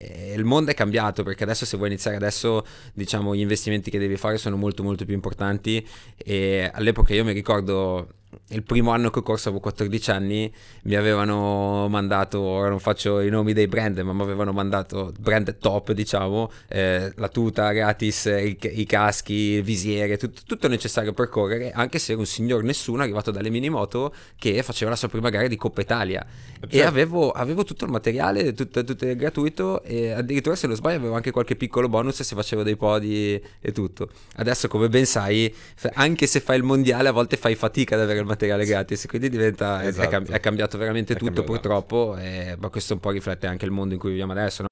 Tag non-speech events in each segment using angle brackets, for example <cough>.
Eh, il mondo è cambiato perché adesso se vuoi iniziare adesso diciamo gli investimenti che devi fare sono molto molto più importanti e all'epoca io mi ricordo il primo anno che ho corso, avevo 14 anni, mi avevano mandato, ora non faccio i nomi dei brand, ma mi avevano mandato brand top, diciamo, eh, la tuta gratis, i, i caschi, il visiere, tutto, tutto, necessario per correre, anche se ero un signor nessuno arrivato dalle minimoto che faceva la sua prima gara di Coppa Italia. Eh, certo. E avevo, avevo, tutto il materiale, tutto, tutto era gratuito e addirittura se non sbaglio avevo anche qualche piccolo bonus se facevo dei podi e tutto. Adesso come ben sai, anche se fai il mondiale a volte fai fatica ad avere usare il materiale gratis, quindi diventa, esatto. è, è, cambiato veramente è tutto cambiato. purtroppo, e, ma questo un po' riflette anche il mondo in cui viviamo adesso. No?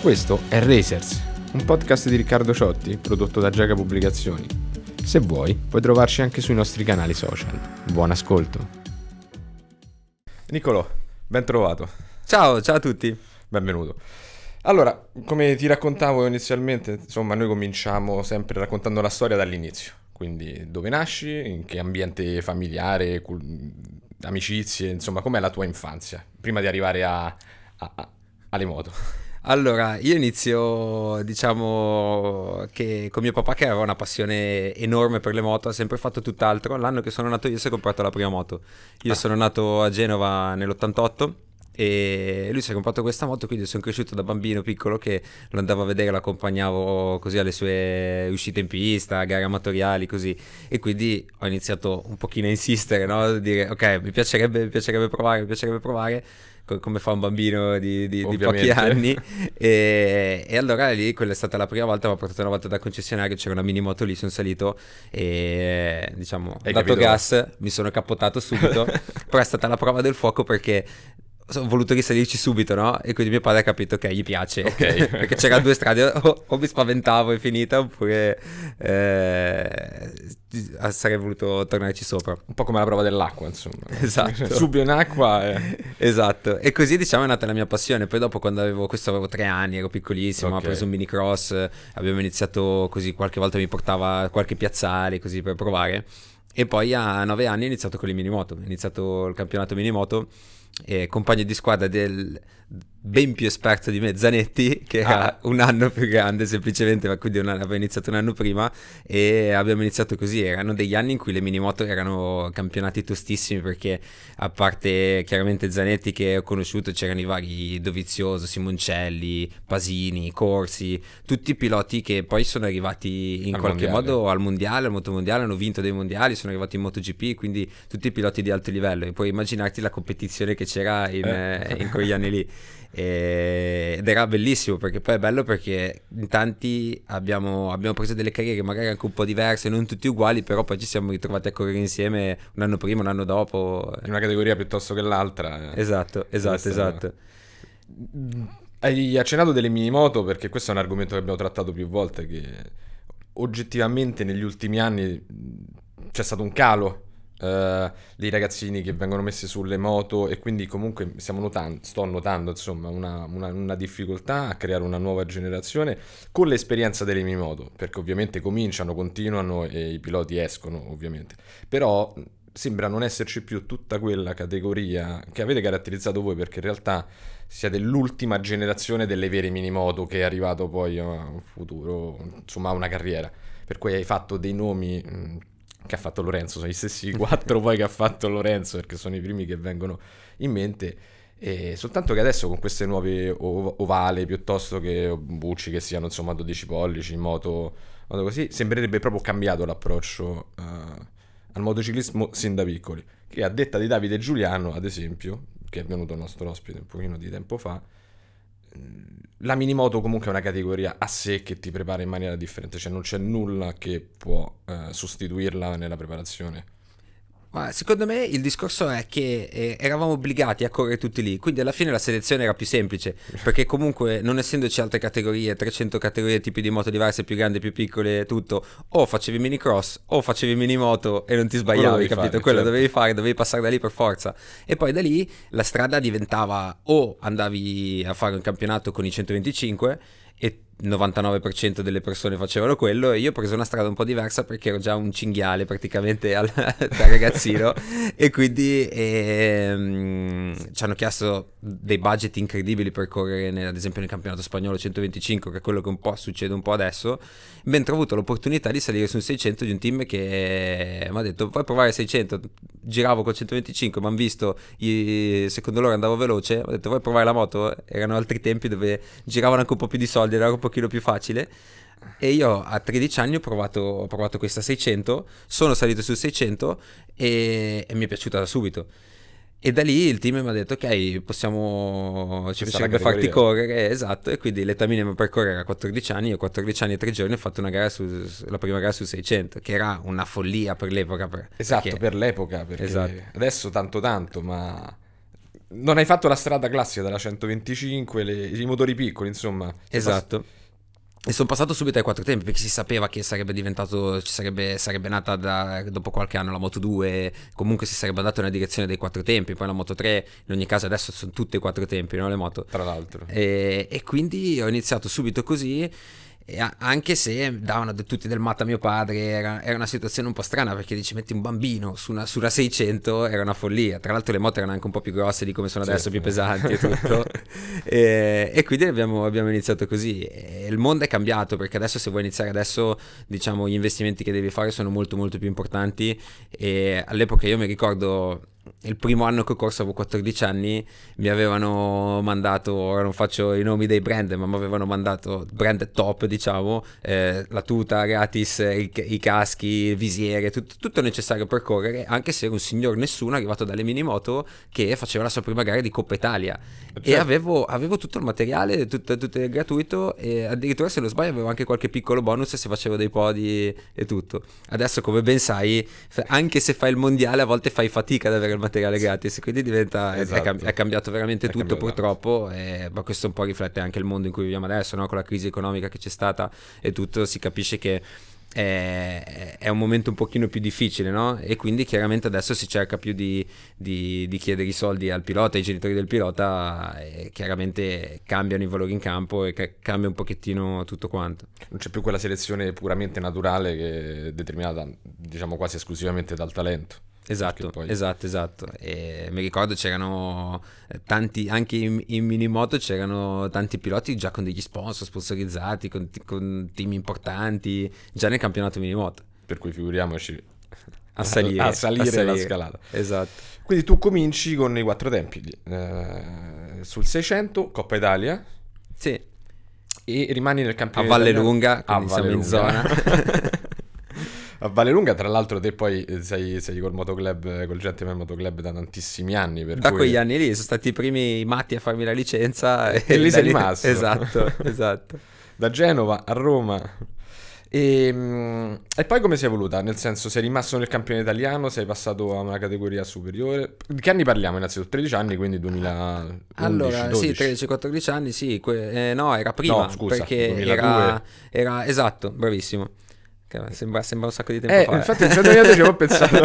Questo è Racers, un podcast di Riccardo Ciotti prodotto da Giaga Pubblicazioni. Se vuoi, puoi trovarci anche sui nostri canali social. Buon ascolto. Niccolò, ben trovato. Ciao, ciao a tutti. Benvenuto. Allora, come ti raccontavo inizialmente, insomma, noi cominciamo sempre raccontando la storia dall'inizio. Quindi dove nasci, in che ambiente familiare, cul- amicizie, insomma com'è la tua infanzia prima di arrivare a, a, a, alle moto? Allora, io inizio, diciamo, che con mio papà che aveva una passione enorme per le moto, ha sempre fatto tutt'altro. L'anno che sono nato io si è comprato la prima moto. Io ah. sono nato a Genova nell'88 e lui si è comprato questa moto quindi sono cresciuto da bambino piccolo che lo andavo a vedere, lo accompagnavo così alle sue uscite in pista, gare amatoriali così e quindi ho iniziato un pochino a insistere, no? dire ok mi piacerebbe, mi piacerebbe provare, mi piacerebbe provare come fa un bambino di, di, di pochi anni. <laughs> E, e, allora lì, quella è stata la prima volta, mi ha portato una volta da concessionario, c'era una mini moto lì, sono salito e diciamo, Hai dato capito? gas, mi sono capotato subito, <laughs> però è stata la prova del fuoco perché ho voluto risalirci subito, no? E quindi mio padre ha capito che gli piace. Okay. <laughs> perché c'erano due strade, o, o, mi spaventavo e finita, oppure eh, sarei voluto tornarci sopra. Un po' come la prova dell'acqua, insomma. Esatto. <laughs> Subito in acqua. Eh. <laughs> Esatto. E così diciamo è nata la mia passione. Poi dopo quando avevo, questo avevo tre anni, ero piccolissimo, okay. ho preso un mini cross, abbiamo iniziato così, qualche volta mi portava qualche piazzale così per provare. E poi a nove anni ho iniziato con le minimoto, ho iniziato il campionato minimoto eh, compagno di squadra del, ben più esperto di me, Zanetti, che era ah. un anno più grande semplicemente, ma quindi anno, aveva iniziato un anno prima e abbiamo iniziato così. Erano degli anni in cui le minimoto erano campionati tostissimi perché a parte chiaramente Zanetti che ho conosciuto c'erano i vari Dovizioso, Simoncelli, Pasini, Corsi, tutti i piloti che poi sono arrivati in al qualche mondiale. modo al mondiale, al motomondiale, hanno vinto dei mondiali, sono arrivati in MotoGP, quindi tutti i piloti di alto livello e puoi immaginarti la competizione che c'era in, eh. eh in quegli anni lì. <laughs> ed era bellissimo perché poi è bello perché in tanti abbiamo, abbiamo, preso delle carriere magari anche un po' diverse, non tutti uguali, però poi ci siamo ritrovati a correre insieme un anno prima, un anno dopo. In una categoria piuttosto che l'altra. Esatto, esatto, esatto. Mm, hai accennato delle mini moto perché questo è un argomento che abbiamo trattato più volte che oggettivamente negli ultimi anni mm, c'è stato un calo Uh, dei ragazzini che vengono messi sulle moto e quindi comunque stiamo notando, sto notando insomma una, una, una difficoltà a creare una nuova generazione con l'esperienza delle moto perché ovviamente cominciano, continuano e i piloti escono ovviamente però sembra non esserci più tutta quella categoria che avete caratterizzato voi perché in realtà siete l'ultima generazione delle vere minimoto che è arrivato poi a un futuro, insomma a una carriera per cui hai fatto dei nomi che ha fatto Lorenzo, sono gli stessi <laughs> quattro poi che ha fatto Lorenzo, perché sono i primi che vengono in mente. E soltanto che adesso con queste nuove ov- ovale piuttosto che bucci che siano insomma 12 pollici in moto, moto così, sembrerebbe proprio cambiato l'approccio uh, al motociclismo sin da piccoli. Che a detta di Davide Giuliano, ad esempio, che è venuto il nostro ospite un pochino di tempo fa, Mm, la minimoto comunque è una categoria a sé che ti prepara in maniera differente, cioè non c'è nulla che può eh, sostituirla nella preparazione. Secondo me il discorso è che eh, eravamo obbligati a correre tutti lì, quindi alla fine la selezione era più semplice, perché comunque non essendoci altre categorie, 300 categorie, tipi di moto diverse, più grandi, più piccole, tutto, o facevi mini cross o facevi mini moto e non ti sbagliavi, capito? Fare, Quello certo. dovevi fare, dovevi passare da lì per forza. E poi da lì la strada diventava o andavi a fare un campionato con i 125 e 99% delle persone facevano quello e io ho preso una strada un po' diversa perché ero già un cinghiale praticamente al, <laughs> da ragazzino e quindi eh, mh, ci hanno chiesto dei budget incredibili per correre nel, ad esempio nel campionato spagnolo 125 che è quello che un po' succede un po' adesso mentre ho avuto l'opportunità di salire su un 600 di un team che mi ha detto vuoi provare 600 giravo col 125 mi hanno visto io, secondo loro andavo veloce ho detto vuoi provare la moto erano altri tempi dove giravano anche un po' più di soldi era un po' pochino più facile. E io a 13 anni ho provato, ho provato questa 600, sono salito su 600 e, e mi è piaciuta da subito. E da lì il team mi ha detto ok, possiamo, ci Questa piacerebbe farti correre, esatto, e quindi l'età minima per correre a 14 anni, io 14 anni e 3 giorni ho fatto una gara su, la prima gara su 600, che era una follia per l'epoca. Per, esatto, perché... per l'epoca, perché esatto. adesso tanto tanto, ma non hai fatto la strada classica della 125, le, i motori piccoli, insomma. Esatto. Posso... E sono passato subito ai quattro tempi perché si sapeva che sarebbe diventato, ci sarebbe, sarebbe nata da, dopo qualche anno la Moto 2, comunque si sarebbe andata nella direzione dei quattro tempi, poi la Moto 3 in ogni caso adesso sono tutte i quattro tempi, no? le moto. Tra l'altro. E, e quindi ho iniziato subito così e anche se davano tutti del matto a mio padre, era, era, una situazione un po' strana perché dici metti un bambino su una, sulla 600 era una follia. Tra l'altro le moto erano anche un po' più grosse di come sono adesso, certo. più pesanti e <laughs> tutto. e, e, quindi abbiamo, abbiamo iniziato così. E il mondo è cambiato perché adesso se vuoi iniziare adesso diciamo gli investimenti che devi fare sono molto molto più importanti e all'epoca io mi ricordo il primo anno che ho corso avevo 14 anni, mi avevano mandato, ora non faccio i nomi dei brand, ma mi avevano mandato brand top, diciamo, eh, la tuta gratis, i, i caschi, visiere, tutto, tutto, necessario per correre, anche se ero un signor nessuno arrivato dalle minimoto che faceva la sua prima gara di Coppa Italia. Eh, certo. E avevo, avevo, tutto il materiale, tutto, tutto il gratuito, e addirittura se non sbaglio avevo anche qualche piccolo bonus se facevo dei podi e tutto. Adesso come ben sai, anche se fai il mondiale a volte fai fatica ad avere il il materiale gratis, quindi diventa, esatto. è, è, cambiato veramente è tutto cambiato. purtroppo, e, eh, ma questo un po' riflette anche il mondo in cui viviamo adesso, no? con la crisi economica che c'è stata e tutto, si capisce che eh, è, un momento un pochino più difficile, no? E quindi chiaramente adesso si cerca più di, di, di, chiedere i soldi al pilota, ai genitori del pilota, e eh, chiaramente cambiano i valori in campo e ca- cambia un pochettino tutto quanto. Non c'è più quella selezione puramente naturale che è determinata, diciamo, quasi esclusivamente dal talento. Esatto, poi... esatto, esatto. E mi ricordo c'erano tanti, anche in, in minimoto c'erano tanti piloti già con degli sponsor sponsorizzati, con, con team importanti, già nel campionato minimoto. Per cui figuriamoci a salire, <laughs> a, salire a salire, la scalata. Esatto. Quindi tu cominci con i quattro tempi eh, sul 600, Coppa Italia. Sì. E rimani nel campionato. A Valle Lunga, a Valle Lunga. zona. <laughs> a Vale Lunga. Tra l'altro, te poi eh, sei, sei col motoclub, eh, col gentleman motoclub da tantissimi anni. da cui... quegli anni lì sono stati i primi matti a farmi la licenza. E, e lì sei rimasto. <laughs> Esatto, esatto. da Genova a Roma. E, ehm, e, poi come si è evoluta? Nel senso, sei rimasto nel campione italiano, sei passato a una categoria superiore. Di che anni parliamo? Innanzitutto 13 anni, quindi 2011 Allora, 12. sì, 13-14 anni, sì. Que- eh, no, era prima, no, scusa, perché 2002. era, era... Esatto, bravissimo. Sembra, sembra, un sacco di tempo eh, fa. Eh. Infatti, eh. già io ci avevo pensato. <laughs>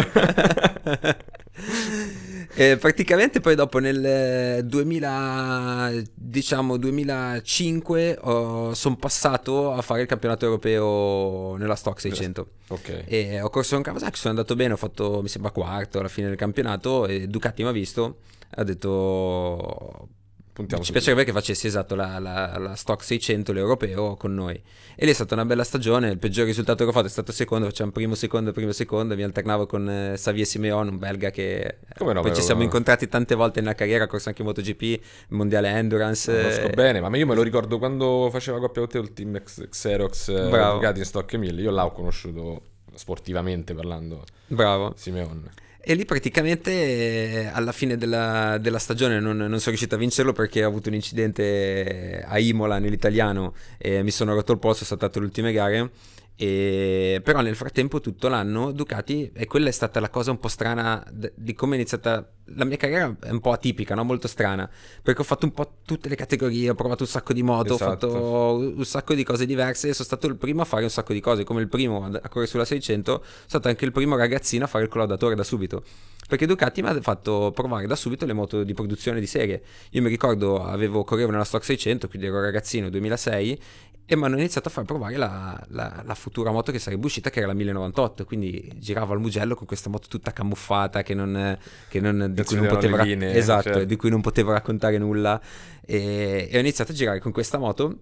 eh, praticamente poi dopo nel 2000, eh, diciamo 2005 oh, sono passato a fare il campionato europeo nella Stock 600 okay. e ho corso con Kawasaki, sono andato bene, ho fatto mi sembra quarto alla fine del campionato e Ducati mi ha visto ha detto puntiamo ci piacerebbe che facessi esatto la, la, la stock 600 l'europeo con noi e lì è stata una bella stagione il peggior risultato che ho fatto è stato secondo facciamo primo secondo primo secondo mi alternavo con eh, Xavier Simeon un belga che eh, Come no, poi ci siamo no. incontrati tante volte nella carriera corso anche in MotoGP mondiale endurance lo conosco eh, bene ma io me lo ricordo quando faceva coppia con te il team Xerox eh, Bravo. in stock 1000 io l'ho conosciuto sportivamente parlando. Bravo. Simeone. E lì praticamente eh, alla fine della, della stagione non, non, sono riuscito a vincerlo perché ho avuto un incidente a Imola nell'italiano e mi sono rotto il polso, ho saltato le ultime gare e, però nel frattempo tutto l'anno Ducati, e quella è stata la cosa un po' strana di come è iniziata la mia carriera, è un po' atipica, no? molto strana, perché ho fatto un po' tutte le categorie, ho provato un sacco di moto, esatto. ho fatto esatto. un sacco di cose diverse e sono stato il primo a fare un sacco di cose, come il primo a correre sulla 600, sono stato anche il primo ragazzino a fare il collaudatore da subito, perché Ducati mi ha fatto provare da subito le moto di produzione di serie. Io mi ricordo, avevo, correvo nella Stock 600, quindi ero ragazzino 2006 e mi hanno iniziato a far provare la, la, la, futura moto che sarebbe uscita, che era la 1098. Quindi giravo al Mugello con questa moto tutta camuffata, che non, che non, di, cui non poteva, linee, esatto, cioè. di cui non potevo raccontare nulla. E, e ho iniziato a girare con questa moto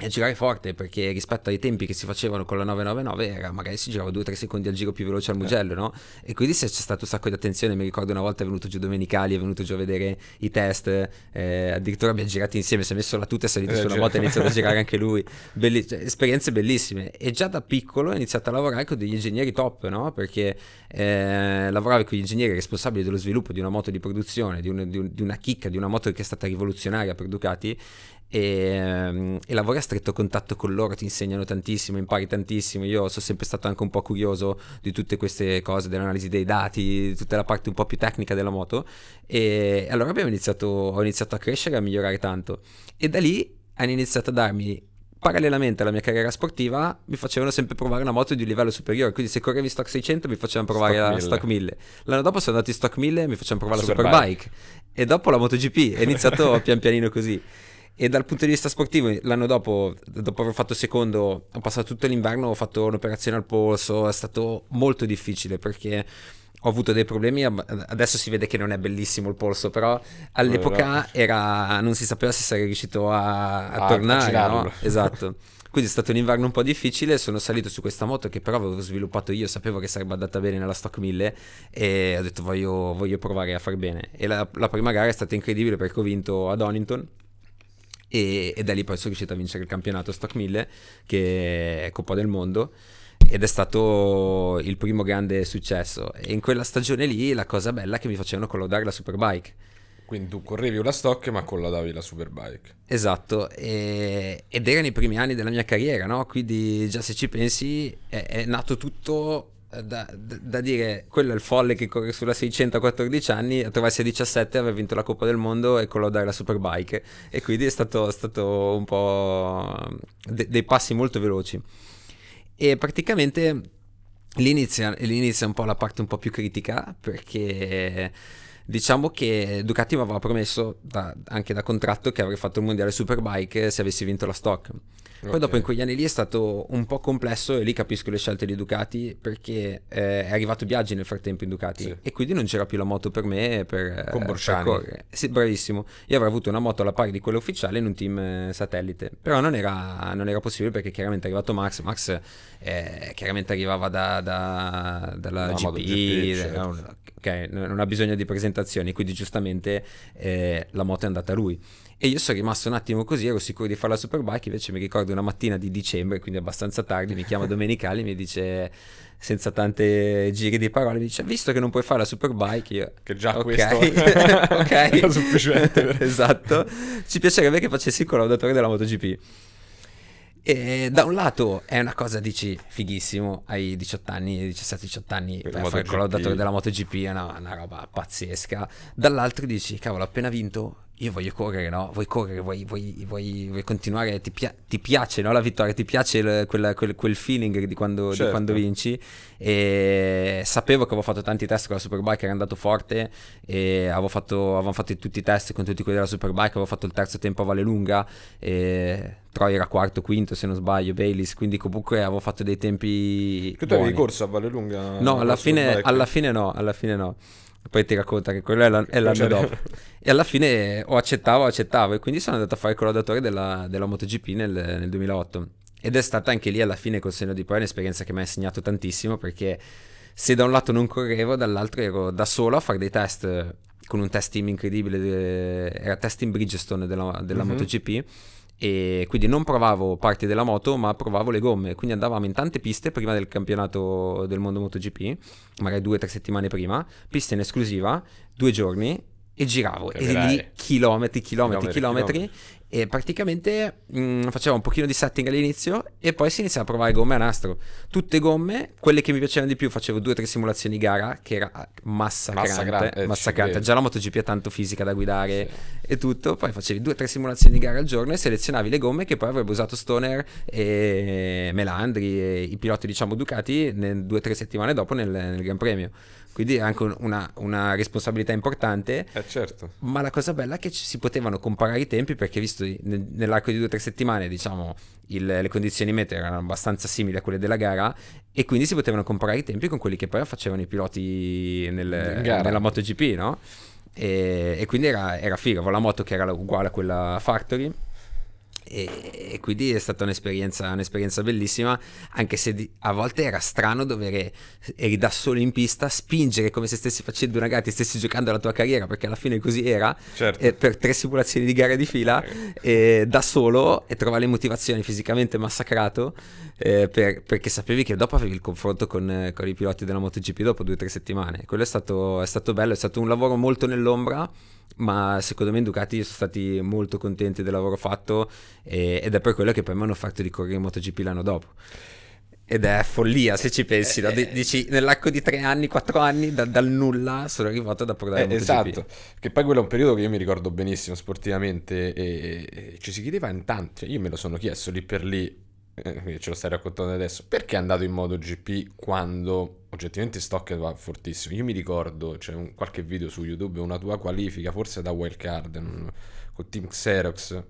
e girare forte perché rispetto ai tempi che si facevano con la 999 era magari si girava 2-3 secondi al giro più veloce al Mugello, no? E quindi c'è stato un sacco di attenzione, mi ricordo una volta è venuto giù Domenicali, è venuto giù a vedere i test, eh, addirittura abbiamo girato insieme, si è messo la tuta, è salito eh, su una moto e ha iniziato a girare <laughs> anche lui, Belli- cioè, esperienze bellissime e già da piccolo ho iniziato a lavorare con degli ingegneri top, no? Perché eh, lavoravo con gli ingegneri responsabili dello sviluppo di una moto di produzione, di, un, di, un, di una chicca, di una moto che è stata rivoluzionaria per Ducati e, ehm, e, lavori a stretto contatto con loro, ti insegnano tantissimo, impari tantissimo. Io sono sempre stato anche un po' curioso di tutte queste cose, dell'analisi dei dati, di tutta la parte un po' più tecnica della moto. E allora iniziato, ho iniziato a crescere, a migliorare tanto. E da lì hanno iniziato a darmi parallelamente alla mia carriera sportiva mi facevano sempre provare una moto di un livello superiore quindi se correvi stock 600 mi facevano provare stock la 1000. stock 1000 l'anno dopo sono andati stock 1000 e mi facevano provare la, la superbike. superbike e dopo la MotoGP è iniziato <laughs> pian pianino così e dal punto di vista sportivo, l'anno dopo, dopo aver fatto secondo, ho passato tutto l'inverno, ho fatto un'operazione al polso, è stato molto difficile perché ho avuto dei problemi, adesso si vede che non è bellissimo il polso, però all'epoca era, non si sapeva se sarei riuscito a, a, a tornare, no? <laughs> esatto. Quindi è stato un inverno un po' difficile, sono salito su questa moto che però avevo sviluppato io, sapevo che sarebbe andata bene nella Stock 1000 e ho detto voglio, voglio provare a far bene. E la, la prima gara è stata incredibile perché ho vinto ad Donington e, ed è lì poi sono riuscito a vincere il campionato Stock 1000 che è Coppa del Mondo ed è stato il primo grande successo e in quella stagione lì la cosa bella è che mi facevano collaudare la Superbike quindi tu correvi una stock ma collaudavi la Superbike esatto e, ed erano i primi anni della mia carriera no? quindi già se ci pensi è, è nato tutto da, da, dire, quello è il folle che corre sulla 600 a 14 anni, a trovarsi a 17 aveva vinto la Coppa del Mondo e collodare la Superbike e quindi è stato, stato un po' de, dei passi molto veloci e praticamente l'inizio, inizia, lì un po' la parte un po' più critica perché Diciamo che Ducati mi aveva promesso da, anche da contratto che avrei fatto il mondiale Superbike se avessi vinto la Stock. Poi okay. dopo in quegli anni lì è stato un po' complesso e lì capisco le scelte di Ducati perché eh, è arrivato Biaggi nel frattempo in Ducati sì. e quindi non c'era più la moto per me per, eh, Con per correre. Sì, bravissimo. Io avrei avuto una moto alla pari di quella ufficiale in un team eh, satellite, però non era, non era possibile perché chiaramente è arrivato Max, Max eh, chiaramente arrivava da, da, dalla no, GP, GP certo. Cioè, okay, non ha bisogno di presentazione prenotazioni, quindi giustamente eh, la moto è andata a lui. E io sono rimasto un attimo così, ero sicuro di fare la Superbike, invece mi ricordo una mattina di dicembre, quindi abbastanza tardi, mi chiama <laughs> Domenicali e mi dice senza tante giri di parole, mi dice visto che non puoi fare la Superbike, io... Che già okay, questo <laughs> <laughs> okay. era sufficiente. esatto, ci piacerebbe che facessi il collaudatore della MotoGP. E da un lato è una cosa, dici, fighissimo, hai 18 anni, 17-18 anni, per fare il collaudatore della MotoGP è una, una roba pazzesca. Dall'altro dici, cavolo, ho appena vinto, io voglio correre, no? Vuoi correre, vuoi, vuoi, vuoi, vuoi continuare, ti, pia- ti piace no? la vittoria, ti piace il, quella, quel, quel, feeling di quando, certo. di quando, vinci. E sapevo che avevo fatto tanti test con la Superbike, era andato forte e avevo fatto, avevamo fatto tutti i test con tutti quelli della Superbike, avevo fatto il terzo tempo a Vale e Troy era quarto, quinto se non sbaglio, Bayliss, quindi comunque avevo fatto dei tempi... Che tu avevi corso a Vale No, alla fine, alla fine no, alla fine no poi ti racconta che quello è, la, è l'anno dopo. <laughs> E alla fine eh, o accettavo o accettavo e quindi sono andato a fare il collaudatore della, della MotoGP nel, nel 2008. Ed è stata anche lì alla fine col segno di poi un'esperienza che mi ha insegnato tantissimo perché se da un lato non correvo, dall'altro ero da solo a fare dei test con un test team incredibile, eh, era test in Bridgestone della, della mm-hmm. MotoGP e quindi non provavo parti della moto ma provavo le gomme quindi andavamo in tante piste prima del campionato del mondo MotoGP magari due o tre settimane prima pista in esclusiva due giorni e giravo Capirai. ed lì chilometri chilometri, chilometri, chilometri e praticamente mh, mm, facevo un pochino di setting all'inizio e poi si iniziava a provare gomme a nastro. Tutte gomme, quelle che mi piacevano di più, facevo due o tre simulazioni gara che era massacrante, eh, massacrante, eh, massacrante. già la MotoGP ha tanto fisica da guidare sì. e tutto, poi facevi due o tre simulazioni gara al giorno e selezionavi le gomme che poi avrebbe usato Stoner e Melandri e i piloti diciamo Ducati nel, due o tre settimane dopo nel, nel Gran Premio. Quindi è anche una, una responsabilità importante. Eh certo. Ma la cosa bella è che si potevano comparare i tempi perché visto nell'arco di due o tre settimane, diciamo, il, le condizioni meteo erano abbastanza simili a quelle della gara e quindi si potevano comparare i tempi con quelli che poi facevano i piloti nel, eh, nella MotoGP, no? E, e quindi era, era figo, avevo la moto che era uguale a quella Factory e, e quindi è stata un'esperienza, un'esperienza, bellissima, anche se di, a volte era strano dover, eri da solo in pista, spingere come se stessi facendo una gara, ti stessi giocando la tua carriera, perché alla fine così era, certo. eh, per tre simulazioni di gare di fila, eh, da solo e trovare le motivazioni fisicamente massacrato, eh, per, perché sapevi che dopo avevi il confronto con, con i piloti della MotoGP dopo due o tre settimane. Quello è stato, è stato bello, è stato un lavoro molto nell'ombra ma secondo me Ducati sono stati molto contenti del lavoro fatto e, ed è per quello che poi mi hanno fatto di correre in MotoGP l'anno dopo. Ed è follia se ci pensi, no? Eh, eh. dici nell'arco di tre anni, quattro anni, da, dal nulla sono arrivato ad approdare eh, Esatto, che poi quello è un periodo che io mi ricordo benissimo sportivamente e, e, ci si chiedeva in tanti, cioè io me lo sono chiesto lì per lì, eh, ce lo stai raccontando adesso, perché è andato in modo GP quando oggettivamente Stock va fortissimo? Io mi ricordo, c'è cioè, qualche video su YouTube, una tua qualifica, forse da wildcard, non, col team Xerox.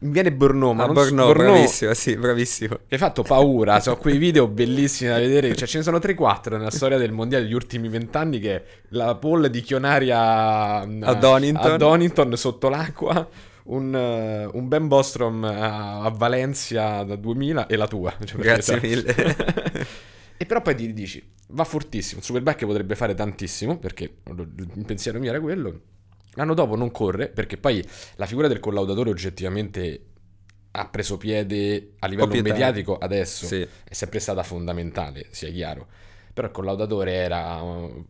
Mi viene Borno, ma ah, non Borno, so, bravissimo, sì, bravissimo. Mi hai fatto paura, sono quei video bellissimi da vedere, cioè ce ne sono 3-4 nella storia del mondiale degli ultimi vent'anni che la pole di Chionaria mm, a Donington. a Donington sotto l'acqua un, uh, un Ben Bostrom a, eh, a, Valencia da 2000 e la tua. Cioè, Grazie mille. <laughs> e però poi ti dici, va fortissimo, Superbike potrebbe fare tantissimo, perché il pensiero mio era quello. L'anno dopo non corre, perché poi la figura del collaudatore oggettivamente ha preso piede a livello mediatico adesso, sì. è sempre stata fondamentale, sia chiaro però il collaudatore era un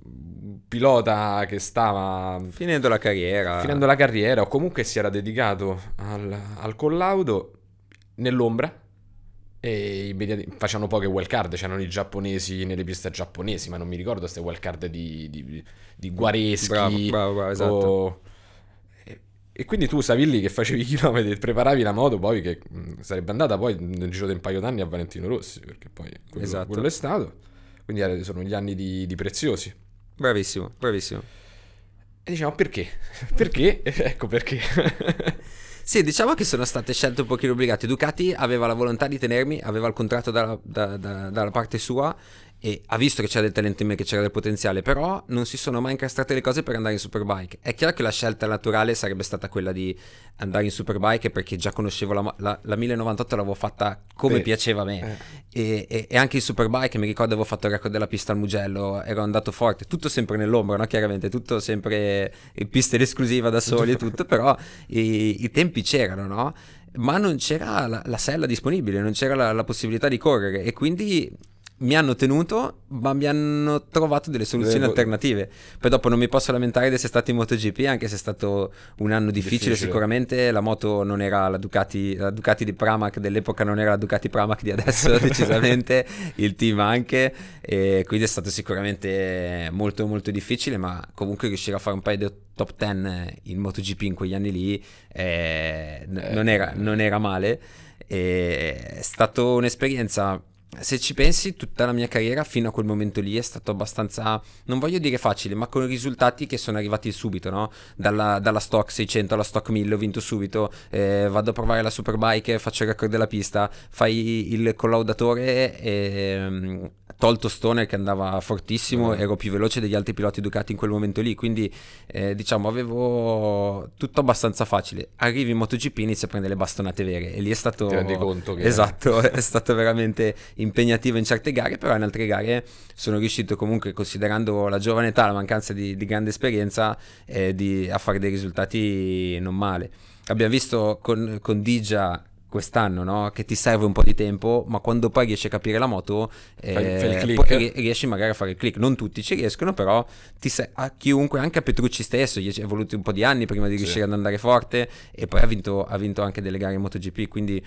pilota che stava finendo la carriera. Finendo la carriera o comunque si era dedicato al, al collaudo nell'ombra e immediatamente facevano poche wildcard, c'erano i giapponesi nelle piste giapponesi, ma non mi ricordo queste wildcard di, di, di Guareschi bravo, bravo, bravo, esatto. o... e, quindi tu stavi lì che facevi <laughs> i chilometri e preparavi la moto poi che sarebbe andata poi nel giro di un paio d'anni a Valentino Rossi, perché poi quello, esatto. quello è stato. Quindi sono gli anni di, di Preziosi. Bravissimo, bravissimo. E diciamo perché? <laughs> Perché? <laughs> ecco perché. <laughs> sì, diciamo che sono state scelte un pochino obbligate. Ducati aveva la volontà di tenermi, aveva il contratto da, da, da, dalla parte sua e ha visto che c'era del talento in me, che c'era del potenziale, però non si sono mai incastrate le cose per andare in Superbike. È chiaro che la scelta naturale sarebbe stata quella di andare in Superbike perché già conoscevo la, la, la 1098, l'avevo fatta come Beh, piaceva a me. Eh. E, e, e, anche in Superbike mi ricordo avevo fatto il record della pista al Mugello, ero andato forte, tutto sempre nell'ombra, no? chiaramente, tutto sempre in pista l'esclusiva da soli e <laughs> tutto, però i, i tempi c'erano, no? ma non c'era la, la, sella disponibile, non c'era la, la, possibilità di correre e quindi mi hanno tenuto, ma mi hanno trovato delle soluzioni Devo... alternative. Poi dopo non mi posso lamentare di essere stato in MotoGP, anche se è stato un anno difficile, difficile. sicuramente. La moto non era la Ducati, la Ducati di Pramac dell'epoca, non era la Ducati Pramac di adesso, <laughs> decisamente. Il team anche. E quindi è stato sicuramente molto molto difficile, ma comunque riuscire a fare un paio di top 10 in MotoGP in quegli anni lì eh, eh. Non, era, non era male. E è stata un'esperienza se ci pensi, tutta la mia carriera fino a quel momento lì è stato abbastanza, non voglio dire facile, ma con risultati che sono arrivati subito, no? Dalla, dalla stock 600 alla stock 1000 ho vinto subito, eh, vado a provare la superbike, faccio il record della pista, fai il collaudatore e ehm, tolto Stone che andava fortissimo, ero più veloce degli altri piloti Ducati in quel momento lì, quindi eh, diciamo avevo tutto abbastanza facile. Arrivi in MotoGP, inizia a prendere le bastonate vere e lì è stato... Ti rendi conto che... Esatto, <laughs> è stato veramente impegnativo in certe gare, però in altre gare sono riuscito comunque, considerando la giovane età, la mancanza di, di grande esperienza, eh, di, a fare dei risultati non male. Abbiamo visto con, con Digia quest'anno no? che ti serve un po' di tempo ma quando poi riesci a capire la moto eh, fai, fai riesci magari a fare il click non tutti ci riescono però a chiunque anche a Petrucci stesso gli è voluto un po' di anni prima di riuscire sì. ad andare forte e poi ha vinto, ha vinto anche delle gare in MotoGP quindi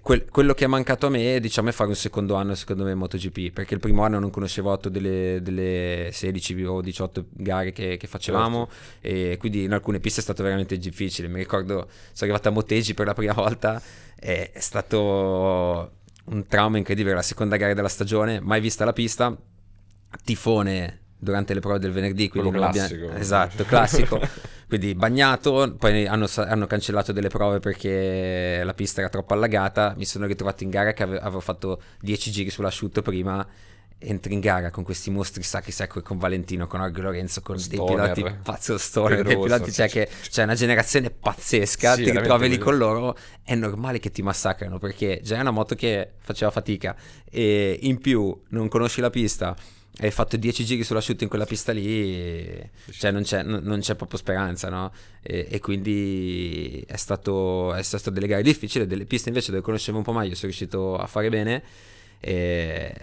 quel, quello che è mancato a me diciamo, è fare un secondo anno secondo me in MotoGP perché il primo anno non conoscevo 8 delle, delle 16 o 18 gare che, che facevamo certo. e quindi in alcune piste è stato veramente difficile mi ricordo sono arrivato a Motegi per la prima volta è, è stato un trauma incredibile la seconda gara della stagione mai vista la pista tifone durante le prove del venerdì. Quindi Quello classico. Abbia... Esatto, classico. <laughs> quindi bagnato, poi hanno, hanno, cancellato delle prove perché la pista era troppo allagata, mi sono ritrovato in gara che avevo fatto 10 giri sull'asciutto prima, entri in gara con questi mostri sacri secco con Valentino, con Orgo Lorenzo, con Stoner. dei piloti pazzo stoner, dei piloti cioè, che, cioè una generazione pazzesca, sì, ti ritrovi lì con loro, è normale che ti massacrano perché già è una moto che faceva fatica e in più non conosci la pista hai fatto 10 giri sulla shoot in quella pista lì, cioè non c'è, non c'è proprio speranza, no? E, e quindi è stato, è stato, delle gare difficili, delle piste invece dove conoscevo un po' meglio, sono riuscito a fare bene. E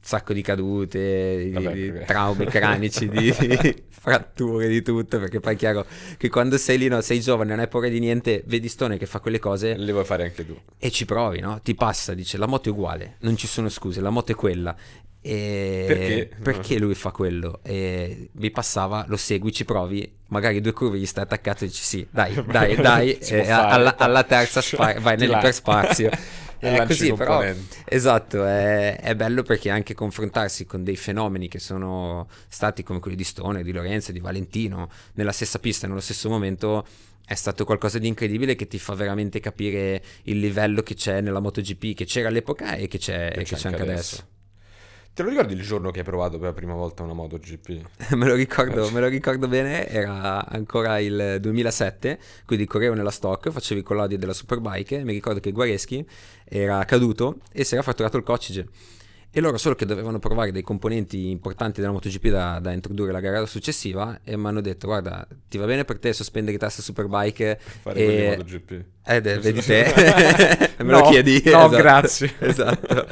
sacco di cadute, Vabbè, di, di traumi <laughs> cranici, di, di, fratture, di tutto, perché poi è chiaro che quando sei lì, no, sei giovane, non hai paura di niente, vedi Stone che fa quelle cose. Le vuoi fare anche tu. E ci provi, no? Ti passa, dice, la moto è uguale, non ci sono scuse, la moto è quella. E perché? perché lui fa quello? E mi passava, lo segui, ci provi, magari due curve gli stai attaccato e dici sì, dai, <laughs> dai, dai, eh, alla, alla, terza <laughs> spar- vai nell'iperspazio. <laughs> è così, però, esatto, è, è, bello perché anche confrontarsi con dei fenomeni che sono stati come quelli di Stone, di Lorenzo, di Valentino, nella stessa pista, nello stesso momento, è stato qualcosa di incredibile che ti fa veramente capire il livello che c'è nella MotoGP, che c'era all'epoca e che c'è, che c'è, che c'è anche, anche adesso. adesso. Te lo ricordi il giorno che hai provato per la prima volta una MotoGP? <laughs> me, lo ricordo, eh. me lo ricordo bene, era ancora il 2007, quindi correvo nella stock, facevi con l'audio della Superbike, mi ricordo che Guareschi era caduto e si era fratturato il coccige. E loro solo che dovevano provare dei componenti importanti della MotoGP da, da introdurre la gara successiva e mi hanno detto guarda ti va bene per te sospendere i tasti Superbike Fare e... MotoGP. Eh, vedi te, <laughs> <laughs> me no, lo chiedi. No, esatto. grazie. Esatto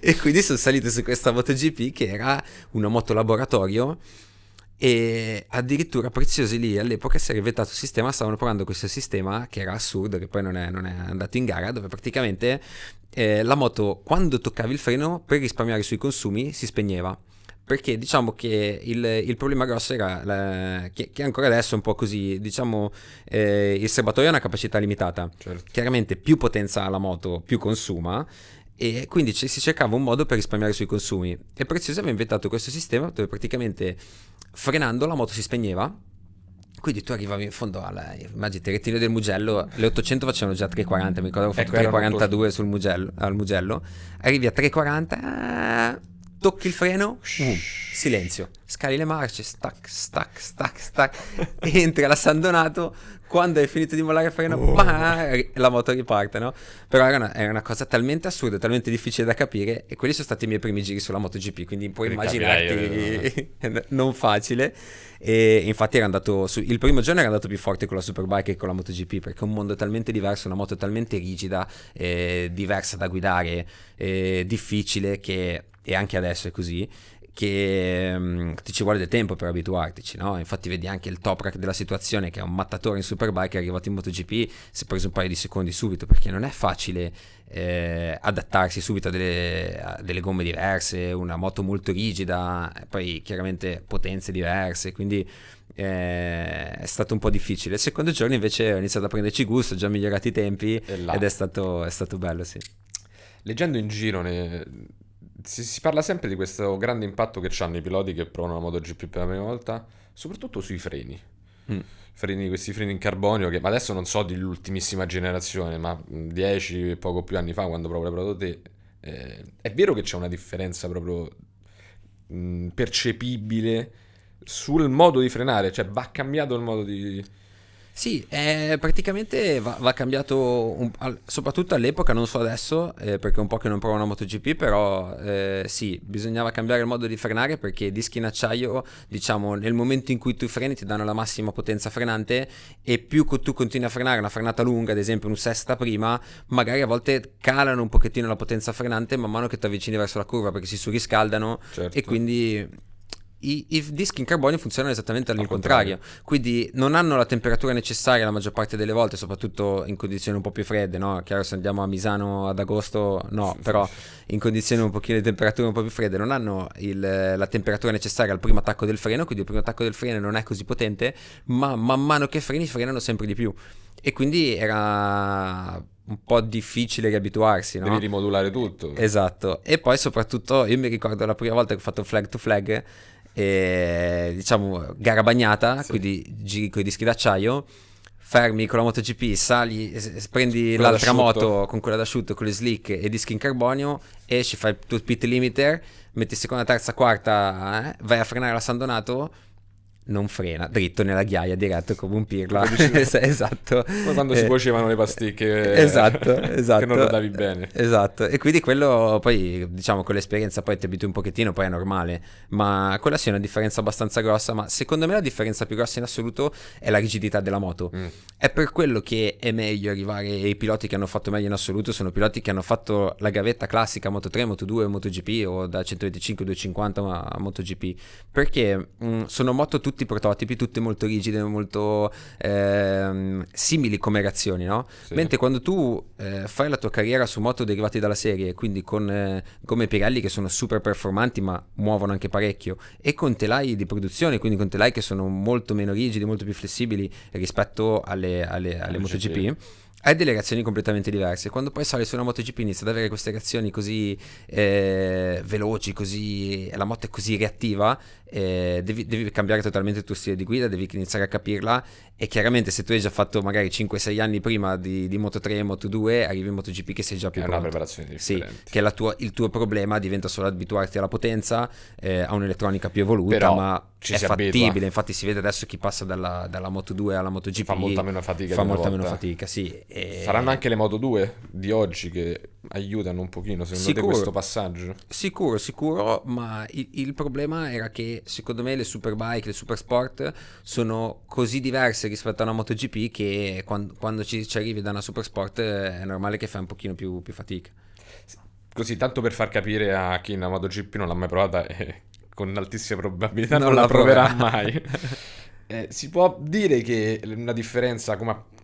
e quindi sono salito su questa MotoGP che era una moto laboratorio e addirittura Preziosi lì all'epoca si era inventato un sistema, stavano provando questo sistema che era assurdo, che poi non è, non è andato in gara, dove praticamente eh, la moto quando toccava il freno per risparmiare sui consumi si spegneva. Perché diciamo che il, il problema grosso era la, che, che, ancora adesso è un po' così, diciamo eh, il serbatoio ha una capacità limitata, certo. chiaramente più potenza ha la moto più consuma e quindi c- si cercava un modo per risparmiare sui consumi e Preziosi aveva inventato questo sistema dove praticamente frenando la moto si spegneva quindi tu arrivavi in fondo alla immagini rettilineo del Mugello le 800 facevano già 340 mi ricordo ho fatto ecco, 342 sul Mugello, al Mugello arrivi a 340 tocchi il freno, uh, silenzio, scali le marce, stac, stac, stac, stac, <laughs> entra la San Donato, quando hai finito di mollare il freno, oh. bah, la moto riparte, no? Però era una, era una, cosa talmente assurda, talmente difficile da capire e quelli sono stati i miei primi giri sulla MotoGP, quindi puoi immaginarti eh, <laughs> non facile e infatti era andato su, il primo giorno era andato più forte con la Superbike che con la MotoGP perché è un mondo talmente diverso, una moto talmente rigida, eh, diversa da guidare, eh, difficile che e anche adesso è così, che um, ti ci vuole del tempo per abituartici, no? Infatti vedi anche il top rack della situazione che è un mattatore in Superbike è arrivato in MotoGP, si è preso un paio di secondi subito perché non è facile eh, adattarsi subito a delle, a delle, gomme diverse, una moto molto rigida, poi chiaramente potenze diverse, quindi eh, è stato un po' difficile. Il secondo giorno invece ho iniziato a prenderci gusto, ho già migliorato i tempi ed è stato, è stato bello, sì. Leggendo in giro... Ne si, si, parla sempre di questo grande impatto che hanno i piloti che provano la MotoGP per la prima volta, soprattutto sui freni. Mm. Freni, questi freni in carbonio che adesso non so dell'ultimissima generazione, ma 10 mm, e poco più anni fa quando proprio le prodotte eh, è vero che c'è una differenza proprio mh, mm, percepibile sul modo di frenare, cioè va cambiato il modo di sì, eh, praticamente va, va cambiato, un, al, soprattutto all'epoca, non so adesso, eh, perché è un po' che non provo una MotoGP, però eh, sì, bisognava cambiare il modo di frenare perché i dischi in acciaio, diciamo, nel momento in cui tu freni ti danno la massima potenza frenante e più tu continui a frenare una frenata lunga, ad esempio un sesta prima, magari a volte calano un pochettino la potenza frenante man mano che ti avvicini verso la curva perché si surriscaldano certo. e quindi i, i, dischi in carbonio funzionano esattamente al contrario. contrario. quindi non hanno la temperatura necessaria la maggior parte delle volte, soprattutto in condizioni un po' più fredde, no? Chiaro se andiamo a Misano ad agosto, no, però in condizioni un pochino di temperatura un po' più fredde non hanno il, la temperatura necessaria al primo attacco del freno, quindi il primo attacco del freno non è così potente, ma man mano che freni frenano sempre di più. E quindi era un po' difficile riabituarsi, no? Devi rimodulare tutto. Esatto. E poi soprattutto io mi ricordo la prima volta che ho fatto flag to flag, e, diciamo gara bagnata, sì. quindi giri con i dischi d'acciaio, fermi con la MotoGP, sali, prendi quella l'altra moto con quella d'asciutto, con le slick e i dischi in carbonio, esci, fai il tuo pit limiter, metti seconda, terza, quarta, eh? vai a frenare la San Donato non frena, dritto nella ghiaia, diretto come un pirla. <laughs> esatto. Come quando si eh, cuocevano le pasticche. Eh, esatto, esatto. <laughs> che non andavi esatto. bene. Esatto. E quindi quello poi, diciamo, con l'esperienza poi ti abitui un pochettino, poi è normale. Ma quella sì è una differenza abbastanza grossa, ma secondo me la differenza più grossa in assoluto è la rigidità della moto. Mm. È per quello che è meglio arrivare i piloti che hanno fatto meglio in assoluto sono piloti che hanno fatto la gavetta classica Moto 3, Moto 2, MotoGP o da 125 250 a MotoGP, perché mh, mm, sono moto tutte tutti prototipi, tutte molto rigide, molto ehm, simili come reazioni, no? Sì. Mentre quando tu eh, fai la tua carriera su moto derivati dalla serie, quindi con eh, gomme Pirelli che sono super performanti ma muovono anche parecchio, e con telai di produzione, quindi con telai che sono molto meno rigidi, molto più flessibili rispetto alle, alle, alle MotoGP hai delle reazioni completamente diverse. Quando poi sali su una MotoGP inizia ad avere queste reazioni così eh, veloci, così, la moto è così reattiva, eh, devi, devi, cambiare totalmente il tuo stile di guida, devi iniziare a capirla e chiaramente se tu hai già fatto magari 5-6 anni prima di, di Moto3 e Moto2, arrivi in MotoGP che sei già più è pronto. È una preparazione differente. Sì, che tua, il tuo problema diventa solo abituarti alla potenza, eh, a un'elettronica più evoluta, Però ma è fattibile. Abitua. Infatti si vede adesso chi passa dalla, dalla Moto2 alla MotoGP. Fa molta meno fatica. Fa molta volta. meno fatica, sì. E... Saranno anche le Moto2 di oggi che aiutano un pochino secondo sicuro, te questo passaggio? Sicuro, sicuro, ma il, il, problema era che secondo me le superbike, le supersport sono così diverse rispetto a una MotoGP che quando, quando ci, ci, arrivi da una supersport eh, è normale che fai un pochino più, più fatica. Così, tanto per far capire a chi una MotoGP non l'ha mai provata <laughs> e eh, con altissime probabilità non, non la proverà, proverà mai. <laughs> eh, si può dire che una differenza come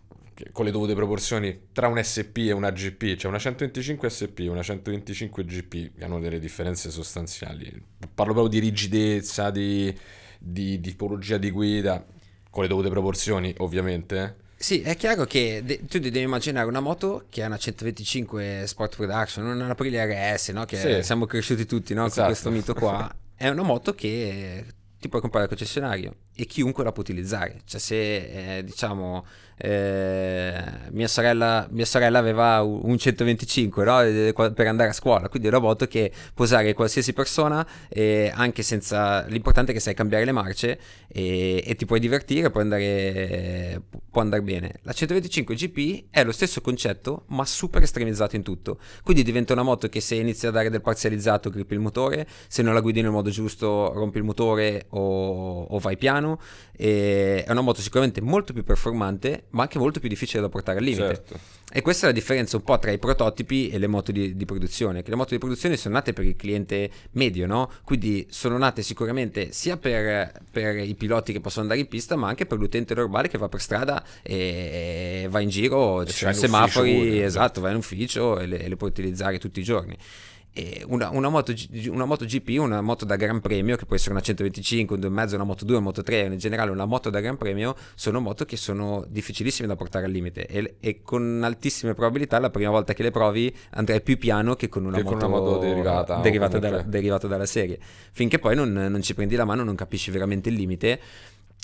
con le dovute proporzioni tra un SP e una GP, cioè una 125 SP e una 125 GP che hanno delle differenze sostanziali. Parlo proprio di rigidezza, di, di, di tipologia di guida, con le dovute proporzioni ovviamente. Sì, è chiaro che de- tu devi immaginare una moto che è una 125 Sport Production, una Aprilia RS, no? che sì. siamo cresciuti tutti no? esatto. con questo mito qua. <laughs> è una moto che ti puoi comprare al concessionario e chiunque la può utilizzare. Cioè, se eh, diciamo eh, mia, sorella, mia, sorella, aveva un 125 no? per andare a scuola, quindi è un robot che può usare qualsiasi persona, eh, anche senza. L'importante è che sai cambiare le marce e, e ti puoi divertire, puoi andare, può andare bene. La 125 GP è lo stesso concetto, ma super estremizzato in tutto. Quindi diventa una moto che se inizia a dare del parzializzato, grippi il motore, se non la guidi nel modo giusto, rompi il motore o, o vai piano italiano. E eh, è una moto sicuramente molto più performante, ma anche molto più difficile da portare al limite. Certo. E questa è la differenza un po' tra i prototipi e le moto di, di produzione, che le moto di produzione sono nate per il cliente medio, no? Quindi sono nate sicuramente sia per, per, i piloti che possono andare in pista, ma anche per l'utente normale che va per strada e, e va in giro, ci sono semafori, esatto, va in ufficio e le, e le può utilizzare tutti i giorni una, una, moto, una moto GP, una moto da gran premio, che può essere una 125, un 2,5, una moto 2, una moto 3, in generale una moto da gran premio, sono moto che sono difficilissime da portare al limite e, e con altissime probabilità la prima volta che le provi andrai più piano che con una, che moto, con una moto, derivata, derivata, dalla, derivata dalla, serie, finché poi non, non ci prendi la mano, non capisci veramente il limite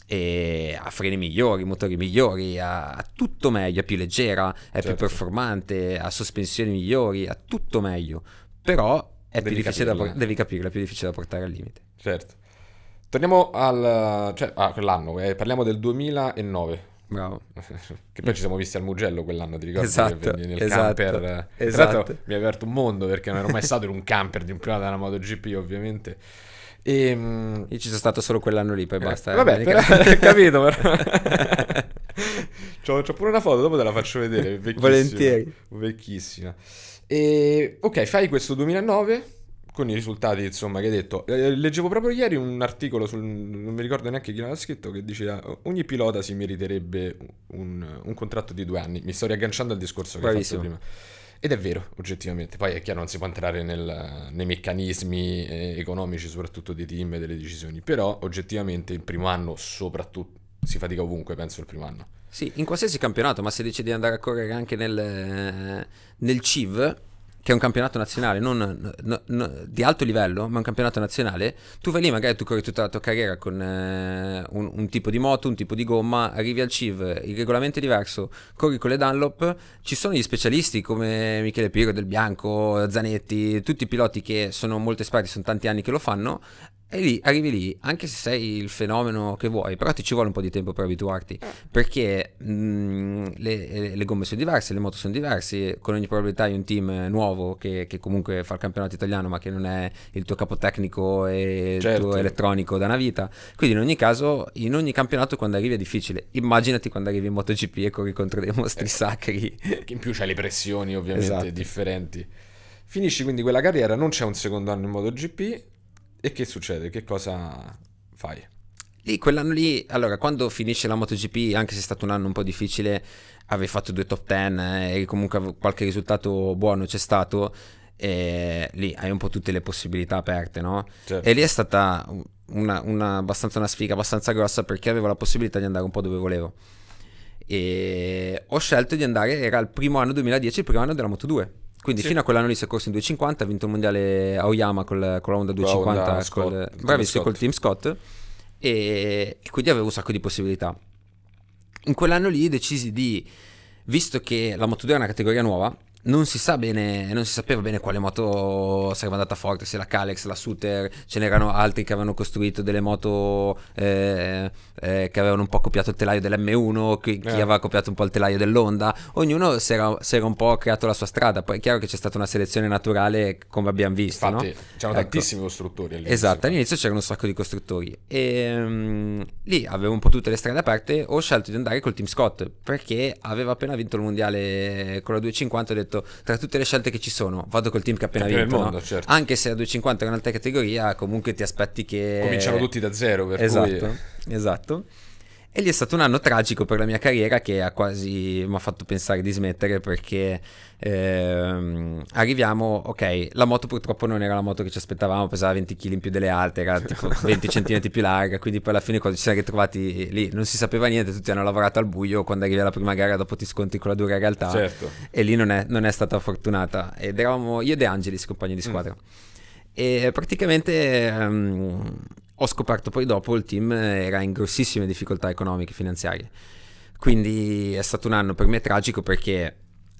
ha freni migliori, motori migliori, ha tutto meglio, è più leggera, è certo. più performante, ha sospensioni migliori, ha tutto meglio però è devi più difficile capirla. da devi capirla, è più difficile da portare al limite. Certo. Torniamo al... Cioè, ah, quell'anno, eh, parliamo del 2009. Bravo. <laughs> che poi ci siamo visti al Mugello quell'anno, ti ricordi? Esatto, nel esatto, camper. Esatto. Tra mi ha aperto un mondo perché non ero mai stato in un camper di un pilota della MotoGP, ovviamente. E, ehm, Io ci sono stato solo quell'anno lì, poi eh, basta. Eh, vabbè, però, <laughs> capito, però. <laughs> c'ho, c'ho, pure una foto, dopo te la faccio vedere. Volentieri. Vecchissima. E, ok, fai questo 2009 con i risultati, insomma, che hai detto. Eh, eh, leggevo proprio ieri un articolo, sul, non mi ricordo neanche chi l'aveva scritto, che diceva ogni pilota si meriterebbe un, un, contratto di due anni. Mi sto riagganciando al discorso che Bravissimo. hai fatto prima. Ed è vero, oggettivamente. Poi è chiaro, non si può entrare nel, nei meccanismi eh, economici, soprattutto dei team e delle decisioni. Però, oggettivamente, il primo anno, soprattutto, si fatica ovunque, penso, il primo anno. Sì, in qualsiasi campionato, ma se decidi di andare a correre anche nel, nel CIV, che è un campionato nazionale non, no, no, di alto livello, ma un campionato nazionale, tu vai lì, magari tu corri tutta la tua carriera con eh, un, un, tipo di moto, un tipo di gomma, arrivi al CIV, il regolamento è diverso, corri con le Dunlop, ci sono gli specialisti come Michele Piro Del Bianco, Zanetti, tutti i piloti che sono molto esperti, sono tanti anni che lo fanno, e lì arrivi lì, anche se sei il fenomeno che vuoi, però ti ci vuole un po' di tempo per abituarti, perché mh, mm, le, eh, le, gomme sono diverse, le moto sono diverse, con ogni probabilità hai un team nuovo che, che, comunque fa il campionato italiano ma che non è il tuo capotecnico e certo. il tuo certo. elettronico da una vita. Quindi in ogni caso, in ogni campionato quando arrivi è difficile. Immaginati quando arrivi in MotoGP e corri contro dei mostri eh, sacri. Che in più c'hai le pressioni ovviamente esatto. differenti. Finisci quindi quella carriera, non c'è un secondo anno in MotoGP, e che succede? Che cosa fai? Lì, quell'anno lì, allora, quando finisce la MotoGP, anche se è stato un anno un po' difficile, avevi fatto due top ten eh, e comunque qualche risultato buono c'è stato, e lì hai un po' tutte le possibilità aperte, no? Certo. E lì è stata una, una, abbastanza una sfiga, abbastanza grossa, perché avevo la possibilità di andare un po' dove volevo. E ho scelto di andare, era il primo anno 2010, il primo anno della Moto 2. Quindi sì. fino a quell'anno lì si è corso in 250, ha vinto il mondiale a Oyama col, con la Honda 250, Honda, Scott, col, bravissimo, col Team Scott, e, e quindi avevo un sacco di possibilità. In quell'anno lì decisi di, visto che la Moto2 è una categoria nuova, non si sa bene, non si sapeva bene quale moto sarebbe andata forte, se la Calex, la Suter, ce n'erano altri che avevano costruito delle moto eh, eh, che avevano un po' copiato il telaio dell'M1, chi, chi eh. aveva copiato un po' il telaio dell'Honda, ognuno si era, si era, un po' creato la sua strada, poi è chiaro che c'è stata una selezione naturale come abbiamo visto. Infatti no? c'erano ecco. tantissimi costruttori all'inizio. Esatto, all'inizio c'erano un sacco di costruttori e um, lì avevo un po' tutte le strade aperte, ho scelto di andare col Team Scott perché aveva appena vinto il mondiale con la 250 ho detto detto tra tutte le scelte che ci sono vado col team che appena Campione vinto mondo, no? certo. anche se a 250 è un'altra categoria comunque ti aspetti che cominciano tutti da zero per esatto, cui... esatto, esatto. E lì è stato un anno tragico per la mia carriera che ha quasi mi ha fatto pensare di smettere perché ehm, arriviamo, ok, la moto purtroppo non era la moto che ci aspettavamo, pesava 20 kg in più delle altre, era tipo 20 <laughs> cm più larga, quindi poi alla fine quando ci siamo ritrovati lì non si sapeva niente, tutti hanno lavorato al buio, quando arrivi alla prima gara dopo ti scontri con la dura realtà certo. e lì non è, non è, stata fortunata ed eravamo io e De Angelis compagni di mm. squadra. Mm. E praticamente um, ho scoperto poi dopo il team eh, era in grossissime difficoltà economiche e finanziarie. Quindi è stato un anno per me tragico perché,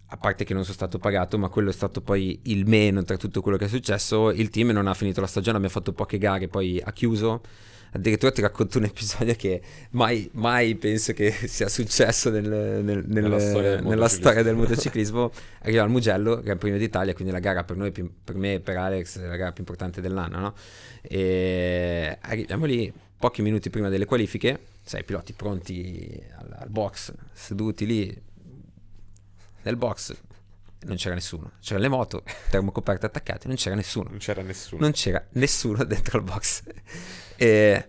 a parte che non sono stato pagato, ma quello è stato poi il meno tra tutto quello che è successo, il team non ha finito la stagione, abbiamo fatto poche gare, poi ha chiuso addirittura ti racconto un episodio che mai, mai penso che <laughs> sia successo nel, nel, nel, nella, storia del, nella storia del <laughs> motociclismo. Arriva al Mugello, Gran Premio d'Italia, quindi la gara per noi, per me e per Alex, è la gara più importante dell'anno, no? E arriviamo lì pochi minuti prima delle qualifiche, sai, i piloti pronti al, al box, seduti lì nel box, non c'era nessuno. C'erano le moto, termocoperte attaccate, non c'era nessuno. Non c'era nessuno. Non c'era nessuno dentro il box. E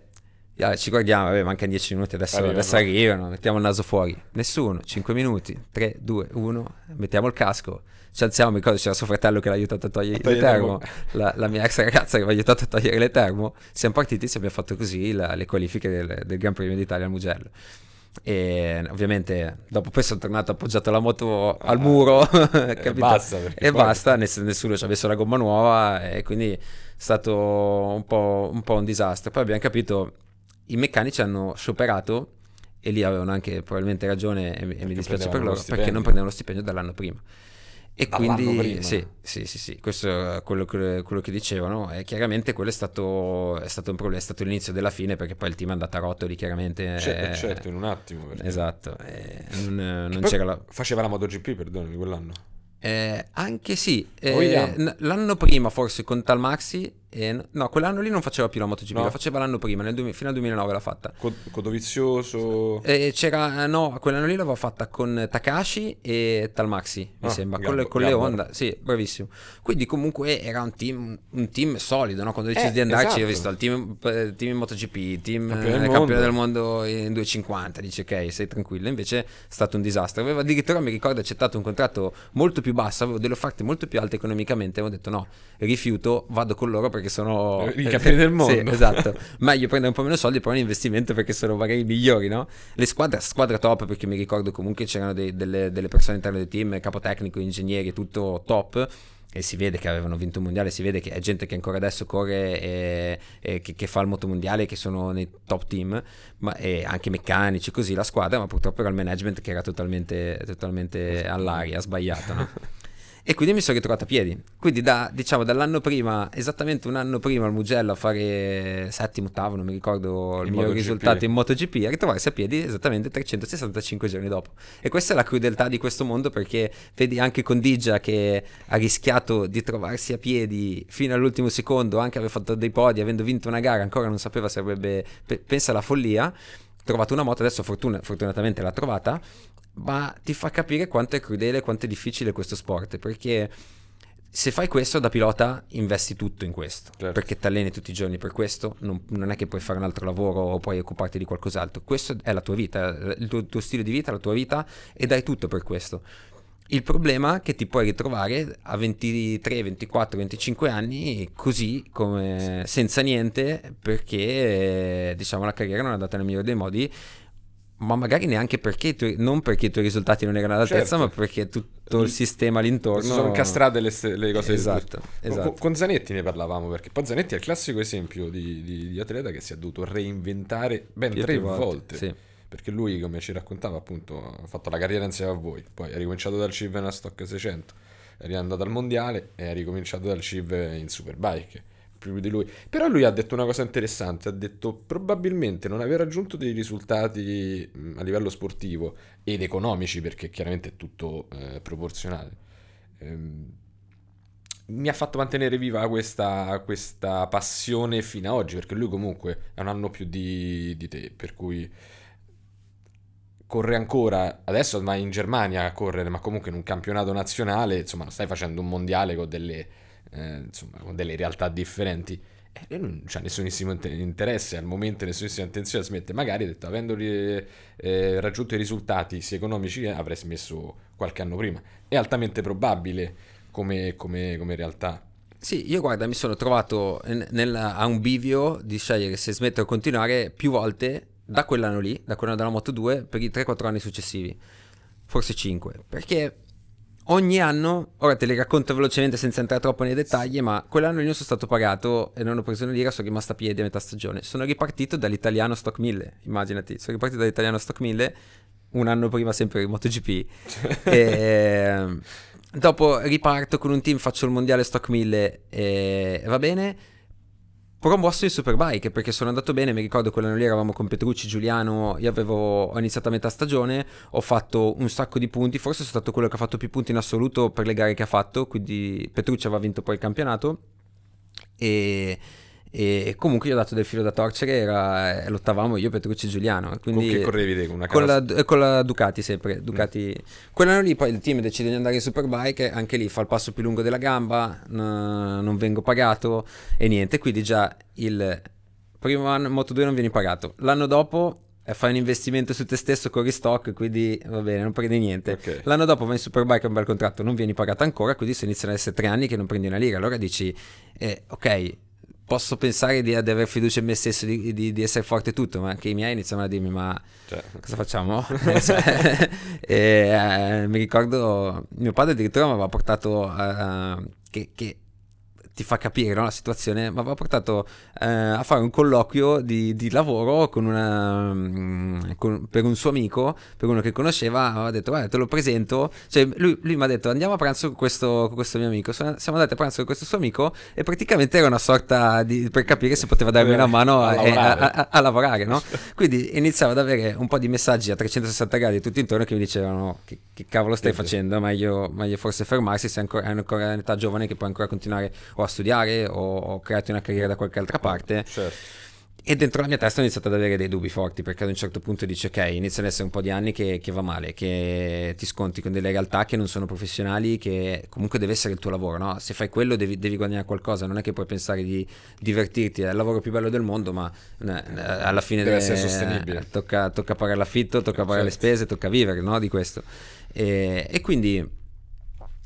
ah, ci guardiamo, vabbè, mancano 10 minuti, adesso arrivano. adesso arrivano, mettiamo il naso fuori. Nessuno, 5 minuti, 3, 2, 1, mettiamo il casco. Ci alziamo, mi ricordo c'era suo fratello che l'ha aiutato a togliere le termo, la, la, mia ex ragazza che mi ha aiutato a togliere le termo. Siamo partiti, ci abbiamo fatto così la, le qualifiche del, del Gran Premio d'Italia al Mugello e ovviamente dopo poi sono tornato appoggiato la moto ah, al muro ah, <laughs> eh, e basta, e poi... basta ness- nessuno ci ha messo la gomma nuova e quindi stato un po', un po' un disastro. Poi abbiamo capito, i meccanici hanno scioperato e lì avevano anche probabilmente ragione e, e mi dispiace per loro perché non prendevano lo stipendio dall'anno prima. E quindi prima. Sì, sì, sì, sì, questo è quello, quello, quello che dicevano e chiaramente quello è stato, è stato un problema, è stato l'inizio della fine perché poi il team è andato a rotoli chiaramente. Certo, eh, certo in un attimo. Perché... Esatto, eh, non, non c'era la... Faceva la MotoGP, perdonami, quell'anno. Eh, anche sì, eh, l'anno prima forse con Talmaxi e, no, quell'anno lì non faceva più la MotoGP, no. la faceva l'anno prima, nel, fino al 2009 l'ha fatta. Cod- Codovizioso? E c'era, no, quell'anno lì l'aveva fatta con Takashi e Talmaxi, mi ah, sembra, Gabbo, con, con le Honda. Sì, bravissimo. Quindi comunque era un team, un team solido, no? Quando decisi eh, di andarci, esatto. ho visto il team, eh, team MotoGP, team campione, eh, campione del mondo in 250, dice ok, sei tranquillo. Invece è stato un disastro. Aveva addirittura, mi ricordo, accettato un contratto molto più basso, avevo delle offerte molto più alte economicamente, avevo detto no, rifiuto, vado con loro perché perché sono eh, i eh, campioni del mondo. Sì, esatto. <laughs> Meglio prendere un po' meno soldi, però è un investimento perché sono magari i migliori, no? Le squadre, squadra top, perché mi ricordo comunque c'erano dei, delle, delle, persone all'interno del team, capotecnico, ingegneri, tutto top. E si vede che avevano vinto un mondiale, si vede che è gente che ancora adesso corre e, e che, che, fa il motomondiale, che sono nei top team, ma anche meccanici, così la squadra, ma purtroppo era il management che era totalmente, totalmente all'aria, sbagliato. No? <laughs> E quindi mi sono ritrovato a piedi. Quindi da, diciamo, dall'anno prima, esattamente un anno prima al Mugello a fare settimo, ottavo, non mi ricordo il, il mio MotoGP. risultato in MotoGP, a ritrovarsi a piedi esattamente 365 giorni dopo. E questa è la crudeltà di questo mondo perché vedi anche con Condigia che ha rischiato di trovarsi a piedi fino all'ultimo secondo, anche aver fatto dei podi, avendo vinto una gara, ancora non sapeva se avrebbe... pensa alla follia trovato una moto, adesso fortuna, fortunatamente l'ha trovata, ma ti fa capire quanto è crudele, quanto è difficile questo sport, perché se fai questo da pilota investi tutto in questo, certo. perché ti alleni tutti i giorni per questo, non, non, è che puoi fare un altro lavoro o puoi occuparti di qualcos'altro, questo è la tua vita, il tuo, tuo stile di vita, la tua vita e dai tutto per questo. Il problema è che ti puoi ritrovare a 23, 24, 25 anni così, come senza niente, perché diciamo la carriera non è andata nel migliore dei modi, ma magari neanche perché, tu, non perché i tuoi risultati non erano all'altezza, certo. ma perché tutto il sistema all'intorno... Si sono incastrate le, le cose. Esatto, esatto. Con, Zanetti ne parlavamo, perché poi Zanetti è il classico esempio di, di, di atleta che si è dovuto reinventare ben Più tre volte. volte. Sì perché lui, come ci raccontava, appunto, ha fatto la carriera insieme a voi, poi è ricominciato dal CIV nella Stock 600, è riandato al Mondiale e è ricominciato dal CIV in Superbike, più di lui. Però lui ha detto una cosa interessante, ha detto probabilmente non aver raggiunto dei risultati a livello sportivo ed economici, perché chiaramente è tutto eh, proporzionale. Ehm, mi ha fatto mantenere viva questa, questa, passione fino ad oggi, perché lui comunque è un anno più di, di te, per cui corre ancora, adesso vai in Germania a correre, ma comunque in un campionato nazionale, insomma, stai facendo un mondiale con delle, eh, insomma, con delle realtà differenti. Eh, e non c'ha nessunissimo interesse al momento, nessunissima attenzione a smette. Magari detto, avendo eh, raggiunto i risultati sì, economici, eh, avrei smesso qualche anno prima. È altamente probabile come, come, come realtà. Sì, io guarda, mi sono trovato nel, a un bivio di scegliere se smetto o continuare più volte da quell'anno lì, da quell'anno della Moto 2, per i 3-4 anni successivi, forse 5, perché ogni anno, ora te li racconto velocemente senza entrare troppo nei dettagli, ma quell'anno io sono stato pagato e non ho preso una lira, sono rimasto a piedi a metà stagione. Sono ripartito dall'italiano Stock 1000, immaginati, sono ripartito dall'italiano Stock 1000 un anno prima sempre in MotoGP. <laughs> e, ehm, dopo riparto con un team, faccio il mondiale Stock 1000 e va bene Promosso in Superbike perché sono andato bene, mi ricordo quell'anno lì eravamo con Petrucci, Giuliano, io avevo, ho iniziato a metà stagione, ho fatto un sacco di punti, forse sono stato quello che ha fatto più punti in assoluto per le gare che ha fatto, quindi Petrucci aveva vinto poi il campionato e e comunque gli ho dato del filo da torcere, era, eh, lottavamo io, Petrucci e Giuliano. Quindi, con che correvi con una casa? Con la, con la Ducati sempre. Mm. Ducati. Mm. Quell'anno lì poi il team decide di andare in Superbike, anche lì fa il passo più lungo della gamba, non vengo pagato e niente. Quindi già il primo anno Moto2 non vieni pagato. L'anno dopo eh, fai un investimento su te stesso con stock, quindi va bene, non prendi niente. Okay. L'anno dopo vai in Superbike, è un bel contratto, non vieni pagato ancora, quindi se iniziano ad essere tre anni che non prendi una lira, allora dici, eh, ok, posso pensare di, di avere fiducia in me stesso, di, di, di, essere forte tutto, ma anche i miei iniziano a dirmi ma cioè. cosa facciamo? <laughs> <laughs> e, eh, mi ricordo mio padre addirittura mi aveva portato, eh, che, che ti fa capire no, la situazione, mi aveva portato eh, a fare un colloquio di, di lavoro con una, mm, con, per un suo amico, per uno che conosceva, aveva detto guarda te lo presento, cioè, lui, lui mi ha detto andiamo a pranzo con questo, con questo mio amico, siamo andati a pranzo con questo suo amico e praticamente era una sorta di, per capire se poteva darmi una eh, mano a, a, lavorare, a, a, lavorare no? quindi iniziava ad avere un po' di messaggi a 360 gradi tutti intorno che mi dicevano che, che cavolo stai sì, facendo, sì. Meglio, meglio, forse fermarsi se ancora, hai ancora un'età giovane che puoi ancora continuare o qua a studiare o ho creato una carriera da qualche altra parte. Ah, certo. E dentro la mia testa ho iniziato ad avere dei dubbi forti perché ad un certo punto dici ok, inizia ad essere un po' di anni che, che, va male, che ti sconti con delle realtà che non sono professionali, che comunque deve essere il tuo lavoro, no? Se fai quello devi, devi guadagnare qualcosa, non è che puoi pensare di divertirti, è il lavoro più bello del mondo, ma eh, eh alla fine deve de- essere sostenibile. tocca, tocca, pagare l'affitto, tocca pagare certo. le spese, tocca vivere, no? Di questo. e, e quindi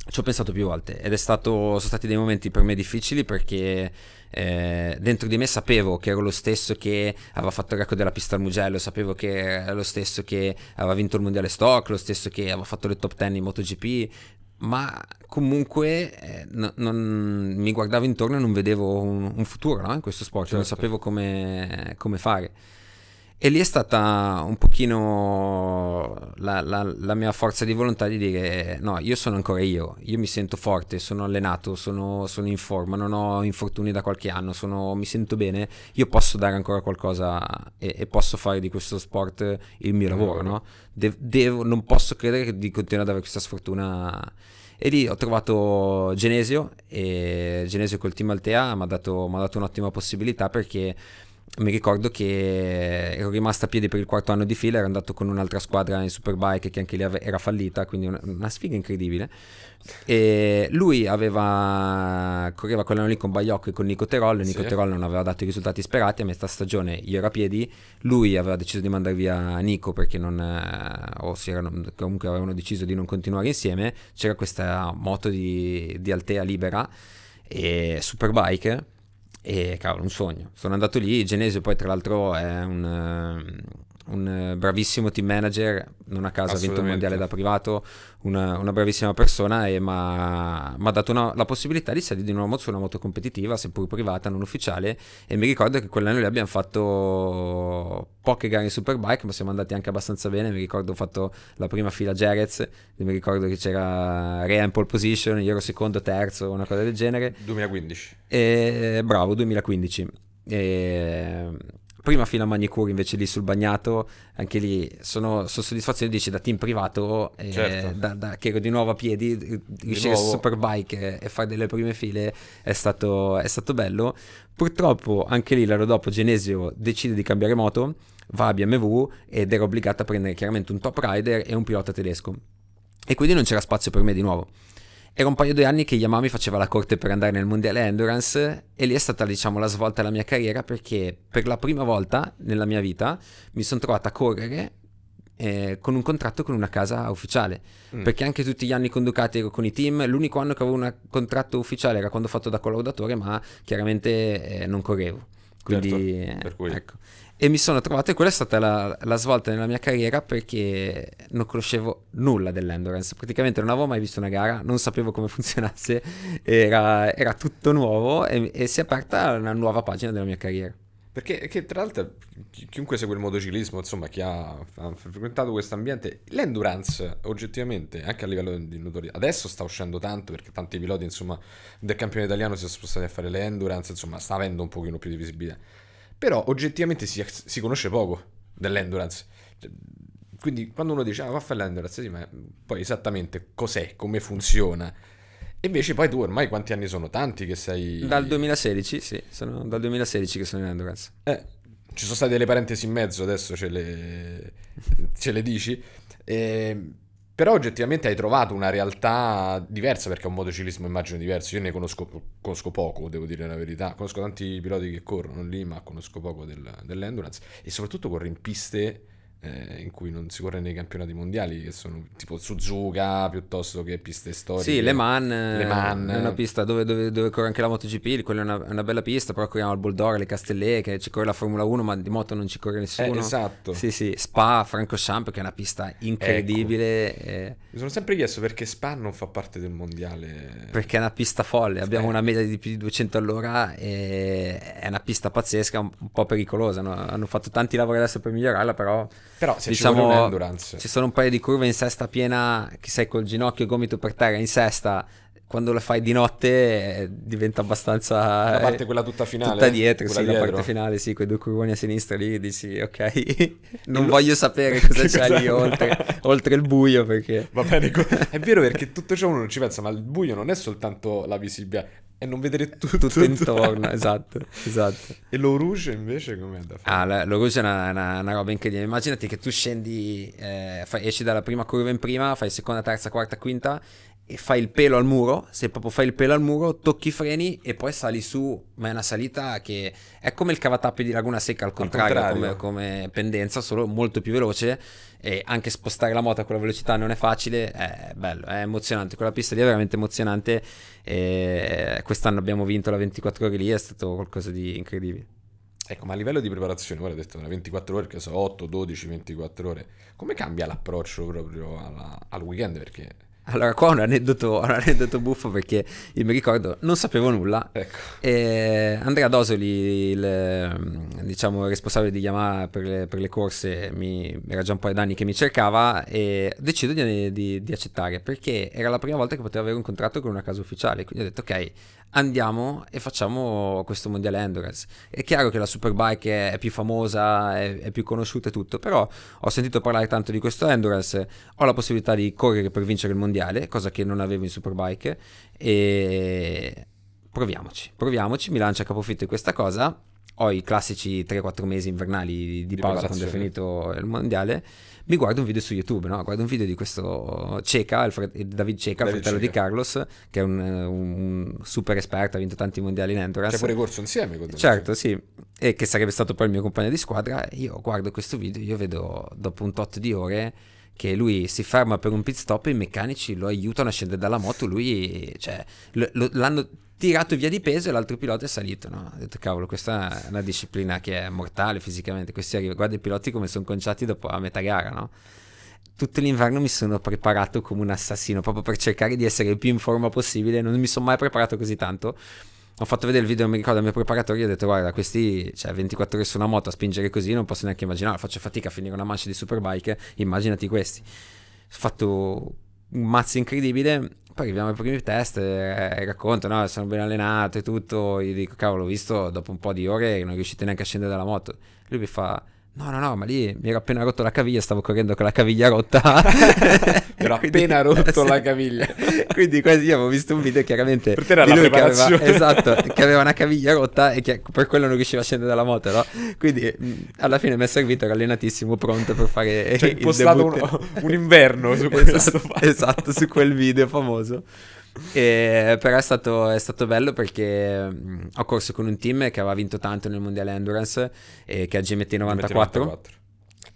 ci ho pensato più volte ed è stato, sono stati dei momenti per me difficili perché eh, dentro di me sapevo che ero lo stesso che aveva fatto il record della pista al Mugello, sapevo che ero lo stesso che aveva vinto il mondiale stock, lo stesso che aveva fatto le top 10 in MotoGP, ma comunque eh, no, non, mi guardavo intorno e non vedevo un, un futuro no? in questo sport, certo. non sapevo come, come fare. E lì è stata un pochino la, la, la, mia forza di volontà di dire no, io sono ancora io, io mi sento forte, sono allenato, sono, sono in forma, non ho infortuni da qualche anno, sono, mi sento bene, io posso dare ancora qualcosa e, e posso fare di questo sport il mio lavoro, no? De, devo, non posso credere di continuare ad avere questa sfortuna. E lì ho trovato Genesio e Genesio col team Altea mi ha dato, dato un'ottima possibilità perché mi ricordo che ero rimasto a piedi per il quarto anno di fila, ero andato con un'altra squadra in Superbike che anche lì era fallita, quindi una, una sfiga incredibile. E lui aveva, correva quell'anno lì con Baiocco e con Nico Terol, Nico sì. Terol non aveva dato i risultati sperati, a metà stagione io ero a piedi, lui aveva deciso di mandare via Nico perché non, eh, o erano, comunque avevano deciso di non continuare insieme, c'era questa moto di, di Altea libera e Superbike e cavolo, un sogno. Sono andato lì, Genesio poi tra l'altro è un, ehm, un eh, bravissimo team manager, non a caso ha vinto il mondiale da privato, una, una bravissima persona e mi ha dato una, la possibilità di salire di nuovo su una moto competitiva, seppur privata, non ufficiale e mi ricordo che quell'anno lì abbiamo fatto poche gare in superbike ma siamo andati anche abbastanza bene, mi ricordo ho fatto la prima fila Jerez, mi ricordo che c'era Rea in pole position, io ero secondo, terzo, una cosa del genere. 2015. E, eh, bravo, 2015. E, prima fino a manicure invece lì sul bagnato, anche lì sono, sono soddisfazione, dici da team privato, eh, certo. da, da, che ero di nuovo a piedi, riuscire su Superbike e, e, fare delle prime file è stato, è stato bello. Purtroppo anche lì l'anno dopo Genesio decide di cambiare moto, va a BMW ed era obbligato a prendere chiaramente un top rider e un pilota tedesco. E quindi non c'era spazio per me di nuovo. Era un paio di anni che Yamami faceva la corte per andare nel mondiale endurance e lì è stata diciamo la svolta della mia carriera perché per la prima volta nella mia vita mi sono trovato a correre eh, con un contratto con una casa ufficiale. Mm. Perché anche tutti gli anni con Ducati ero con i team. L'unico anno che avevo un contratto ufficiale era quando ho fatto da collaudatore, ma chiaramente eh, non correvo. Quindi, certo, cui. ecco. E mi sono trovato, e quella è stata la, la, svolta nella mia carriera perché non conoscevo nulla dell'endurance, praticamente non avevo mai visto una gara, non sapevo come <laughs> funzionasse, era, era tutto nuovo e, e, si è aperta una nuova pagina della mia carriera. Perché tra l'altro chiunque segue il motociclismo, insomma chi ha, ha frequentato questo ambiente, l'endurance oggettivamente anche a livello di notorietà, adesso sta uscendo tanto perché tanti piloti insomma, del campione italiano si sono spostati a fare l'endurance, insomma sta avendo un pochino più di visibilità però oggettivamente si, si conosce poco dell'endurance. Cioè, quindi quando uno dice, ah, va a fare l'endurance, sì, ma poi esattamente cos'è, come funziona. E invece poi tu ormai quanti anni sono? Tanti che sei... Dal 2016, sì, sono dal 2016 che sono in endurance. Eh, ci sono state delle parentesi in mezzo adesso, ce le, ce le dici. Ehm... Però oggettivamente hai trovato una realtà diversa perché è un motociclismo immagino diverso. Io ne conosco, conosco, poco, devo dire la verità. Conosco tanti piloti che corrono lì, ma conosco poco del, dell'endurance. E soprattutto corri in piste eh, in cui non si corre nei campionati mondiali, che sono tipo Suzuka piuttosto che piste storiche. Sì, Le Mans, eh, Le Mans. è una pista dove, dove, dove, corre anche la MotoGP, quella è una, una bella pista, però corriamo al Bulldog, le Castellee, che ci corre la Formula 1, ma di moto non ci corre nessuno. Eh, esatto. Sì, sì, Spa, Francochamp, che è una pista incredibile. Ecco. E... Eh. Mi sono sempre chiesto perché Spa non fa parte del mondiale. Perché è una pista folle, abbiamo eh. una media di più di 200 all'ora, e è una pista pazzesca, un po' pericolosa, no? hanno fatto tanti lavori adesso per migliorarla, però... Però se diciamo, ci, ci sono un paio di curve in sesta piena che sei col ginocchio e gomito per terra in sesta quando la fai di notte eh, diventa abbastanza... La eh, parte quella tutta finale? Tutta dietro, sì, dietro. la parte finale, sì, quei due curvoni a sinistra lì, dici, ok, <laughs> non lo... voglio sapere <laughs> cosa c'è lì oltre, oltre, il buio perché... Va bene, <laughs> è vero perché tutto ciò uno non ci pensa, ma il buio non è soltanto la visibilità, è non vedere tutto, tutto intorno, esatto, esatto. E lo Rouge invece com'è da fare? Ah, la, lo Rouge è una, una, una, roba incredibile, immaginati che tu scendi, eh, fai, esci dalla prima curva in prima, fai seconda, terza, quarta, quinta e fai il pelo al muro, se proprio fai il pelo al muro, tocchi i freni e poi sali su, ma è una salita che è come il cavatappi di Laguna Secca al contrario, al contrario. Come, come, pendenza, solo molto più veloce e anche spostare la moto a quella velocità non è facile, è bello, è emozionante, quella pista lì è veramente emozionante e quest'anno abbiamo vinto la 24 ore lì, è stato qualcosa di incredibile. Ecco, ma a livello di preparazione, ora hai detto una 24 ore, che so 8, 12, 24 ore, come cambia l'approccio proprio alla, al weekend? Perché allora, qua un aneddoto, un aneddoto buffo perché io mi ricordo, non sapevo nulla. Ecco. E Andrea Dosoli, il mm, diciamo, responsabile di Yamaha per le, per le corse, mi, era già un po' paio anni che mi cercava e decido di, di, di, accettare perché era la prima volta che potevo avere un contratto con una casa ufficiale. Quindi ho detto, ok, andiamo e facciamo questo mondiale endurance. È chiaro che la Superbike è, più famosa, è, è, più conosciuta e tutto, però ho sentito parlare tanto di questo endurance, ho la possibilità di correre per vincere il mondiale, cosa che non avevo in Superbike, e proviamoci, proviamoci, mi lancio a capofitto di questa cosa, ho i classici 3-4 mesi invernali di, di pausa quando è finito il mondiale, mi guardo un video su YouTube, no? guardo un video di questo Ceca, Alfred, David Ceca, David fratello Ceca. di Carlos, che è un, un, super esperto, ha vinto tanti mondiali in endurance. C'è pure corso insieme con Certo, sì, e che sarebbe stato poi il mio compagno di squadra. Io guardo questo video, io vedo dopo un tot di ore che lui si ferma per un pit stop e i meccanici lo aiutano a scendere dalla moto, lui cioè, l'hanno tirato via di peso e l'altro pilota è salito. No? Ha detto, cavolo, questa è una disciplina che è mortale fisicamente. Questi arrivano, guarda i piloti come sono conciati dopo a metà gara, no? Tutto l'inverno mi sono preparato come un assassino, proprio per cercare di essere il più in forma possibile. Non mi sono mai preparato così tanto. Ho fatto vedere il video, mi ricordo, al mio preparatore, gli ho detto, guarda, questi, cioè, 24 ore su una moto a spingere così, non posso neanche immaginare, faccio fatica a finire una mancia di superbike, immaginati questi. Ho fatto un mazzo incredibile. Poi arriviamo ai primi test e eh, racconto, no, sono ben allenato e tutto. Io dico, cavolo, l'ho visto dopo un po' di ore non riuscite neanche a scendere dalla moto. Lui mi fa, No, no, no, ma lì mi ero appena rotto la caviglia, stavo correndo con la caviglia rotta. mi <laughs> <laughs> ero appena rotto la caviglia. <laughs> quindi quasi io avevo visto un video chiaramente per te era di lui che aveva, esatto, che aveva una caviglia rotta e che per quello non riusciva a scendere dalla moto, no? Quindi mh, mm, alla fine mi è servito, ero allenatissimo, pronto per fare cioè, il debutto. Un, un inverno su questo esatto, esatto, su quel video famoso e, però è stato, è stato, bello perché ho corso con un team che aveva vinto tanto nel mondiale endurance, e che è GMT 94. 94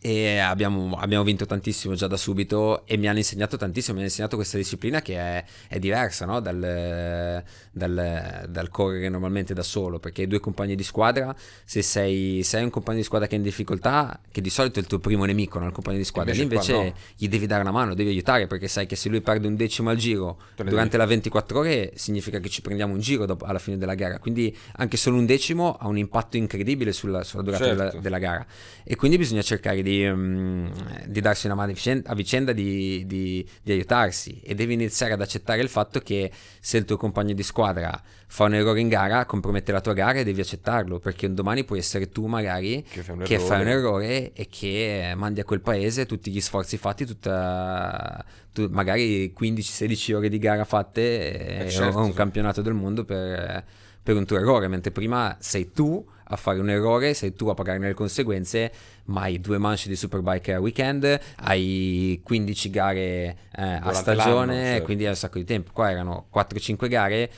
e abbiamo, abbiamo, vinto tantissimo già da subito e mi hanno insegnato tantissimo, mi hanno insegnato questa disciplina che è, è diversa no? Dal, dal, dal, correre normalmente da solo, perché due compagni di squadra, se sei, se un compagno di squadra che è in difficoltà, che di solito è il tuo primo nemico, non il compagno di squadra, invece, invece no. gli devi dare una mano, devi aiutare, perché sai che se lui perde un decimo al giro durante la 24 ore, significa che ci prendiamo un giro dopo, alla fine della gara, quindi anche solo un decimo ha un impatto incredibile sulla, sulla durata certo. della, della, gara. E quindi bisogna cercare di, mm, di darsi una mano a vicenda, di, di, di aiutarsi e devi iniziare ad accettare il fatto che se il tuo compagno di squadra squadra fa un errore in gara, compromette la tua gara e devi accettarlo, perché un domani puoi essere tu magari che fai un, che fai un errore e che mandi a quel paese tutti gli sforzi fatti, tutta, tu, magari 15-16 ore di gara fatte eh, eh certo. un campionato del mondo per, per un tuo errore, mentre prima sei tu a fare un errore, sei tu a pagarne le conseguenze, ma hai due manche di Superbike a weekend, hai 15 gare eh, a stagione, certo. quindi è un sacco di tempo. Qua erano 4-5 gare,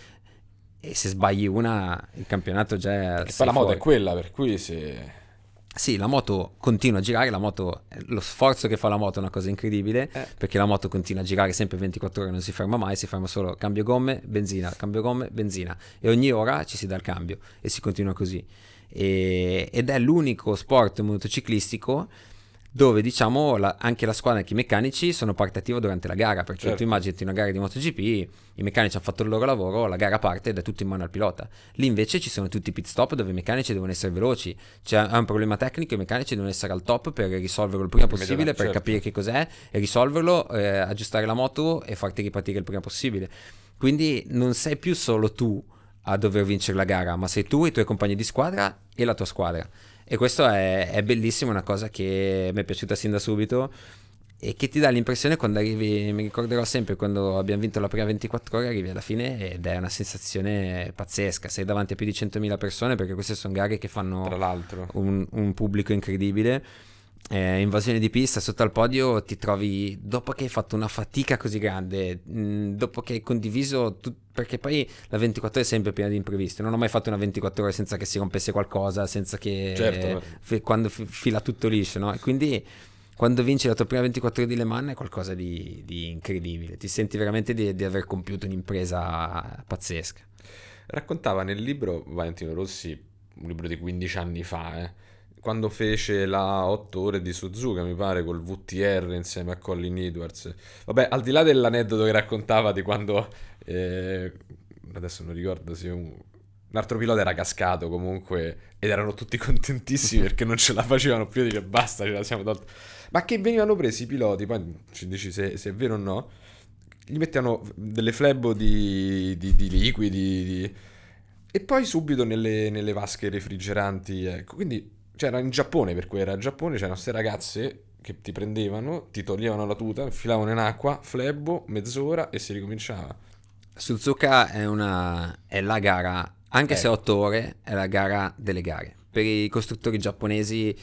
e se sbagli una il campionato già... è la moto fuori. è quella, per cui se... Sì, la moto continua a girare, la moto, lo sforzo che fa la moto è una cosa incredibile, eh. perché la moto continua a girare sempre 24 ore, non si ferma mai, si ferma solo cambio gomme, benzina, cambio gomme, benzina, e ogni ora ci si dà il cambio e si continua così. E, ed è l'unico sport motociclistico dove diciamo la, anche la squadra, anche i meccanici sono parte attiva durante la gara, perché certo. tu immagini una gara di MotoGP, i meccanici hanno fatto il loro lavoro, la gara parte ed è tutto in mano al pilota. Lì invece ci sono tutti i pit stop dove i meccanici devono essere veloci, c'è un problema tecnico, i meccanici devono essere al top per risolverlo il prima possibile, per certo. capire che cos'è e risolverlo, eh, aggiustare la moto e farti ripartire il prima possibile. Quindi non sei più solo tu a dover vincere la gara, ma sei tu, i tuoi compagni di squadra e la tua squadra. E questo è, è bellissimo, una cosa che mi è piaciuta sin da subito e che ti dà l'impressione quando arrivi, mi ricorderò sempre quando abbiamo vinto la prima 24 ore, arrivi alla fine ed è una sensazione pazzesca, sei davanti a più di 100.000 persone perché queste sono gare che fanno un, un pubblico incredibile eh, invasione di pista sotto al podio ti trovi dopo che hai fatto una fatica così grande, mh, mm, dopo che hai condiviso tutto perché poi la 24 ore è sempre piena di imprevisti. Non ho mai fatto una 24 ore senza che si rompesse qualcosa, senza che certo. eh, quando f- fila tutto liscio, no? E quindi quando vinci la tua prima 24 ore di Le Mans è qualcosa di, di incredibile. Ti senti veramente di, di aver compiuto un'impresa pazzesca. Raccontava nel libro Valentino Rossi, un libro di 15 anni fa, eh quando fece la 8 ore di Suzuka, mi pare, col VTR insieme a Colin Edwards. Vabbè, al di là dell'aneddoto che raccontava di quando... Eh, adesso non ricordo se... Un, un altro pilota era cascato comunque ed erano tutti <laughs> contentissimi perché non ce la facevano più dice basta, ce la siamo tolta. Ma che venivano presi i piloti, poi ci dici se, se è vero o no, gli mettevano delle flebo di, di, di liquidi di... e poi subito nelle, nelle vasche refrigeranti. Ecco. Quindi cioè era in Giappone per cui era in Giappone, c'erano queste ragazze che ti prendevano, ti toglievano la tuta, infilavano in acqua, flebbo, mezz'ora e si ricominciava. Suzuka è, una, è la gara, anche eh. se otto ore, è la gara delle gare. Per i costruttori giapponesi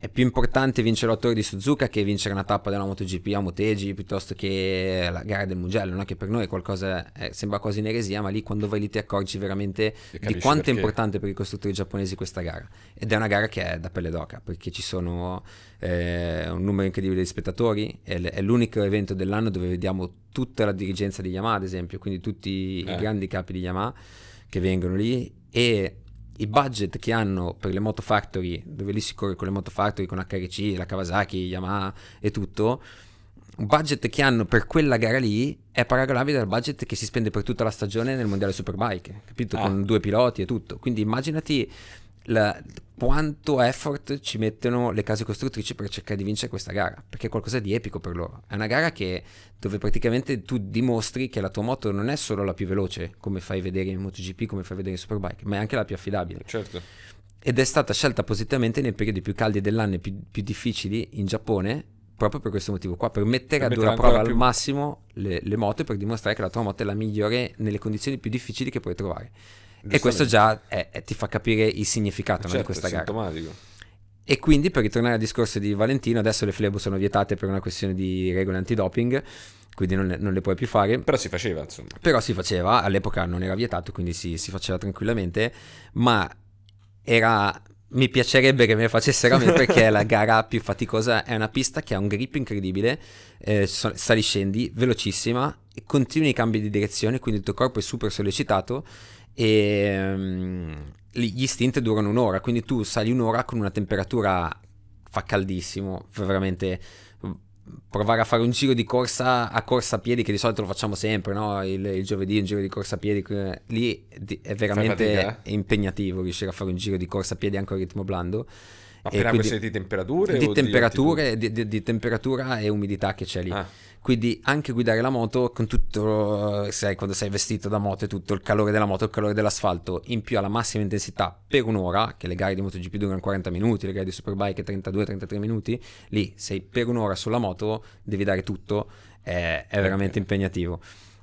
è più importante vincere la Torre di Suzuka che vincere una tappa della MotoGP a Motegi piuttosto che la gara del Mugello, no? che per noi è qualcosa, è, sembra quasi un'eresia, ma lì quando vai lì ti accorgi veramente di quanto perché. è importante per i costruttori giapponesi questa gara. Ed è una gara che è da pelle d'oca, perché ci sono eh, un numero incredibile di spettatori, è, è l'unico evento dell'anno dove vediamo tutta la dirigenza di Yamaha, ad esempio, quindi tutti eh. i grandi capi di Yamaha che vengono lì e i budget che hanno per le Moto Factory, dove lì si corre con le Moto Factory, con HRC, la Kawasaki, Yamaha e tutto, un budget che hanno per quella gara lì è paragonabile al budget che si spende per tutta la stagione nel mondiale Superbike, capito? Ah. Con due piloti e tutto. Quindi immaginati la, quanto effort ci mettono le case costruttrici per cercare di vincere questa gara, perché è qualcosa di epico per loro. È una gara che, dove praticamente tu dimostri che la tua moto non è solo la più veloce, come fai vedere in MotoGP, come fai vedere in Superbike, ma è anche la più affidabile. Certo. Ed è stata scelta appositamente nei periodi più caldi dell'anno e più, più difficili in Giappone, proprio per questo motivo qua, per mettere a dura prova più... al massimo le, le moto e per dimostrare che la tua moto è la migliore nelle condizioni più difficili che puoi trovare. E questo già è, è, ti fa capire il significato certo, no, di certo, questa gara. Sintomatico. E quindi, per ritornare al discorso di Valentino, adesso le flebo sono vietate per una questione di regole antidoping, quindi non le, non le puoi più fare. Però si faceva, insomma. Però si faceva, all'epoca non era vietato, quindi si, si faceva tranquillamente, ma era mi piacerebbe che me le facessero a me perché è la <laughs> gara più faticosa, è una pista che ha un grip incredibile, eh, sali scendi, velocissima, continui i cambi di direzione, quindi il tuo corpo è super sollecitato e um, gli stint durano un'ora, quindi tu sali un'ora con una temperatura, fa caldissimo, veramente provare a fare un giro di corsa a corsa a piedi che di solito lo facciamo sempre no? il, il giovedì un giro di corsa a piedi lì è veramente eh? impegnativo riuscire a fare un giro di corsa a piedi anche a ritmo blando appena per quindi, di temperature? Di temperature, di, di, di temperatura e umidità che c'è lì. Ah. Quindi anche guidare la moto con tutto, sai, quando sei vestito da moto e tutto, il calore della moto, il calore dell'asfalto, in più alla massima intensità per un'ora, che le gare di MotoGP durano 40 minuti, le gare di Superbike 32-33 minuti, lì sei per un'ora sulla moto, devi dare tutto, è, è veramente okay. impegnativo.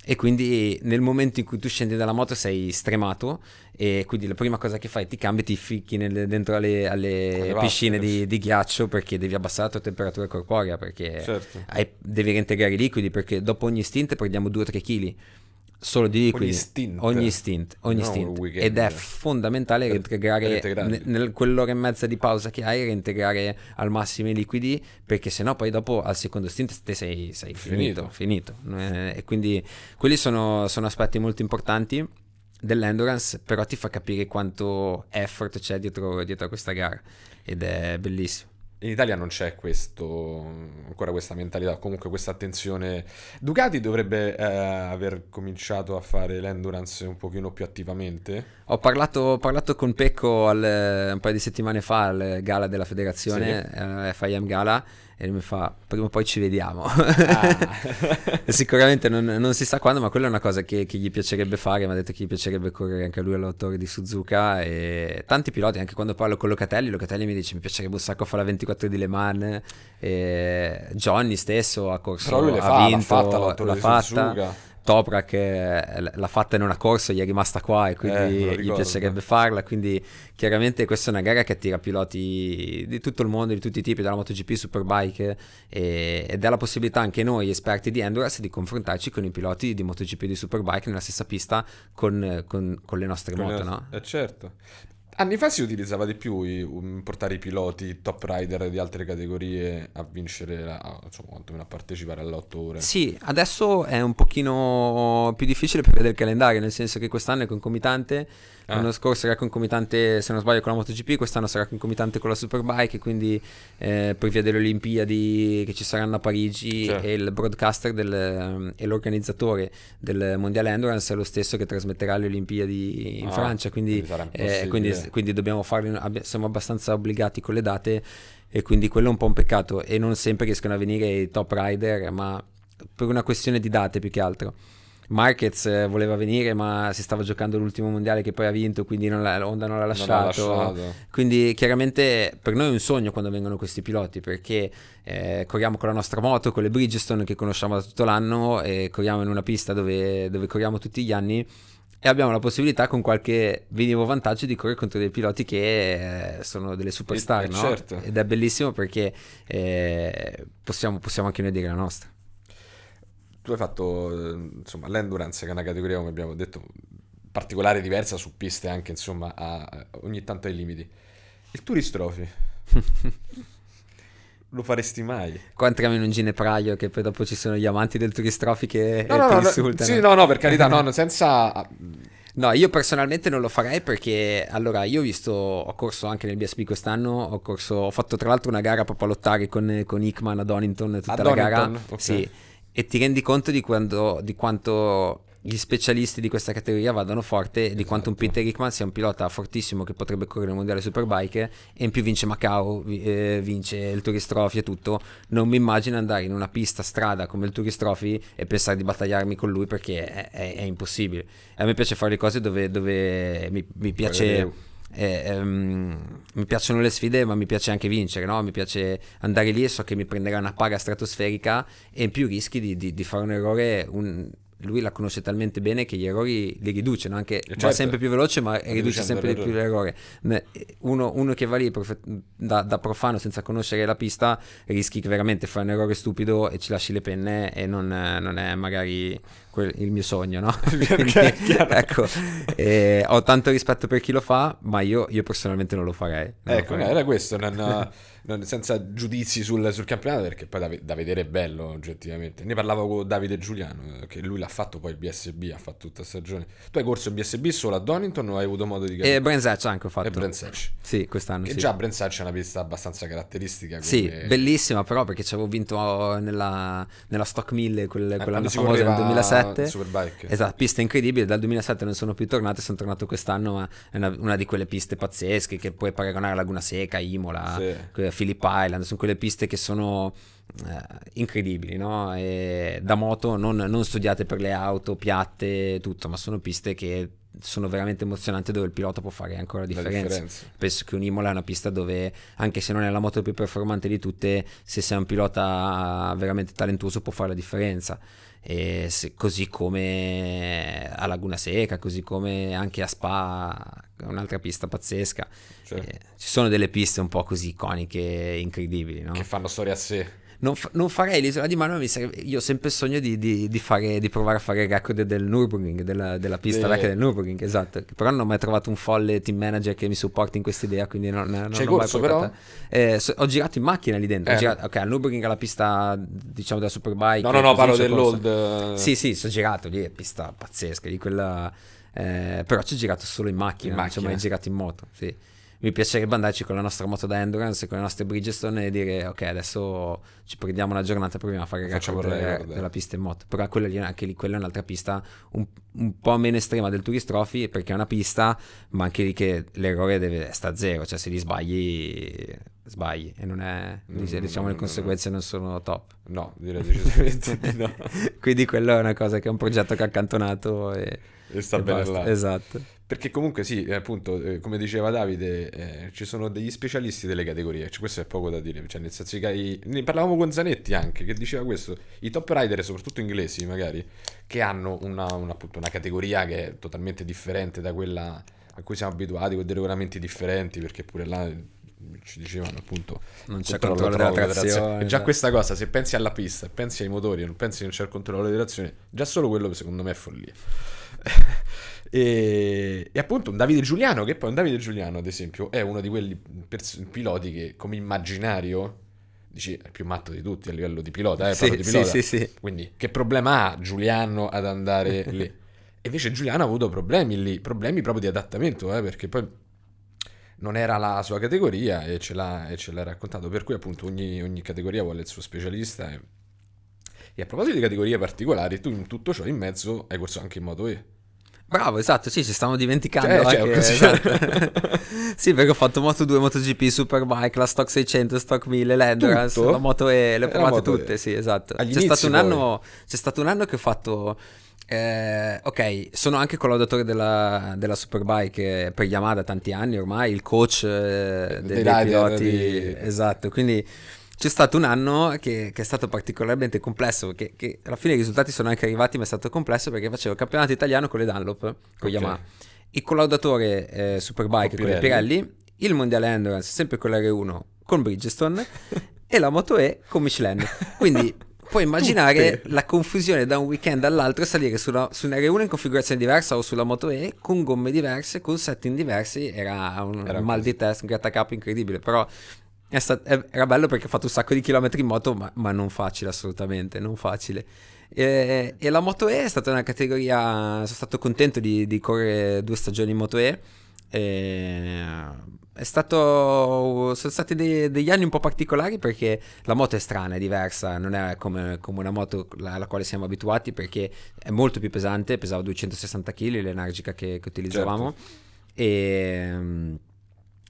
E quindi nel momento in cui tu scendi dalla moto sei stremato e quindi la prima cosa che fai è ti cambi e ti ficchi nel, dentro alle, alle piscine di, di, ghiaccio perché devi abbassare la tua temperatura corporea, perché certo. hai, devi reintegrare i liquidi, perché dopo ogni stint perdiamo 2-3 kg solo di liquidi. Ogni stint. Ogni stint, ogni no, stint. Ed è fondamentale reintegrare nel quell'ora e mezza di pausa che hai, reintegrare al massimo i liquidi, perché sennò poi dopo al secondo stint te sei, sei finito. finito. finito. Eh, e quindi quelli sono, sono aspetti molto importanti dell'endurance, però ti fa capire quanto effort c'è dietro, dietro a questa gara ed è bellissimo. In Italia non c'è questo, ancora questa mentalità, comunque questa attenzione. Ducati dovrebbe eh, aver cominciato a fare l'endurance un pochino più attivamente. Ho parlato, ho parlato con Pecco al, un paio di settimane fa al gala della federazione, sì. eh, FIM Gala, e lui mi fa prima o poi ci vediamo ah. <laughs> sicuramente non, non, si sa quando ma quella è una cosa che, che gli piacerebbe fare mi ha detto che gli piacerebbe correre anche a lui all'autore di Suzuka e tanti piloti anche quando parlo con Locatelli Locatelli mi dice mi piacerebbe un sacco fare la 24 di Le Mans e Johnny stesso ha corso Però lui ha fa, vinto l'ha fatta, l'ha fatta Topra che l'ha fatta in una corsa, gli è rimasta qua e quindi eh, gli piacerebbe farla, quindi chiaramente questa è una gara che attira piloti di tutto il mondo, di tutti i tipi, dalla MotoGP, Superbike e, ed è la possibilità anche noi esperti di Endurance di confrontarci con i piloti di MotoGP e di Superbike nella stessa pista con, con, con le nostre con moto, le... no? Eh certo, Anni fa si utilizzava di più i, portare i piloti top rider di altre categorie a vincere, la, a, insomma, quantomeno a partecipare alle 8 ore. Sì, adesso è un pochino più difficile per vedere il calendario, nel senso che quest'anno è concomitante Ah. L'anno scorso era concomitante, se non sbaglio, con la MotoGP, quest'anno sarà concomitante con la Superbike, quindi eh, per via delle Olimpiadi che ci saranno a Parigi certo. e il broadcaster del, e l'organizzatore del Mondiale Endurance è lo stesso che trasmetterà le Olimpiadi in ah, Francia, quindi, eh, quindi, quindi dobbiamo farlo, siamo abbastanza obbligati con le date e quindi quello è un po' un peccato e non sempre riescono a venire i top rider, ma per una questione di date più che altro. Marquez eh, voleva venire ma si stava giocando l'ultimo mondiale che poi ha vinto quindi non la, Honda non l'ha lasciato. Non lasciato. quindi chiaramente per noi è un sogno quando vengono questi piloti perché eh, corriamo con la nostra moto con le Bridgestone che conosciamo da tutto l'anno e corriamo in una pista dove, dove corriamo tutti gli anni e abbiamo la possibilità con qualche minimo vantaggio di correre contro dei piloti che eh, sono delle superstar, e, eh, no? certo. Ed è bellissimo perché eh, possiamo, possiamo anche noi dire la nostra tu hai fatto eh, insomma, l'endurance, che è una categoria, come abbiamo detto, particolare diversa su piste anche, insomma, a, ogni tanto ai limiti. Il turistrofi. <laughs> lo faresti mai. Qua entriamo in un ginepraio che poi dopo ci sono gli amanti del turistrofi che no, no, no, insultano. sì, no, no, per carità, no, senza... No, io personalmente non lo farei perché allora io ho visto, ho corso anche nel BSB quest'anno, ho, corso, ho fatto tra l'altro una gara proprio a lottare con, con Hickman a Donington tutta a la Donington, gara. Okay. Sì, e ti rendi conto di, quando, di quanto gli specialisti di questa categoria vadano forte esatto. di quanto un Peter Rickman sia un pilota fortissimo che potrebbe correre il mondiale superbike e in più vince Macao, eh, vince il Turistrofi e tutto non mi immagino andare in una pista strada come il Turistrofi e pensare di battagliarmi con lui perché è, è, è impossibile a me piace fare le cose dove, dove mi, mi piace eh, ehm, mi piacciono le sfide, ma mi piace anche vincere, no? mi piace andare lì e so che mi prenderà una paga stratosferica e in più rischi di, di, di fare un errore, un, lui la conosce talmente bene che gli errori li riduce, no? anche eh, certo. va sempre più veloce ma riduce, riduce sempre di più l'errore. Uno, uno, che va lì da, da, profano senza conoscere la pista rischi che veramente fai un errore stupido e ci lasci le penne e non, non è magari quel, il mio sogno, no? <laughs> Quindi, ecco, eh, ho tanto rispetto per chi lo fa, ma io, io personalmente non lo farei. Non ecco, lo farei. era questo, non... <laughs> non, senza giudizi sul, sul, campionato, perché poi da, da, vedere è bello oggettivamente. Ne parlavo con Davide Giuliano, eh, che lui l'ha fatto poi il BSB, ha fatto tutta stagione. Tu hai corso il BSB solo a Donington o hai avuto modo di eh, capire? E Brenzach anche ho fatto. E eh, Brenzach. Sì, quest'anno. Che sì. già Brenzach è una pista abbastanza caratteristica. Come... Sì, bellissima però perché ci avevo vinto nella, nella Stock 1000 quel, eh, quella famosa del 2007. Superbike. Esatto, pista incredibile, dal 2007 non sono più tornato, sono tornato quest'anno, ma è una, una, di quelle piste pazzesche che puoi paragonare a Laguna Seca, Imola, sì. Phillip Island, sono quelle piste che sono eh, incredibili, no? E da moto non, non studiate per le auto, piatte, tutto, ma sono piste che sono veramente emozionanti dove il pilota può fare ancora differenza. differenza. Penso che un Imola è una pista dove, anche se non è la moto più performante di tutte, se sei un pilota veramente talentuoso può fare la differenza. Se, così come a Laguna Seca, così come anche a Spa, un'altra pista pazzesca. Certo. Eh, ci sono delle piste un po' così iconiche, incredibili, no? Che fanno storia a sé. Non, fa- non, farei l'isola di Mano, io ho sempre sogno di, di, di, fare, di, provare a fare il record del Nürburgring, della, della pista vecchia del Nürburgring, esatto. Però non ho mai trovato un folle team manager che mi supporti in questa idea, quindi non, non C'è non corso, però? Eh, so, ho girato in macchina lì dentro, eh. girato, ok, al Nürburgring alla pista, diciamo, della Superbike. No, no, no, parlo dell'old... Eh. Sì, sì, sono girato lì, è pista pazzesca, di quella... Eh, però ci ho girato solo in macchina, in non ci ho mai girato in moto, sì mi piacerebbe andarci con la nostra moto da endurance, con le nostre Bridgestone e dire ok adesso ci prendiamo una giornata proviamo a fare record della, della pista in moto. Però quella lì, anche lì quella è un'altra pista un, un, po' meno estrema del turistrofi perché è una pista ma anche lì che l'errore deve, sta a zero, cioè se li sbagli sbagli e non è no, mm, diciamo no, le no, conseguenze non sono top no direi decisamente no <laughs> quindi quello è una cosa che è un progetto che ha accantonato e, e sta e bene basta. là esatto perché comunque sì, eh, appunto, eh, come diceva Davide, eh, ci sono degli specialisti delle categorie, cioè, questo è poco da dire, cioè, nel senso che i... ne parlavamo con Zanetti anche, che diceva questo, i top rider, soprattutto inglesi magari, che hanno una, una, appunto, una categoria che è totalmente differente da quella a cui siamo abituati, con dei regolamenti differenti, perché pure là eh, ci dicevano appunto non c'è controllo, controllo della trazione già esatto. questa cosa se pensi alla pista pensi ai motori non pensi che non c'è il controllo della trazione già solo quello secondo me è follia e, e, appunto un Davide Giuliano, che poi un Davide Giuliano, ad esempio, è uno di quelli pers- piloti che come immaginario dici è il più matto di tutti a livello di pilota, eh, sì, di pilota. Sì, sì, Quindi che problema ha Giuliano ad andare <laughs> lì? E invece Giuliano ha avuto problemi lì, problemi proprio di adattamento, eh, perché poi non era la sua categoria e ce l'ha, e ce l'ha raccontato, per cui appunto ogni, ogni, categoria vuole il suo specialista. E... e, a proposito di categorie particolari, tu in tutto ciò in mezzo hai corso anche in moto E. Bravo, esatto, sì, ci stavamo dimenticando. Cioè, cioè anche, cioè, esatto. <laughs> sì, perché ho fatto Moto 2, Moto GP, Superbike, la Stock 600, Stock 1000, l'Endurance, la Moto E, le ho provate tutte, e. sì, esatto. C'è stato, anno, c'è stato, un anno, che ho fatto... Eh, ok, sono anche collaudatore della, della Superbike eh, per Yamada tanti anni ormai, il coach eh, dei, dei, dei piloti. Di... Esatto, quindi c'è stato un anno che, che, è stato particolarmente complesso, che, che alla fine i risultati sono anche arrivati, ma è stato complesso perché facevo il campionato italiano con le Dunlop, con okay. Yamaha, il collaudatore eh, Superbike con, con le Pirelli, il Mondiale Endurance sempre con l'R1 con Bridgestone <laughs> e la Moto E con Michelin. Quindi puoi immaginare Tutte. la confusione da un weekend all'altro salire su una, su una R1 in configurazione diversa o sulla Moto E con gomme diverse, con setting diversi, era un, era un mal di test, un grattacapo incredibile, però è stat- era bello perché ho fatto un sacco di chilometri in moto, ma, ma non facile assolutamente, non facile. E, e, la Moto E è stata una categoria, sono stato contento di, di correre due stagioni in Moto E. e stato, sono stati dei, degli anni un po' particolari perché la moto è strana, è diversa, non è come, come una moto alla quale siamo abituati perché è molto più pesante, pesava 260 kg l'energica che, che utilizzavamo certo. e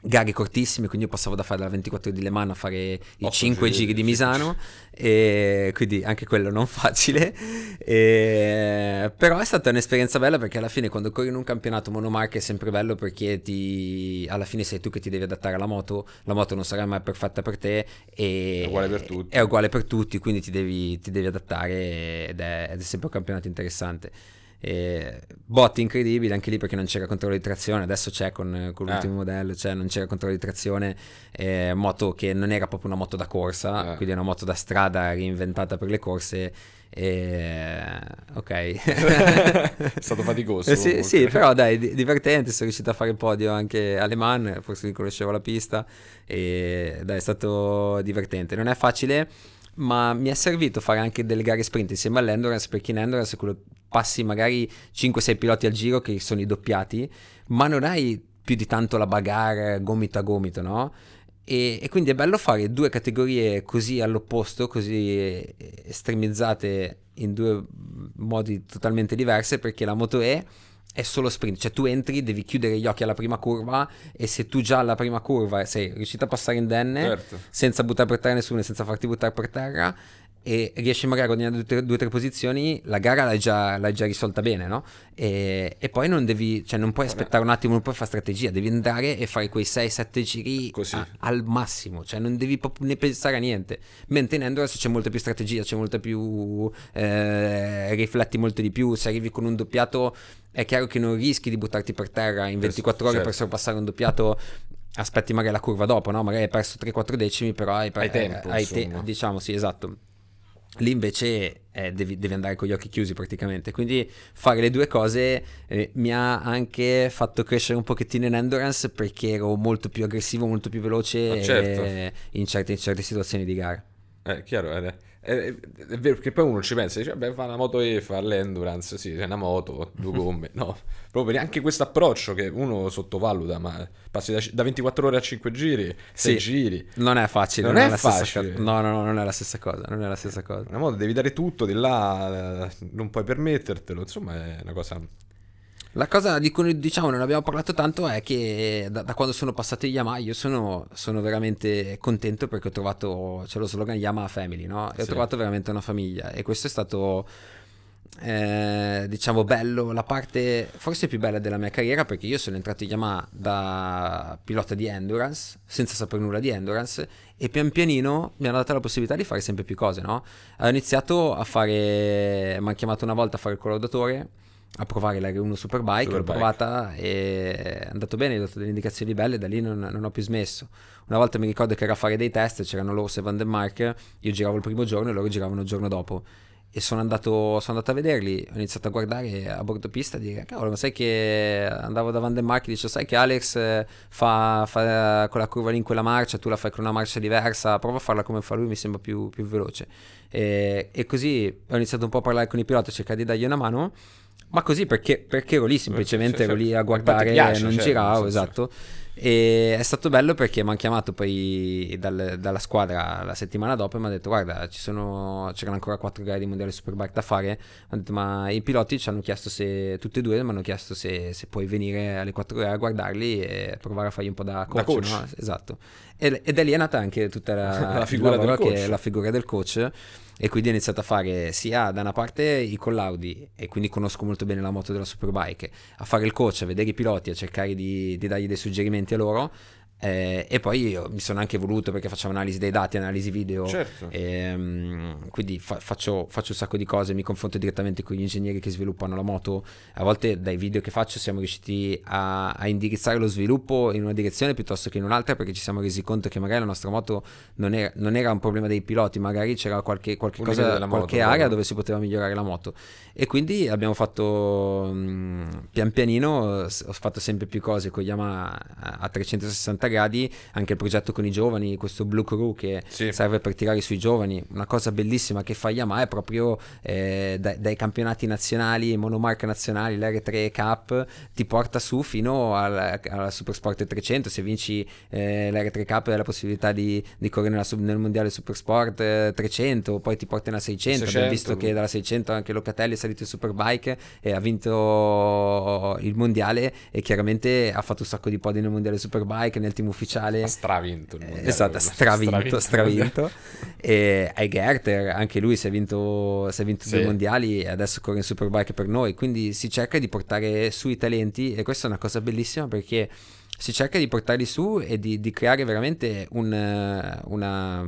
gare cortissime, quindi io passavo da fare la 24 di Le Mans a fare i 5 giri, giri, di Misano, e quindi anche quello non facile, e... però è stata un'esperienza bella perché alla fine quando corri in un campionato monomarca è sempre bello perché ti... alla fine sei tu che ti devi adattare alla moto, la moto non sarà mai perfetta per te e è uguale per tutti, uguale per tutti quindi ti devi, ti devi adattare ed è, ed è sempre un campionato interessante. E bot incredibile anche lì perché non c'era controllo di trazione, adesso c'è con, eh, con ah. l'ultimo eh. modello, cioè non c'era controllo di trazione, eh, moto che non era proprio una moto da corsa, eh. quindi è una moto da strada reinventata per le corse. E... Ok, <laughs> è stato faticoso. Eh, sì, sì, però dai, divertente. Sono riuscito a fare il podio anche a Le Mans, forse mi conoscevo la pista. E dai, è stato divertente. Non è facile ma mi è servito fare anche delle gare sprint insieme all'endurance perché in endurance quello, passi magari 5-6 piloti al giro che sono i doppiati, ma non hai più di tanto la bagarre gomito a gomito, no? E, e, quindi è bello fare due categorie così all'opposto, così estremizzate in due modi totalmente diversi perché la Moto E è solo sprint, cioè tu entri, devi chiudere gli occhi alla prima curva e se tu già alla prima curva sei riuscito a passare indenne, certo. senza buttare per terra nessuno, senza farti buttare per terra, e riesci magari a guadagnare due o tre posizioni, la gara l'hai già, l'hai già risolta bene, no? E, e, poi non devi, cioè non puoi aspettare un attimo, non puoi fare strategia, devi andare e fare quei 6-7 giri a, al massimo, cioè non devi proprio ne pensare a niente. Mentre in Endurance c'è molta più strategia, c'è molta più... Eh, rifletti molto di più, se arrivi con un doppiato è chiaro che non rischi di buttarti per terra in 24 certo, ore certo. per sorpassare un doppiato aspetti magari la curva dopo, no? Magari hai perso 3-4 decimi, però hai, hai tempo, hai te, diciamo, sì, esatto lì invece eh, devi, devi, andare con gli occhi chiusi praticamente quindi fare le due cose eh, mi ha anche fatto crescere un pochettino in endurance perché ero molto più aggressivo molto più veloce ah, certo. Eh, in, certe, in, certe, situazioni di gara eh chiaro eh, è, è, vero perché poi uno ci pensa, dice, beh, fa una moto E, fa l'endurance, sì, c'è una moto, due gomme, no, proprio neanche questo approccio che uno sottovaluta, ma passi da, da 24 ore a 5 giri, 6 sì, giri. Non è facile, non, non è, è facile. Co- no, no, no, non è la stessa cosa, non è la stessa cosa. Una moto devi dare tutto, di là non puoi permettertelo, insomma è una cosa la cosa di cui diciamo non abbiamo parlato tanto è che da, da quando sono passati Yamaha io sono, sono, veramente contento perché ho trovato, c'è lo slogan Yamaha Family, no? E sì. ho trovato veramente una famiglia e questo è stato... Eh, diciamo bello la parte forse più bella della mia carriera perché io sono entrato in Yamaha da pilota di endurance senza sapere nulla di endurance e pian pianino mi hanno dato la possibilità di fare sempre più cose no? ho iniziato a fare mi hanno chiamato una volta a fare il collaudatore a provare la R1 Superbike, Superbike. l'ho provata e è andato bene, gli ho dato delle indicazioni belle, da lì non, non, ho più smesso. Una volta mi ricordo che era a fare dei test, c'erano loro se Van den Mark, io giravo il primo giorno e loro giravano il giorno dopo. E sono andato, sono andato a vederli, ho iniziato a guardare a bordo pista e dire, cavolo, ma sai che andavo da Van den Mark e dicevo, sai che Alex eh, fa, fa quella curva lì in quella marcia, tu la fai con una marcia diversa, prova a farla come fa lui, mi sembra più, più veloce. E, e così ho iniziato un po' a parlare con i piloti, a cercare di dargli una mano ma così perché, perché ero lì, semplicemente se, se, ero lì a guardare, piace, non cioè, giravo, esatto. E è stato bello perché mi hanno chiamato poi dal, dalla squadra la settimana dopo e mi hanno detto guarda c'erano ancora 4 gare di mondiale superbike da fare, detto ma i piloti ci hanno chiesto se, tutti e due mi hanno chiesto se, se, puoi venire alle 4 gare a guardarli e provare a fargli un po' da coach. Da coach. No? Esatto. E, ed è lì è nata anche tutta la, <laughs> la figura, del che, la figura del coach e quindi ho iniziato a fare sia da una parte i collaudi e quindi conosco molto bene la moto della Superbike, a fare il coach, a vedere i piloti, a cercare di, di dargli dei suggerimenti a loro eh, e poi mi sono anche voluto perché facciamo analisi dei dati, analisi video, certo. ehm, quindi fa faccio, faccio, un sacco di cose, mi confronto direttamente con gli ingegneri che sviluppano la moto, a volte dai video che faccio siamo riusciti a, a indirizzare lo sviluppo in una direzione piuttosto che in un'altra perché ci siamo resi conto che magari la nostra moto non era, non era un problema dei piloti, magari c'era qualche, qualche, cosa, moto, qualche area però. dove si poteva migliorare la moto e quindi abbiamo fatto mh, mm, pian pianino, ho fatto sempre più cose con Yamaha a 360 360 gradi anche il progetto con i giovani, questo Blue Crew che sì. serve per tirare sui giovani. Una cosa bellissima che fa Yamaha è proprio eh, dai, dai, campionati nazionali, monomarca nazionali, l'R3 Cup, ti porta su fino alla, alla Supersport 300. Se vinci eh, l'R3 Cup hai la possibilità di, di correre nella, nel mondiale Supersport 300, eh, poi ti porta nella 600. 600. Abbiamo visto che dalla 600 anche Locatelli è salito in Superbike e ha vinto il mondiale e chiaramente ha fatto un sacco di podi nel mondiale Superbike, nel team ufficiale. Ha stravinto. esatto, stravinto, stravinto. stravinto. e ai Gerter, anche lui si è vinto, si è vinto sì. due mondiali e adesso corre in Superbike per noi. Quindi si cerca di portare su i talenti e questa è una cosa bellissima perché si cerca di portarli su e di, di creare veramente un, eh, una,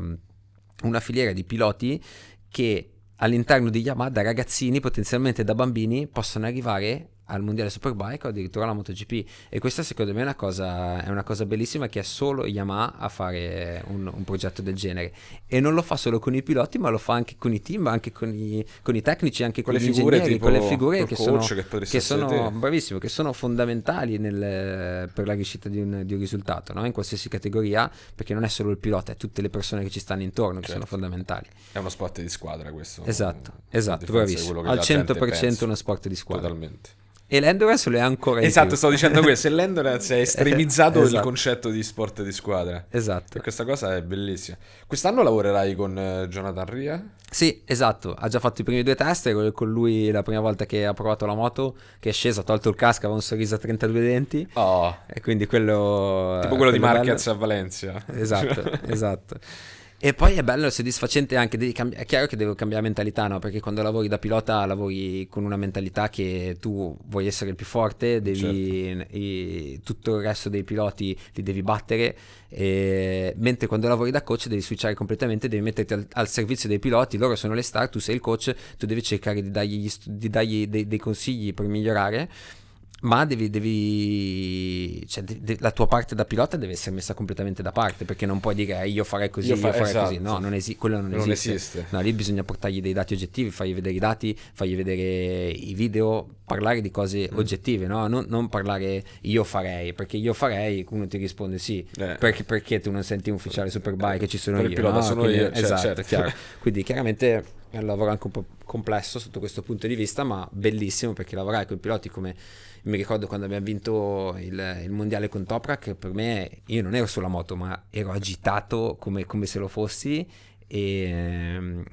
una filiera di piloti che all'interno di Yamaha da ragazzini potenzialmente da bambini possono arrivare al mondiale Superbike o addirittura alla MotoGP e questa secondo me è una cosa, è una cosa bellissima che è solo Yamaha a fare un, un, progetto del genere e non lo fa solo con i piloti ma lo fa anche con i team anche con i, con i tecnici anche con, con le figure, con le figure che sono, che che sono bravissimo che sono fondamentali nel, per la riuscita di un, di un risultato no? in qualsiasi categoria perché non è solo il pilota è tutte le persone che ci stanno intorno certo. che sono certo. fondamentali è uno sport di squadra questo esatto esatto bravissimo al 100% uno sport di squadra totalmente e l'endurance lo è ancora Esatto, stavo dicendo questo. <laughs> E l'endurance è estremizzato esatto. il concetto di sport di squadra. Esatto. E questa cosa è bellissima. Quest'anno lavorerai con eh, Jonathan Ria? Sì, esatto. Ha già fatto i primi due test. con lui la prima volta che ha provato la moto, che è sceso, ha tolto il casco, aveva un sorriso a 32 denti. Oh. E quindi quello... Tipo quello, eh, quello di Marquez a Valencia. Esatto, <laughs> esatto. E poi è bello, e soddisfacente anche, è chiaro che devo cambiare mentalità, no? Perché quando lavori da pilota lavori con una mentalità che tu vuoi essere il più forte, devi, certo. e, tutto il resto dei piloti li devi battere, e, mentre quando lavori da coach devi switchare completamente, devi metterti al, al, servizio dei piloti, loro sono le star, tu sei il coach, tu devi cercare di dargli, di dargli dei, dei consigli per migliorare ma devi, devi cioè, de, de, la tua parte da pilota deve essere messa completamente da parte perché non puoi dire eh, io farei così, io, fa- io farei esatto. così, no, non esi- quello non, non esiste. esiste. No, lì bisogna portargli dei dati oggettivi, fargli vedere i dati, fargli vedere i video, parlare di cose mm. oggettive, no? non, non, parlare io farei, perché io farei, uno ti risponde sì, eh. perché, perché, tu non senti un ufficiale superbike, eh, ci sono io. Il pilota no? sono Quindi, io, cioè, esatto, certo. chiaro. <laughs> Quindi chiaramente è un lavoro anche un po' complesso sotto questo punto di vista, ma bellissimo perché lavorare con i piloti come mi ricordo quando abbiamo vinto il, il mondiale con Topra che per me io non ero sulla moto, ma ero agitato come, come se lo fossi e, ehm,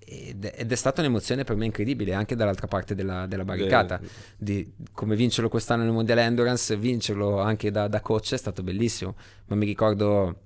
ed, è stata un'emozione per me incredibile anche dall'altra parte della, della barricata di, come vincerlo quest'anno nel mondiale endurance vincerlo anche da, da, coach è stato bellissimo ma mi ricordo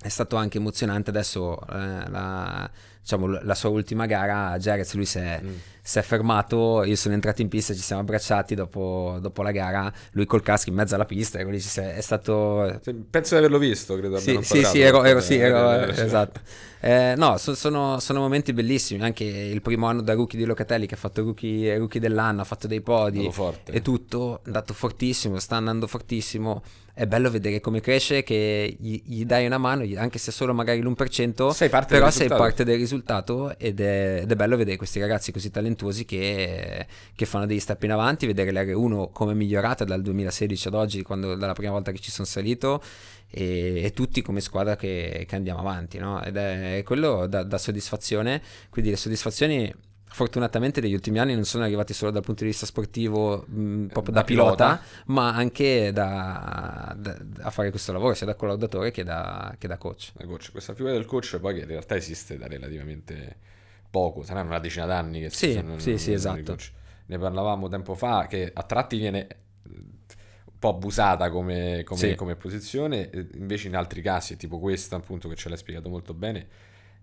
è stato anche emozionante adesso eh, la, diciamo, la sua ultima gara a Jerez, lui si è, mm. si è, fermato, io sono entrato in pista, ci siamo abbracciati dopo, dopo la gara, lui col casco in mezzo alla pista, ero lì, si è, è stato... Penso di averlo visto, credo. Sì, sì, sì, ero, ero, sì, ero <laughs> eh, eh, esatto. Eh, no, so, sono, sono, momenti bellissimi, anche il primo anno da rookie di Locatelli che ha fatto rookie, rookie dell'anno, ha fatto dei podi e tutto, è andato fortissimo, sta andando fortissimo è bello vedere come cresce, che gli, gli dai una mano, anche se solo magari l'1%, sei però sei parte del risultato ed è, ed è, bello vedere questi ragazzi così talentuosi che, che fanno degli step in avanti, vedere l'R1 come è migliorata dal 2016 ad oggi, quando, dalla prima volta che ci sono salito, e, e tutti come squadra che, che andiamo avanti, no? ed è, è quello da, da soddisfazione, quindi le soddisfazioni fortunatamente negli ultimi anni non sono arrivati solo dal punto di vista sportivo mh, mm, eh, proprio da, da pilota, pilota, ma anche da, da, a fare questo lavoro sia da collaudatore che da, che da coach. coach. Questa figura del coach poi che in realtà esiste da relativamente poco, saranno una decina d'anni che sì, sono, sì, sì, esatto. Ne parlavamo tempo fa che a tratti viene un po' abusata come, come, sì. come posizione, invece in altri casi, tipo questa appunto che ce l'hai spiegato molto bene,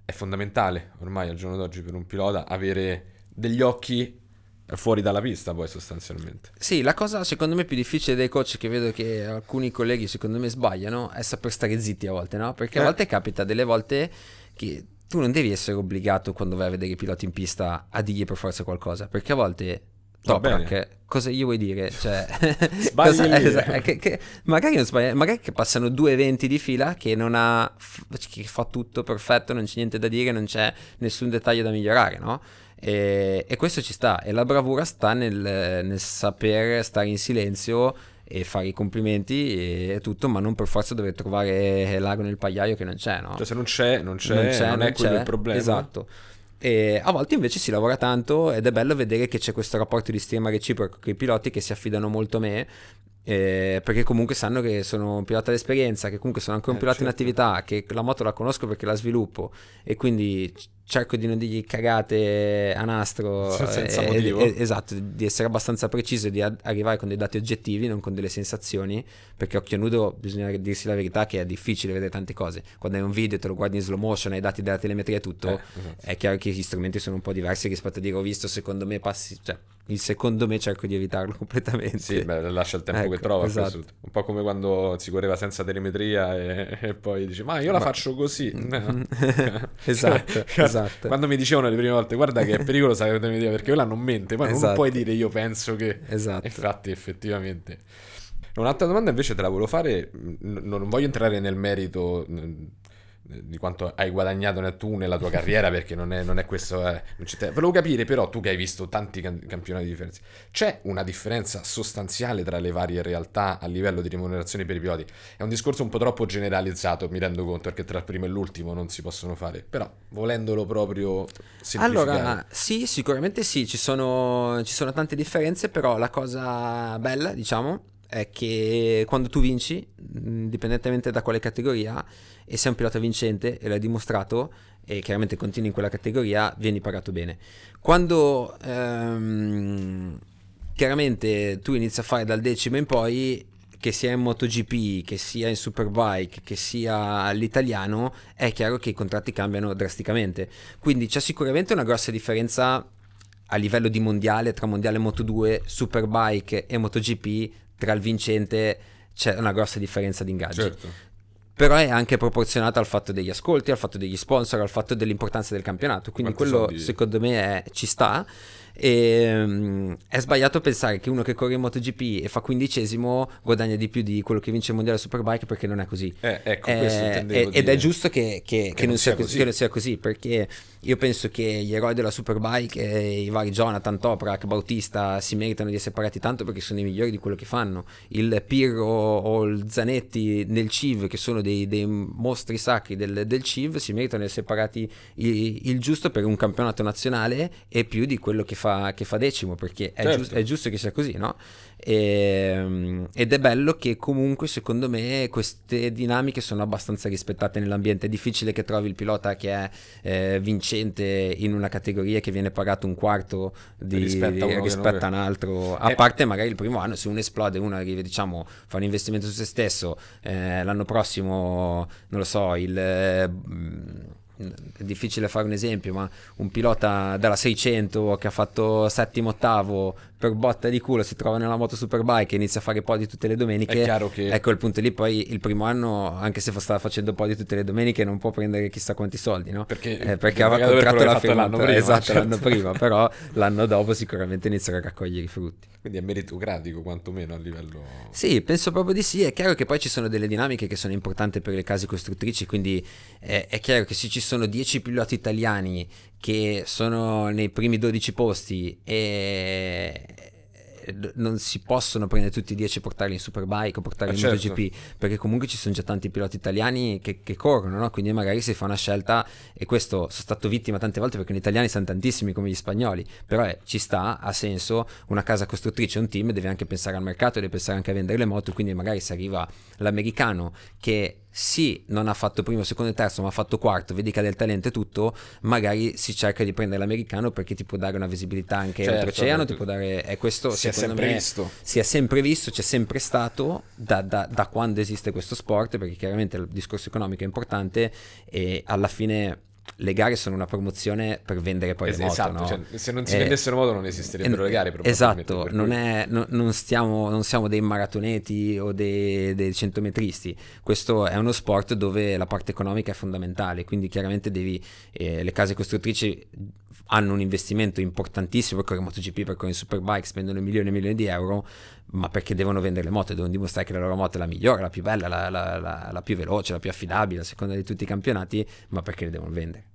è fondamentale ormai al giorno d'oggi per un pilota avere degli occhi fuori dalla pista poi sostanzialmente. Sì, la cosa secondo me più difficile dei coach che vedo che alcuni colleghi secondo me sbagliano è saper stare zitti a volte, no? Perché eh. a volte capita delle volte che tu non devi essere obbligato quando vai a vedere i piloti in pista a dirgli per forza qualcosa, perché a volte Toprak, cosa gli vuoi dire? Cioè, <laughs> <laughs> cosa, esatto, che, che magari, non sbagli, magari che passano due eventi di fila che non ha, che fa tutto perfetto, non c'è niente da dire, non c'è nessun dettaglio da migliorare, no? E, e questo ci sta, e la bravura sta nel, nel saper stare in silenzio e fare i complimenti e tutto, ma non per forza dover trovare l'ago nel pagliaio che non c'è, no? Cioè se non c'è, non c'è, non, c'è, non, non è quello c'è. il problema. Esatto. E a volte invece si lavora tanto ed è bello vedere che c'è questo rapporto di stima reciproco con i piloti che si affidano molto a me eh, perché comunque sanno che sono un pilota d'esperienza, che comunque sono anche un eh, pilota certo. in attività, che la moto la conosco perché la sviluppo e quindi cerco di non dirgli cagate a nastro. Eh, senza eh, motivo. esatto, di essere abbastanza preciso, e di arrivare con dei dati oggettivi, non con delle sensazioni, perché occhio nudo bisogna dirsi la verità che è difficile vedere tante cose. Quando hai un video te lo guardi in slow motion, hai i dati della telemetria e tutto, eh, esatto. è chiaro che gli strumenti sono un po' diversi rispetto a dire ho visto secondo me passi... Cioè, il secondo me cerco di evitarlo <laughs> completamente. Sì, beh, lascia il tempo ecco, che trova. Esatto. Un po' come quando si correva senza telemetria e, e poi dici, ma io la ma... faccio così. <laughs> <laughs> esatto, esatto. Quando mi dicevano le prime volte, guarda che è pericolosa la telemetria perché quella non mente, poi esatto. non puoi dire io penso che... Esatto. Infatti, effettivamente. Un'altra domanda invece te la volevo fare, non voglio entrare nel merito di quanto hai guadagnato tu nella tua carriera, perché non è, non è questo. Eh, non Volevo capire, però, tu che hai visto tanti can- campionati differenza, c'è una differenza sostanziale tra le varie realtà a livello di remunerazione per i piloti? È un discorso un po' troppo generalizzato, mi rendo conto, perché tra il primo e l'ultimo non si possono fare, però volendolo proprio semplificare. Allora, sì, sicuramente sì, ci sono, ci sono tante differenze, però la cosa bella, diciamo, è che quando tu vinci, indipendentemente da quale categoria, e sei un pilota vincente e l'hai dimostrato e chiaramente continui in quella categoria, vieni pagato bene. Quando ehm, chiaramente tu inizi a fare dal decimo in poi, che sia in MotoGP, che sia in Superbike, che sia all'italiano, è chiaro che i contratti cambiano drasticamente. Quindi c'è sicuramente una grossa differenza a livello di mondiale tra mondiale Moto2, Superbike e MotoGP, tra il vincente c'è una grossa differenza di ingaggio. Certo però è anche proporzionata al fatto degli ascolti, al fatto degli sponsor, al fatto dell'importanza del campionato. Quindi Quanti quello soldi? secondo me è, ci sta. E, um, è sbagliato pensare che uno che corre in MotoGP e fa quindicesimo guadagna di più di quello che vince il mondiale Superbike perché non è così. Eh, ecco, è, eh, è, ed è giusto che, che, che, che non sia così. Così, che non sia così perché io penso che gli eroi della Superbike, i vari Jonathan, Toprak, Bautista, si meritano di essere pagati tanto perché sono i migliori di quello che fanno. Il Pirro o il Zanetti nel CIV, che sono dei, dei mostri sacri del, del, CIV, si meritano di essere pagati il, il, giusto per un campionato nazionale e più di quello che fa, che fa decimo, perché certo. giusto, è, giusto, che sia così, no? E, ehm, ed è bello che comunque secondo me queste dinamiche sono abbastanza rispettate nell'ambiente. È difficile che trovi il pilota che è eh, vincente in una categoria che viene pagato un quarto di, rispetto, a, rispetto a un altro, a eh, parte magari il primo anno, se uno esplode, uno arriva, diciamo, fa un investimento su se stesso, eh, l'anno prossimo, non lo so, il mm, è difficile fare un esempio, ma un pilota dalla 600 che ha fatto settimo, ottavo per botta di culo si trova nella moto superbike e inizia a fare podi tutte le domeniche, è chiaro che... ecco il punto lì poi il primo anno, anche se stava facendo podi tutte le domeniche, non può prendere chissà quanti soldi, no? Perché, eh, perché aveva contratto la firma l'anno prima, esatto, certo. <laughs> l'anno prima, però l'anno dopo sicuramente inizierà a raccogliere i frutti. Quindi è meritocratico quantomeno a livello... Sì, penso proprio di sì, è chiaro che poi ci sono delle dinamiche che sono importanti per le case costruttrici, quindi è, è chiaro che se ci sono 10 piloti italiani che sono nei primi 12 posti e non si possono prendere tutti e 10 e portarli in Superbike o portarli eh in certo. MotoGP perché comunque ci sono già tanti piloti italiani che, che corrono no? quindi magari si fa una scelta e questo sono stato vittima tante volte perché gli italiani sono tantissimi come gli spagnoli però eh, ci sta, ha senso una casa costruttrice, un team deve anche pensare al mercato deve pensare anche a vendere le moto quindi magari se arriva l'americano che sì, non ha fatto primo, secondo e terzo, ma ha fatto quarto, vedi che ha del talento e tutto, magari si cerca di prendere l'americano perché ti può dare una visibilità anche certo, oltreoceano, ti può dare... È eh, questo, si è sempre me, visto. Si è sempre visto, c'è sempre stato da, da, da quando esiste questo sport, perché chiaramente il discorso economico è importante e alla fine le gare sono una promozione per vendere poi es- le moto. Esatto, no? cioè, se non si eh, vendessero moto non esisterebbero eh, le gare. Esatto, non, è, no, non, stiamo, non, siamo dei maratoneti o dei, dei centometristi, questo è uno sport dove la parte economica è fondamentale, quindi chiaramente devi, eh, le case costruttrici hanno un investimento importantissimo per correre MotoGP, per con i Superbike, spendono milioni e milioni di euro, ma perché devono vendere le moto, devono dimostrare che la loro moto è la migliore, la più bella, la, la, la, la più veloce, la più affidabile, a seconda di tutti i campionati, ma perché le devono vendere.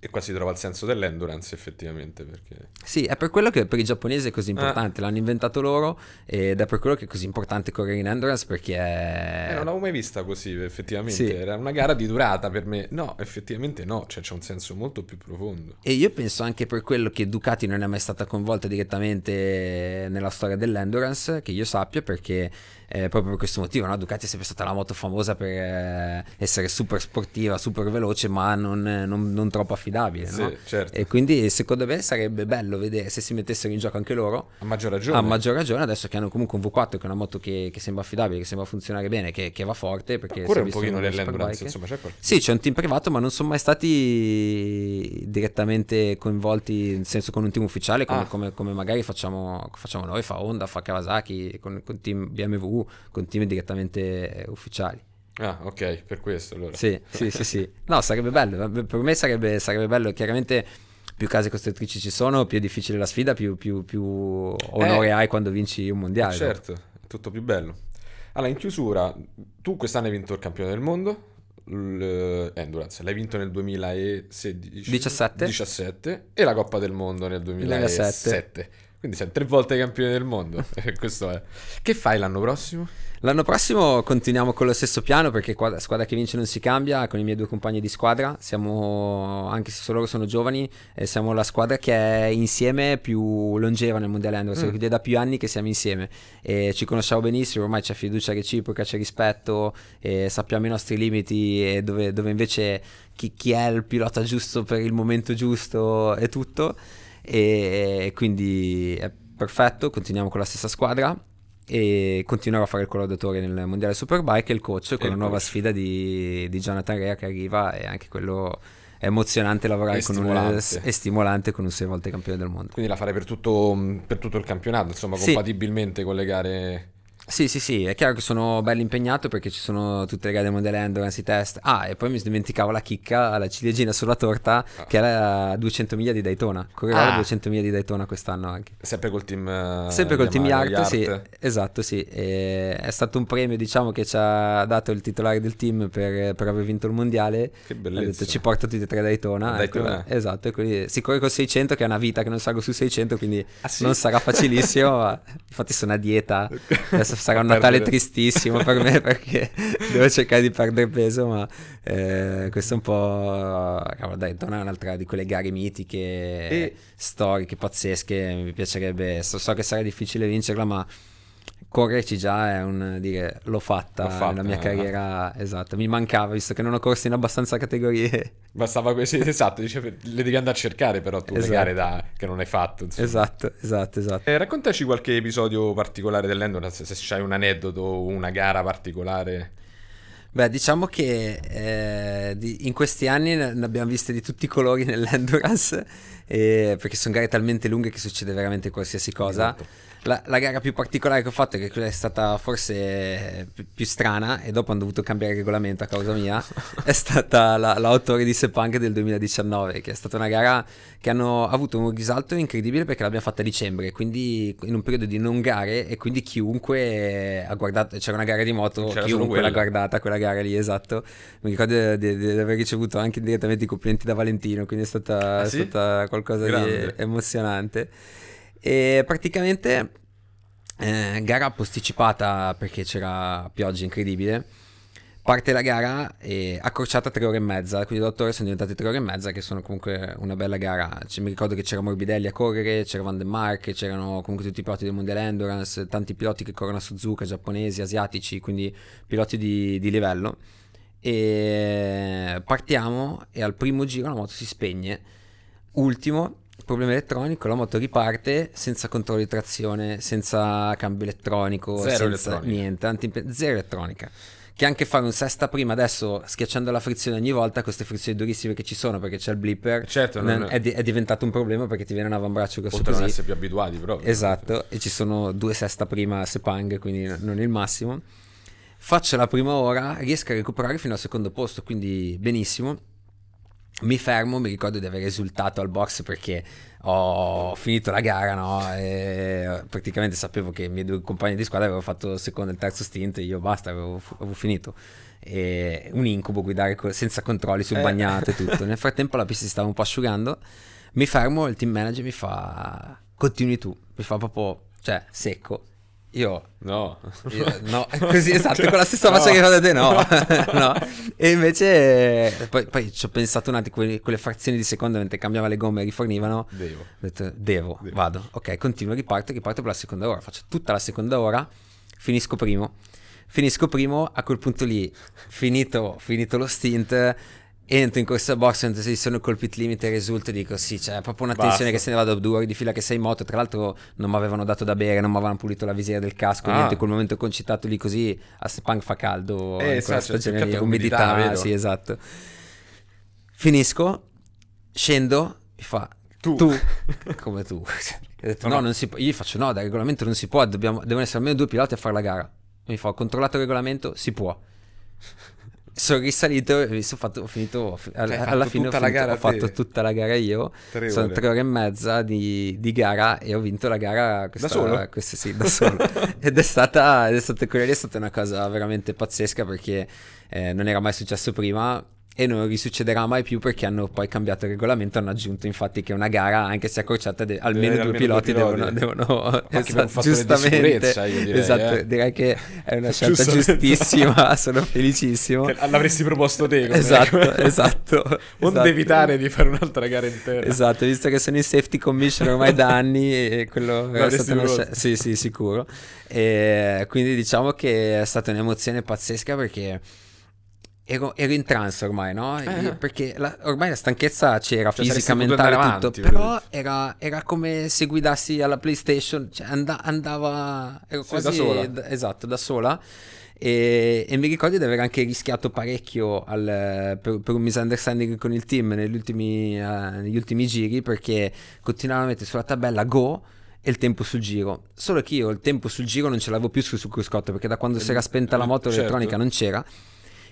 E qua si trova il senso dell'endurance effettivamente. Perché... Sì, è per quello che per i giapponesi è così importante, ah. l'hanno inventato loro ed è per quello che è così importante correre in endurance perché... È... Eh, non l'avevo mai vista così effettivamente, sì. era una gara di durata per me. No, effettivamente no, cioè c'è un senso molto più profondo. E io penso anche per quello che Ducati non è mai stata coinvolta direttamente nella storia dell'endurance, che io sappia, perché eh, proprio per questo motivo. No? Ducati è sempre stata la moto famosa per eh, essere super sportiva, super veloce, ma non, non, non troppo affidabile. Sì, no? certo. E quindi secondo me sarebbe bello vedere se si mettessero in gioco anche loro. A maggior ragione. A maggior ragione adesso che hanno comunque un V4 che è una moto che, che sembra affidabile, che sembra funzionare bene, che, che va forte. Perché Pure un pochino dell'endurance, insomma c'è qualcosa. Sì, c'è un team privato, ma non sono mai stati direttamente coinvolti, nel senso con un team ufficiale come, ah. come, come magari facciamo, facciamo, noi, fa Honda, fa Kawasaki, con, con team BMW tv con team direttamente eh, ufficiali. Ah, ok, per questo allora. Sì, sì, sì, sì. No, sarebbe bello, per me sarebbe, sarebbe bello, chiaramente più case costruttrici ci sono, più è difficile la sfida, più, più, più onore eh, hai quando vinci un mondiale. Certo, è tutto più bello. Allora, in chiusura, tu quest'anno hai vinto il campione del mondo, l'Endurance, eh, l'hai vinto nel 2016, 17. 17 e la Coppa del Mondo nel 2007. 2007. Quindi sei tre volte campione del mondo. <laughs> Eh, che fai l'anno prossimo? L'anno prossimo continuiamo con lo stesso piano perché qua, la squadra che vince non si cambia con i miei due compagni di squadra. Siamo, anche se loro sono giovani, eh, siamo la squadra che è insieme più longeva nel Mondiale Endurance, mm. è da più anni che siamo insieme. E ci conosciamo benissimo, ormai c'è fiducia reciproca, c'è rispetto, sappiamo i nostri limiti e dove, dove invece chi, chi è il pilota giusto per il momento giusto e tutto. E quindi è perfetto, continuiamo con la stessa squadra e continuerò a fare il collaudatore nel mondiale Superbike e il coach con e la nuova sfida di, di Jonathan Rea che arriva e anche quello è emozionante lavorare è con stimolante. un è stimolante con un sei volte campione del mondo. Quindi la farei per tutto, per tutto il campionato, insomma, compatibilmente sì. con le gare sì, sì, sì, è chiaro che sono bello impegnato perché ci sono tutte le gare del mondiali endurance test. Ah, e poi mi dimenticavo la chicca, la ciliegina sulla torta, ah. che era 200 miglia di Daytona. Correrà ah. 200 miglia di Daytona quest'anno anche. Sempre col team eh, Sempre col team Yard, sì. Esatto, sì. E è stato un premio, diciamo, che ci ha dato il titolare del team per, per aver vinto il mondiale. Che bellezza. detto ci porta tutti e tre Daytona. Daytona. Ecco, esatto, e quindi si corre col 600 che è una vita che non salgo su 600, quindi ah, sì? non sarà facilissimo. infatti sono a dieta. <laughs> Adesso sarà un Natale tristissimo per me <laughs> perché devo cercare di perdere peso, ma eh, questo è un po'... Cavolo, dai, è un'altra di quelle gare mitiche, e... storiche, pazzesche, mi piacerebbe... So, so che sarà difficile vincerla, ma correrci già è un dire l'ho fatta, l'ho fatta la mia eh. carriera eh. esatto, mi mancava visto che non ho corso in abbastanza categorie. Bastava questo, esatto, dice, le devi andare a cercare però tu esatto. le da, che non hai fatto. Insomma. Esatto, esatto, esatto. Eh, raccontaci qualche episodio particolare dell'Endurance, se, c'hai un aneddoto o una gara particolare. Beh, diciamo che eh, di, in questi anni ne abbiamo viste di tutti i colori nell'endurance, eh, perché sono gare talmente lunghe che succede veramente qualsiasi cosa. Esatto. La, la, gara più particolare che ho fatto, che è stata forse eh, più strana, e dopo hanno dovuto cambiare regolamento a causa mia, <laughs> è stata la, la 8 ore di Sepang del 2019, che è stata una gara che hanno avuto un risalto incredibile perché l'abbiamo fatta a dicembre, quindi in un periodo di non gare, e quindi chiunque ha guardato, c'era una gara di moto, chiunque l'ha guardata quella gara lì, esatto. Mi ricordo di, di, di aver ricevuto anche direttamente i complimenti da Valentino, quindi è stata, ah, sì? è stata qualcosa Grande. di emozionante. E praticamente eh, gara posticipata perché c'era pioggia incredibile. Parte la gara e accorciata tre ore e mezza, quindi da otto ore sono diventate tre ore e mezza, che sono comunque una bella gara. Cioè, mi ricordo che c'era Morbidelli a correre, c'era Van den Mark, c'erano comunque tutti i piloti del Mondial Endurance, tanti piloti che corrono a Suzuka, giapponesi, asiatici, quindi piloti di, di livello. E partiamo e al primo giro la moto si spegne. Ultimo, problema elettronico, la moto riparte senza controllo di trazione, senza cambio elettronico, zero senza niente, anti- zero elettronica. Che anche fare un sesta prima adesso schiacciando la frizione ogni volta, queste frizioni durissime che ci sono perché c'è il blipper, certo, non è, è, di- è, diventato un problema perché ti viene un avambraccio grosso Oltre così. non essere più abituati proprio. Esatto, e ci sono due sesta prima sepang, quindi non il massimo. Faccio la prima ora, riesco a recuperare fino al secondo posto, quindi benissimo mi fermo, mi ricordo di aver esultato al box perché ho finito la gara, no? E praticamente sapevo che i miei due compagni di squadra avevano fatto il secondo e il terzo stint e io basta, avevo, avevo finito. E un incubo guidare senza controlli sul eh. bagnato e tutto. Nel frattempo la pista si stava un po' asciugando. Mi fermo, il team manager mi fa continui tu, mi fa proprio, cioè, secco. Io no, io, no, così <laughs> esatto, con la stessa faccia no. che fate te, no. <laughs> no. E invece, poi, poi ci ho pensato un attimo, quelle, quelle frazioni di secondo mentre cambiava le gomme e rifornivano. Devo. Ho detto, devo, devo, vado. Ok, continuo, riparto, riparto per la seconda ora. Faccio tutta la seconda ora, finisco primo. Finisco primo, a quel punto lì, finito, finito lo stint entro in questa box mentre ci sono colpiti limite e risulto e dico sì, c'è proprio una tensione Basta. che se ne vado da due ore di fila che sei in moto, tra l'altro non mi avevano dato da bere, non mi avevano pulito la visiera del casco, ah. niente, quel momento concitato lì così a Sepang fa caldo, eh, sa, esatto, stagione lì, umidità, umidità sì esatto. Finisco, scendo, mi fa tu, tu. <laughs> come tu. Cioè, detto, no, no, non si può. Io faccio no, dal regolamento non si può, dobbiamo, devono essere almeno due piloti a fare la gara. Mi fa, ho controllato il regolamento, si può sono risalito e ho, fatto, ho finito all, cioè, alla fine ho, finito, ho fatto tutta la gara io tre sono tre ore e mezza di, di, gara e ho vinto la gara questa, da solo? Questa, sì da solo <laughs> ed è stata, è stata quella lì è stata una cosa veramente pazzesca perché eh, non era mai successo prima e non risuccederà mai più perché hanno poi cambiato il regolamento, hanno aggiunto infatti che una gara, anche se accorciata, de- almeno, due, almeno piloti due piloti devono... devono esatto, giustamente, io direi, eh. esatto, eh. direi che è una scelta giustissima, <laughs> sono felicissimo. L'avresti proposto te. Esatto, <laughs> esatto. Non esatto. evitare di fare un'altra gara intera. Esatto, visto che sono in safety commission ormai da <laughs> anni, e quello è stato una scelta... Sì, sì, sicuro. E quindi diciamo che è stata un'emozione pazzesca perché Ero, ero, in trance ormai, no? Eh. Perché la, ormai la stanchezza c'era, cioè, fisica, mentale, avanti, tutto. Però era, era, come se guidassi alla PlayStation, cioè and, andava... Ero sì, quasi... da sola. esatto, da sola. E, e, mi ricordo di aver anche rischiato parecchio al, per, per, un misunderstanding con il team negli ultimi, uh, negli ultimi giri perché continuavano a mettere sulla tabella Go e il tempo sul giro. Solo che io il tempo sul giro non ce l'avevo più su, su Cruscotto perché da quando eh, si era spenta eh, la moto certo. elettronica non c'era.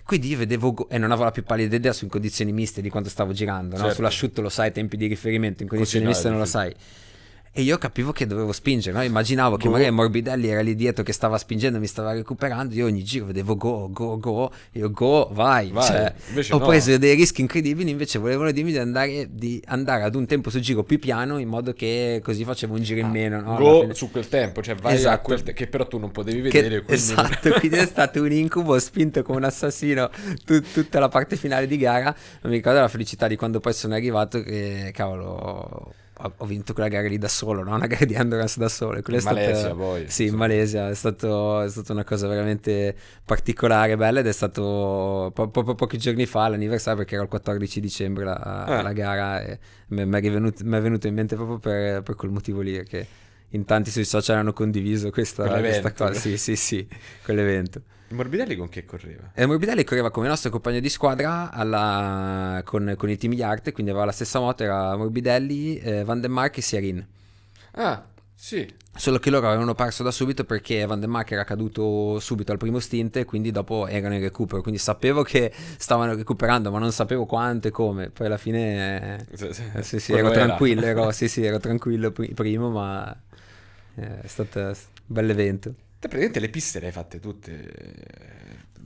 Quindi io vedevo e non avevo la più pallida idea su in condizioni miste di quanto stavo girando. Certo. No? Sull'asciutto lo sai, tempi di riferimento, in condizioni Così miste non lo sai. E io capivo che dovevo spingere, no? immaginavo che boh. magari Morbidelli era lì dietro che stava spingendo, mi stava recuperando, io ogni giro vedevo go, go, go, io go, vai. vai. Cioè, ho no. preso dei rischi incredibili, invece volevano dirmi di andare, di andare, ad un tempo sul giro più piano in modo che così facevo un giro in ah, meno. No? Go su quel tempo, cioè vai esatto. a quel te- che però tu non potevi vedere. Che, esatto, quindi è stato un incubo ho spinto come un assassino tu, tutta la parte finale di gara. Non mi ricordo la felicità di quando poi sono arrivato che cavolo ho vinto quella gara lì da solo, no? <laughs> una gara di endurance da solo. Quella in Malesia stata, poi. Sì, insomma. in Malesia, è, stato, è, stata una cosa veramente particolare, bella ed è stato po po pochi giorni fa l'anniversario perché era il 14 dicembre la, eh. la gara e mi è venuto, venuto in mente proprio per, per quel motivo lì che in tanti sui social hanno condiviso questa, questa cosa, sì sì sì, quell'evento. Il Morbidelli con chi correva? Eh, il Morbidelli correva come nostro compagno di squadra alla... con, con, i team Yard, quindi aveva la stessa moto, era Morbidelli, eh, Van den Mark e Sierin. Ah, sì. Solo che loro avevano perso da subito perché Van den Mark era caduto subito al primo stint e quindi dopo erano in recupero. Quindi sapevo che stavano recuperando, ma non sapevo quanto e come. Poi alla fine. Eh, sì, sì, eh, sì, sì ero era. tranquillo, ero, sì, sì, ero tranquillo pr primo, ma è stato un bel evento. Te praticamente le piste le hai fatte tutte. Eh,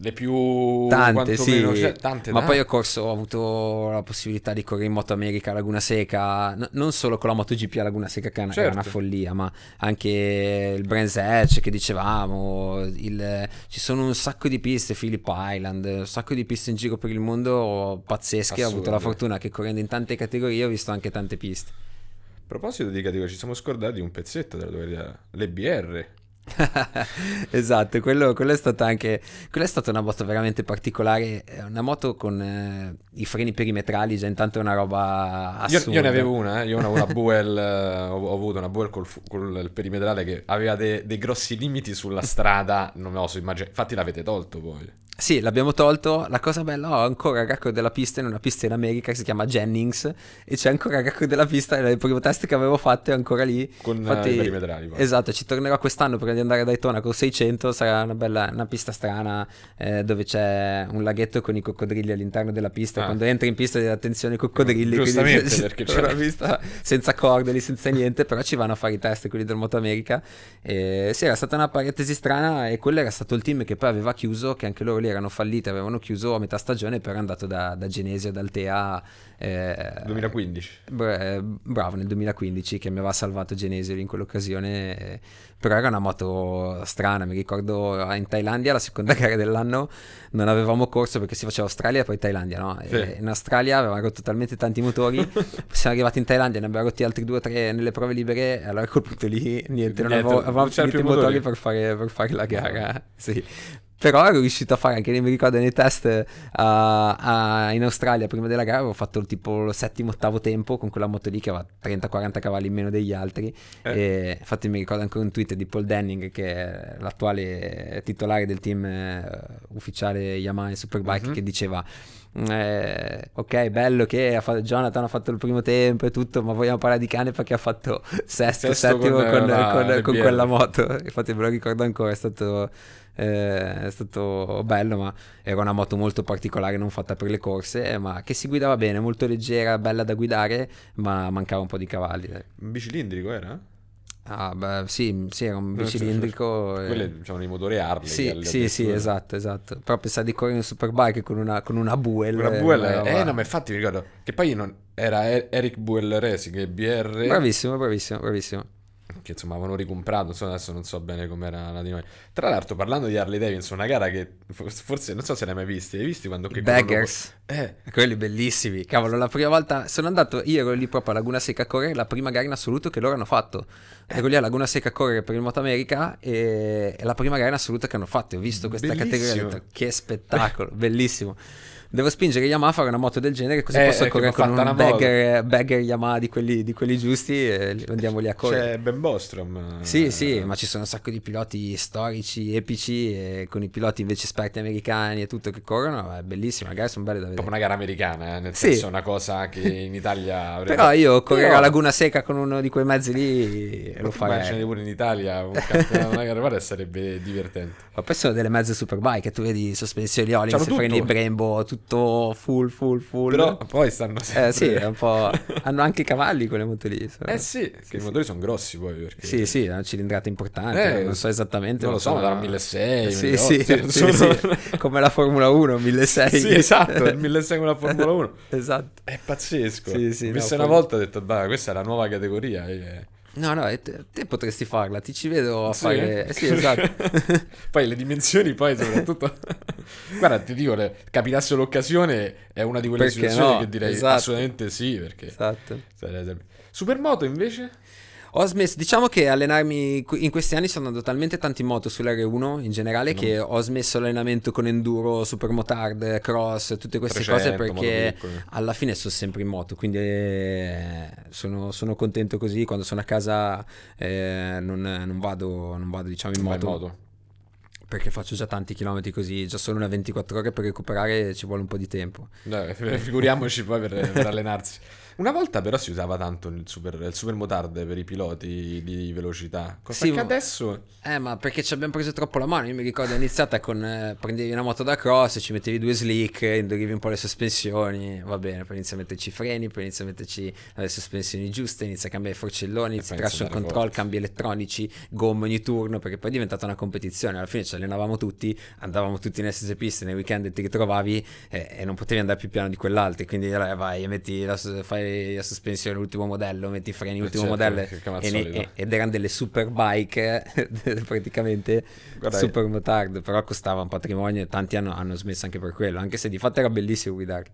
le più tante, sì. Cioè, tante, ma no? poi ho, corso, ho avuto la possibilità di correre in Moto America a Laguna Seca, no, non solo con la MotoGP a Laguna Seca, che è una, una certo. follia, ma anche il Brands Edge che dicevamo. Il, ci sono un sacco di piste, Philip Island, un sacco di piste in giro per il mondo pazzesche. Assurde. Ho avuto la fortuna che correndo in tante categorie ho visto anche tante piste. A proposito di categoria, ci siamo scordati un pezzetto della tua idea, le BR. <laughs> esatto, quello, quello, è stata anche quella è stata una moto veramente particolare, una moto con eh, i freni perimetrali, già intanto è una roba assurda. Io, io ne avevo una, eh. io avevo una <laughs> Buell, eh, ho, ho, avuto una Buell col, col perimetrale che aveva de, dei grossi limiti sulla strada, non me lo so immaginare, infatti l'avete tolto poi. Sì, l'abbiamo tolto. La cosa bella, ho ancora il racco della pista in una pista in America che si chiama Jennings e c'è ancora il racco della pista. Il primo test che avevo fatto è ancora lì. Con eh, Infatti, i drive. Esatto, ci tornerò quest'anno prima di andare a Daytona con 600. Sarà una bella una pista strana eh, dove c'è un laghetto con i coccodrilli all'interno della pista. Ah. Quando entri in pista, attenzione ai coccodrilli. No, giustamente, quindi, <laughs> perché c'è una pista senza cordoli, senza niente, però ci vanno a fare i test quelli del Moto America. E, sì, era stata una parentesi strana e quello era stato il team che poi aveva chiuso, che anche loro lì erano fallite, avevano chiuso a metà stagione, però è andato da, da Genesi ad Altea. Eh, 2015. Bra eh, bravo, nel 2015 che mi aveva salvato Genesio in quell'occasione. Eh, però era una moto strana, mi ricordo ah, in Thailandia la seconda <laughs> gara dell'anno non avevamo corso perché si faceva Australia e poi Thailandia, no? Sì. in Australia avevamo rotto talmente tanti motori, <laughs> siamo arrivati in Thailandia, ne abbiamo rotti altri due o tre nelle prove libere, e allora a quel punto lì niente, non avevamo, avevamo finito i motori, motori per, fare, per fare, la gara. Sì però ero riuscito a fare anche, mi ricordo nei test uh, a, in Australia prima della gara avevo fatto tipo lo settimo, ottavo tempo con quella moto lì che aveva 30-40 cavalli in meno degli altri eh. infatti mi ricordo ancora un tweet di Paul Denning che è l'attuale titolare del team uh, ufficiale Yamaha Superbike uh-huh. che diceva mm, eh, ok, bello che ha fatto, Jonathan ha fatto il primo tempo e tutto, ma vogliamo parlare di cane perché ha fatto sesto, sesto settimo con, con, eh, con, con quella moto. Infatti ve lo ricordo ancora, è stato eh, è stato bello, ma era una moto molto particolare, non fatta per le corse, eh, ma che si guidava bene, molto leggera, bella da guidare, ma mancava un po' di cavalli. Un bicilindrico era? Ah, beh, sì, sì, era un eh, bicilindrico. Cioè, cioè quelli sono i motori Harley. Sì, sì, sì, esatto, esatto. Però pensare di correre in superbike con una, con una Buell. Una Buell, eh, eh no, ma infatti mi ricordo che poi non, era Eric Buell Racing, BR. Bravissimo, bravissimo, bravissimo che insomma avevano ricomprato, insomma adesso non so bene com'era la di noi. Tra l'altro parlando di Harley Davidson, una gara che forse non so se l'hai hai mai visti, hai visto quando... I baggers, quando... Eh. quelli bellissimi, cavolo, la prima volta sono andato, io ero lì proprio a Laguna Seca a correre, la prima gara in assoluto che loro hanno fatto. Ero lì a Laguna Seca a correre per il Moto America e è la prima gara in assoluto che hanno fatto, E ho visto questa bellissimo. categoria, ho detto, che spettacolo, bellissimo devo spingere Yamaha a fare una moto del genere così eh, posso eh, correre con un bagger, bagger, Yamaha di quelli, di quelli giusti e andiamo lì a correre. C'è Ben Bostrom. Eh. Sì, sì, ma ci sono un sacco di piloti storici, epici, con i piloti invece esperti americani e tutto che corrono, è bellissimo, magari sono belle da vedere. Proprio una gara americana, eh, nel sì. senso una cosa che in Italia... Avrebbe... Però io correrò Però... a Laguna Seca con uno di quei mezzi lì e lo farei. Immagini pure in Italia un una gara sarebbe divertente. Ma poi sono delle mezze superbike, tu vedi sospensioni Olin, se freni Brembo, tutto tutto full, full, full. Però poi stanno sempre... Eh sì, Hanno anche i cavalli quelle moto lì. So. Eh sì, sì, sì i motori sono grossi poi. Perché... Sì, sì, hanno cilindrata importante, eh, non so esattamente. Non lo so, ma da 1600, sì, 1800, cioè, sì, sono... sì, come la Formula 1, 1600. Sì, esatto, il 1600 come la Formula 1. <laughs> esatto. È pazzesco. Sì, sì, Mi no, una poi... volta ho detto, beh, questa è la nuova categoria. Eh. No, no, te, potresti farla, ti ci vedo a sì. fare... Eh, sì, esatto. <laughs> poi le dimensioni, poi soprattutto... Guarda, ti dico, le, capitasse l'occasione è una di quelle perché situazioni no? che direi esatto. assolutamente sì, perché... Esatto. Cioè, Supermoto invece? Ho smesso, diciamo che allenarmi in questi anni sono andato talmente tanto in moto sull'R1 in generale no. che mm-hmm. ho smesso l'allenamento con enduro, supermotard, cross, tutte queste 300, cose perché alla fine sono sempre in moto, quindi eh, sono, sono contento così, quando sono a casa eh, non, non, vado, non vado diciamo in moto perché faccio già tanti chilometri così, già solo una 24 ore per recuperare ci vuole un po' di tempo. No, <laughs> figuriamoci poi per, per, allenarsi. Una volta però si usava tanto il super, il super motard per i piloti di velocità, cosa sì, che adesso... Eh, ma perché ci abbiamo preso troppo la mano, io mi ricordo è iniziata con... Eh, prendevi una moto da cross, ci mettevi due slick, indurivi un po' le sospensioni, va bene, poi inizia a metterci i freni, poi inizia a metterci le sospensioni giuste, inizia a cambiare i forcelloni, traction control, cambi elettronici, gomme ogni turno, perché poi è diventata una competizione, alla fine c'è allenavamo tutti, andavamo tutti nelle stesse piste, nei weekend ti ritrovavi eh, e non potevi andare più piano di quell'altro, quindi allora vai e la, fai la sospensione l'ultimo modello, metti i freni eh, l'ultimo certo, modello e ne, e, ed erano delle super bike <laughs> praticamente Guarda, eh. super motard, però costava un patrimonio e tanti hanno, hanno smesso anche per quello, anche se di fatto era bellissimo guidarli.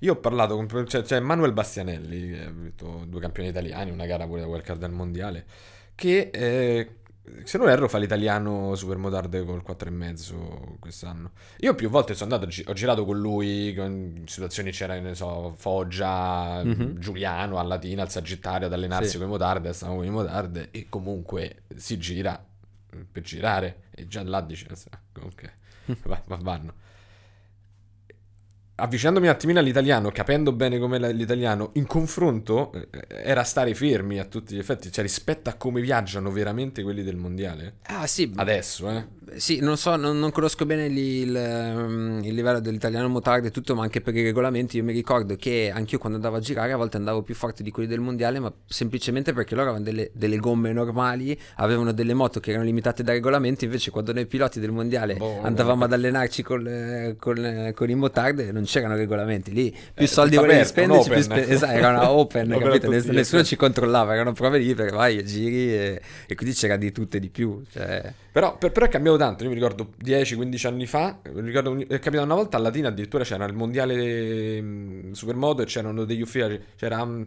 Io ho parlato con cioè, cioè Manuel Bastianelli, due campioni italiani, una gara pure da World Cup del mondiale, che eh, se non erro fa l'italiano Supermodard col 4,5 quest'anno. Io più volte sono andato, ho girato con lui, in situazioni c'era, ne so, Foggia, mm-hmm. Giuliano, alla Latina, al Sagittario ad allenarsi sì. con i Modard, stavamo con i Modard e comunque si gira mm, per girare e già là dice, ah, ok, mm. va, va, vanno avvicinandomi un attimino all'italiano, capendo bene com'è l'italiano, in confronto eh, era stare fermi a tutti gli effetti, cioè rispetto a come viaggiano veramente quelli del mondiale. Ah sì. Adesso, eh. Sì, non so, non, non conosco bene il, il, ehm, il livello dell'italiano motard e tutto, ma anche per i regolamenti io mi ricordo che anch'io quando andavo a girare a volte andavo più forte di quelli del mondiale, ma semplicemente perché loro avevano delle, delle gomme normali, avevano delle moto che erano limitate da regolamenti, invece quando noi piloti del mondiale boh, andavamo boh. ad allenarci col, eh, col, eh, con i motard non c'erano regolamenti lì eh, più eh, soldi volevi spenderci più spe- esatto, era una open <laughs> capito? Ness- nessuno ci controllava erano prove libere vai giri e, e quindi c'era di tutto e di più cioè... però, per, però è cambiato tanto io mi ricordo 10-15 anni fa ricordo, è capitato una volta a Latina addirittura c'era il mondiale mm, supermoto e c'erano degli ufficiali c'era um, mm,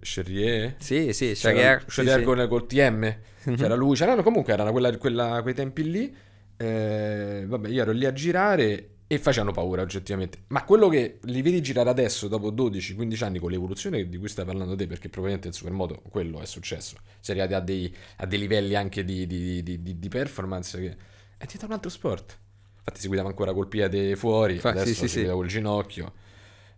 Scherrier? Sì, sì, Scherrier. Scherrier sì, sì. col TM. Mhm. C'era lui, c'erano comunque, erano quella, quella, quei tempi lì. Eh, vabbè, io ero lì a girare e facevano paura oggettivamente. Ma quello che li vedi girare adesso, dopo 12-15 anni, con l'evoluzione di cui stai parlando te, perché probabilmente in Supermoto quello è successo, si è arrivati a dei, a dei livelli anche di, di, di, di, performance che è diventato un altro sport. Infatti si guidava ancora col piede fuori, Fa, adesso sì, si sì, guida sì. col ginocchio.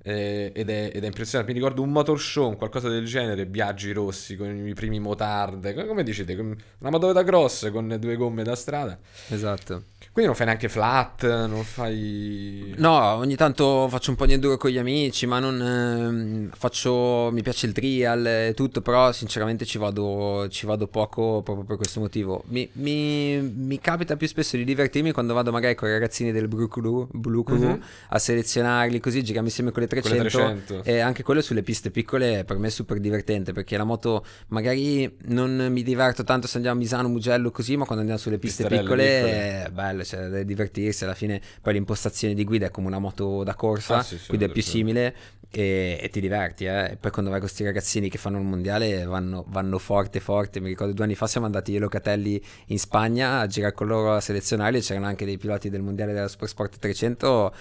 Eh, ed, è, ed, è, impressionante. Mi ricordo un motor show, qualcosa del genere, Biaggi rossi con i primi motard, come, come dicete, una moto da cross con due gomme da strada. Esatto. Quindi non fai neanche flat, non fai... No, ogni tanto faccio un po' di enduro con gli amici, ma non eh, faccio... mi piace il trial e tutto, però sinceramente ci vado, ci vado poco proprio per questo motivo. Mi, mi, mi, capita più spesso di divertirmi quando vado magari con i ragazzini del Blue Crew, Blue Crew uh mhm. -huh. a selezionarli così, giriamo insieme con le 300, con le 300. E anche quello sulle piste piccole per me è super divertente, perché la moto magari non mi diverto tanto se andiamo a Misano, Mugello così, ma quando andiamo sulle piste Pistarelle piccole, piccole. è bello cioè deve divertirsi alla fine poi l'impostazione di guida è come una moto da corsa, ah, sì, sì, quindi è più simile e, e ti diverti eh. e poi quando vai con questi ragazzini che fanno il mondiale vanno, vanno, forte forte, mi ricordo due anni fa siamo andati io e Locatelli in Spagna a girare con loro a selezionarli c'erano anche dei piloti del mondiale della Supersport 300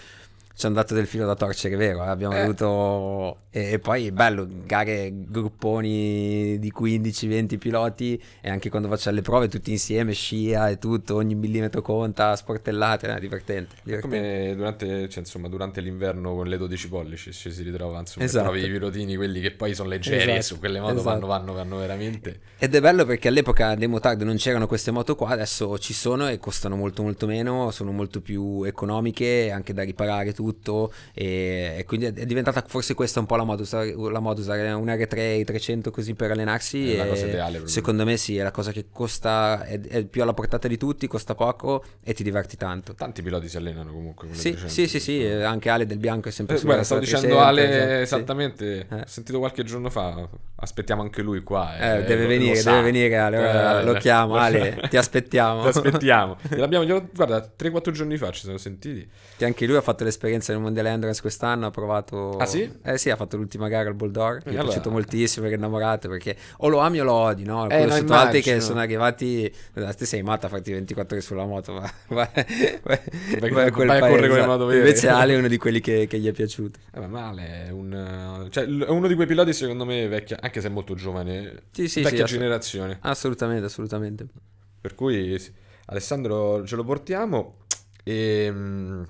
ci hanno dato del filo da torcere, vero? Eh? Abbiamo eh. avuto... E, e poi bello, gare, grupponi di 15-20 piloti e anche quando faccio le prove tutti insieme, scia e tutto, ogni millimetro conta, sportellate, eh, divertente, divertente. Come durante, cioè, insomma, durante l'inverno con le 12 pollici ci si ritrova, insomma, esatto. trovi i pilotini, quelli che poi sono leggeri esatto. e su quelle moto esatto. vanno, vanno, vanno veramente. Ed è bello perché all'epoca dei motard non c'erano queste moto qua, adesso ci sono e costano molto molto meno, sono molto più economiche anche da riparare tutto tutto e, e quindi è, diventata forse questa un po' la modus, usare, la moda usare un'R3, 300 così per allenarsi. È la cosa ideale. Secondo me sì, è la cosa che costa, è, è, più alla portata di tutti, costa poco e ti diverti tanto. Tanti piloti si allenano comunque. Con sì, 300, sì, sì, sì, eh, anche Ale del Bianco è sempre eh, sulla Stavo dicendo Ale esatto, esattamente, sì. Eh. ho sentito qualche giorno fa, aspettiamo anche lui qua. Eh, eh, deve venire, deve venire Ale, eh, allora lo chiamo Ale, <laughs> ti aspettiamo. ti aspettiamo. <laughs> L'abbiamo, guarda, 3-4 giorni fa ci siamo sentiti. Che anche lui ha fatto l'esperienza esperienza nel Mondiale Endurance quest'anno, ha provato... Ah sì? Eh sì, ha fatto l'ultima gara al Boldor, mi eh, è vabbè. piaciuto moltissimo, ero innamorato, perché o lo ami o lo odi, no? Eh, no, altri che sono arrivati... Eh, te sei matta a farti 24 ore sulla moto, ma... Vai, vai, vai, vai a correre con le moto Invece Ale è uno di quelli che, che gli è piaciuto. Eh, ma, ma Ale è, un, eh, cioè, è uno di quei piloti, secondo me, vecchia, anche se è molto giovane, sì, sì, vecchia sì, generazione. Assolutamente, assolutamente. Per cui... Alessandro ce lo portiamo. E, ehm,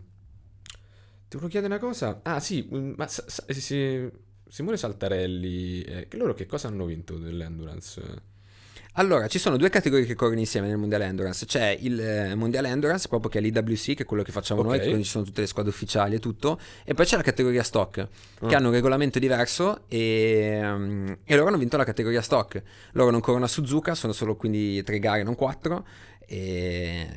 ti volevo chiedere una cosa. Ah, sì, mm, ma sa, sa, si, eh, Simone Saltarelli, eh, loro che cosa hanno vinto dell'endurance? Allora, ci sono due categorie che corrono insieme nel Mondiale Endurance. C'è il eh, Mondiale Endurance, proprio che è l'IWC, che è quello che facciamo okay. noi, quindi ci sono tutte le squadre ufficiali e tutto. E poi c'è la categoria stock, mm. che ah. hanno un regolamento diverso e, um, e, loro hanno vinto la categoria stock. Loro non corrono a Suzuka, sono solo quindi tre gare, non quattro. E,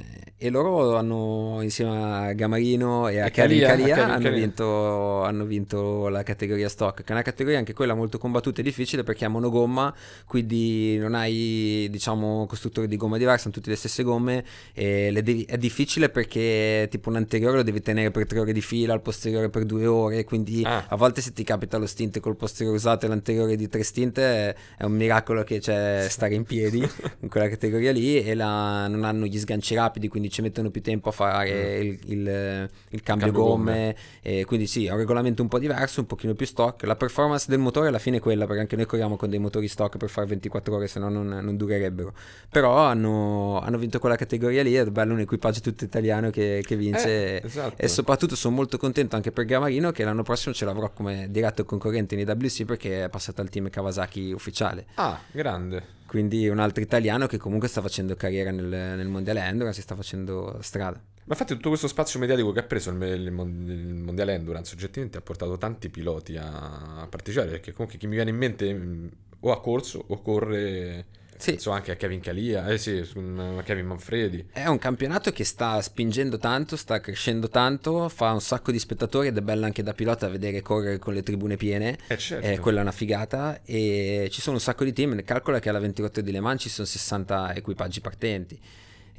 e, loro hanno insieme a Gamarino e a Kevin Calia hanno, vinto, hanno vinto la categoria stock che è una categoria anche quella molto combattuta e difficile perché è monogomma quindi non hai diciamo costruttori di gomma diversi sono tutte le stesse gomme e devi, è difficile perché tipo un anteriore lo devi tenere per tre ore di fila il posteriore per due ore quindi ah. a volte se ti capita lo stint col posteriore usato e l'anteriore di tre stint è, è un miracolo che c'è cioè, stare in piedi <laughs> in quella categoria lì e la non hanno gli sganci rapidi, quindi ci mettono più tempo a fare mm. il, il, il, cambio, cambio gomme. gomme. quindi sì, è un regolamento un po' diverso, un pochino più stock. La performance del motore alla fine è quella, perché anche noi corriamo con dei motori stock per fare 24 ore, se no non, non durerebbero. Però hanno, hanno, vinto quella categoria lì, è bello un equipaggio tutto italiano che, che vince. Eh, esatto. E soprattutto sono molto contento anche per Gamarino che l'anno prossimo ce l'avrò come diretto concorrente in IWC perché è passato al team Kawasaki ufficiale. Ah, grande. Quindi un altro italiano che comunque sta facendo carriera nel, nel mondiale Endurance, si sta facendo strada. Ma infatti tutto questo spazio mediatico che ha preso il, il, il mondiale Endurance oggettivamente ha portato tanti piloti a, a partecipare, perché comunque chi mi viene in mente mm, o ha corso o corre sì. penso anche a Kevin Calia, eh sì, a Kevin Manfredi. È un campionato che sta spingendo tanto, sta crescendo tanto, fa un sacco di spettatori ed è bello anche da pilota vedere correre con le tribune piene, eh certo. eh, quella è una figata e ci sono un sacco di team, calcola che alla 28 di Le Mans ci sono 60 equipaggi partenti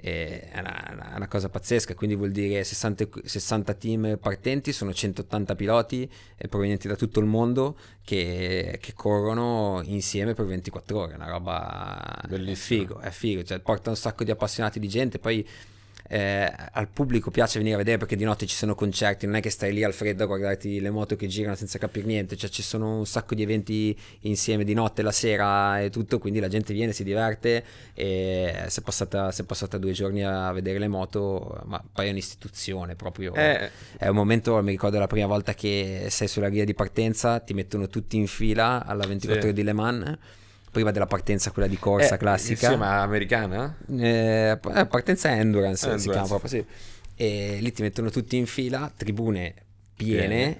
è una, una, cosa pazzesca, quindi vuol dire 60, 60, team partenti, sono 180 piloti eh, provenienti da tutto il mondo che, che corrono insieme per 24 ore, una roba Bellissimo. è figo, è figo, cioè porta un sacco di appassionati di gente, poi eh, al pubblico piace venire a vedere perché di notte ci sono concerti, non è che stai lì al freddo a guardarti le moto che girano senza capire niente, cioè ci sono un sacco di eventi insieme di notte, la sera e tutto, quindi la gente viene, si diverte e si è passata, si è passata due giorni a vedere le moto, ma poi è un'istituzione proprio. Eh. È un momento, mi ricordo la prima volta che sei sulla via di partenza, ti mettono tutti in fila alla 24 sì. di Le Mans prima della partenza quella di corsa eh, classica. Si ma americana? Eh, eh partenza endurance, endurance, si chiama proprio, sì. E lì ti mettono tutti in fila, tribune piene, piene.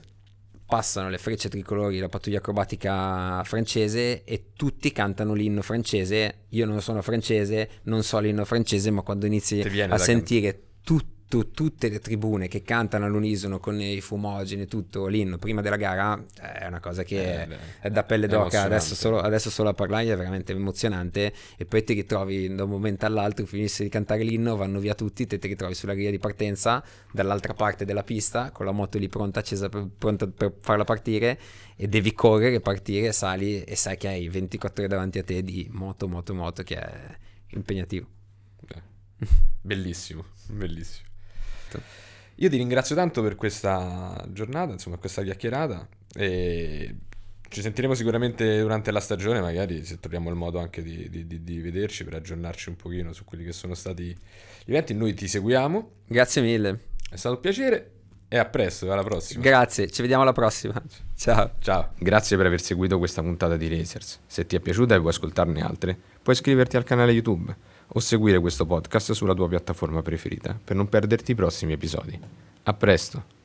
passano le frecce tricolori, la pattuglia acrobatica francese e tutti cantano l'inno francese. Io non sono francese, non so l'inno francese, ma quando inizi a sentire tutti tu, tutte le tribune che cantano all'unisono con i fumogeni, e tutto l'inno prima della gara eh, è una cosa che eh, è, beh, è, da pelle d'oca. Adesso solo, adesso solo a parlare è veramente emozionante. E poi ti ritrovi da un momento all'altro, finisci di cantare l'inno, vanno via tutti, te ti ritrovi sulla griglia di partenza dall'altra parte della pista con la moto lì pronta, accesa per, pronta per farla partire e devi correre, partire, sali e sai che hai 24 ore davanti a te di moto, moto, moto che è impegnativo. Bellissimo, bellissimo. Esatto. Io ti ringrazio tanto per questa giornata, insomma, questa chiacchierata. E ci sentiremo sicuramente durante la stagione, magari se troviamo il modo anche di, di, di, di, vederci per aggiornarci un pochino su quelli che sono stati gli eventi. Noi ti seguiamo. Grazie mille. È stato un piacere e a presto, alla prossima. Grazie, ci vediamo alla prossima. Ciao. Ciao. Grazie per aver seguito questa puntata di Razers. Se ti è piaciuta e vuoi ascoltarne altre, puoi iscriverti al canale YouTube o seguire questo podcast sulla tua piattaforma preferita per non perderti i prossimi episodi. A presto!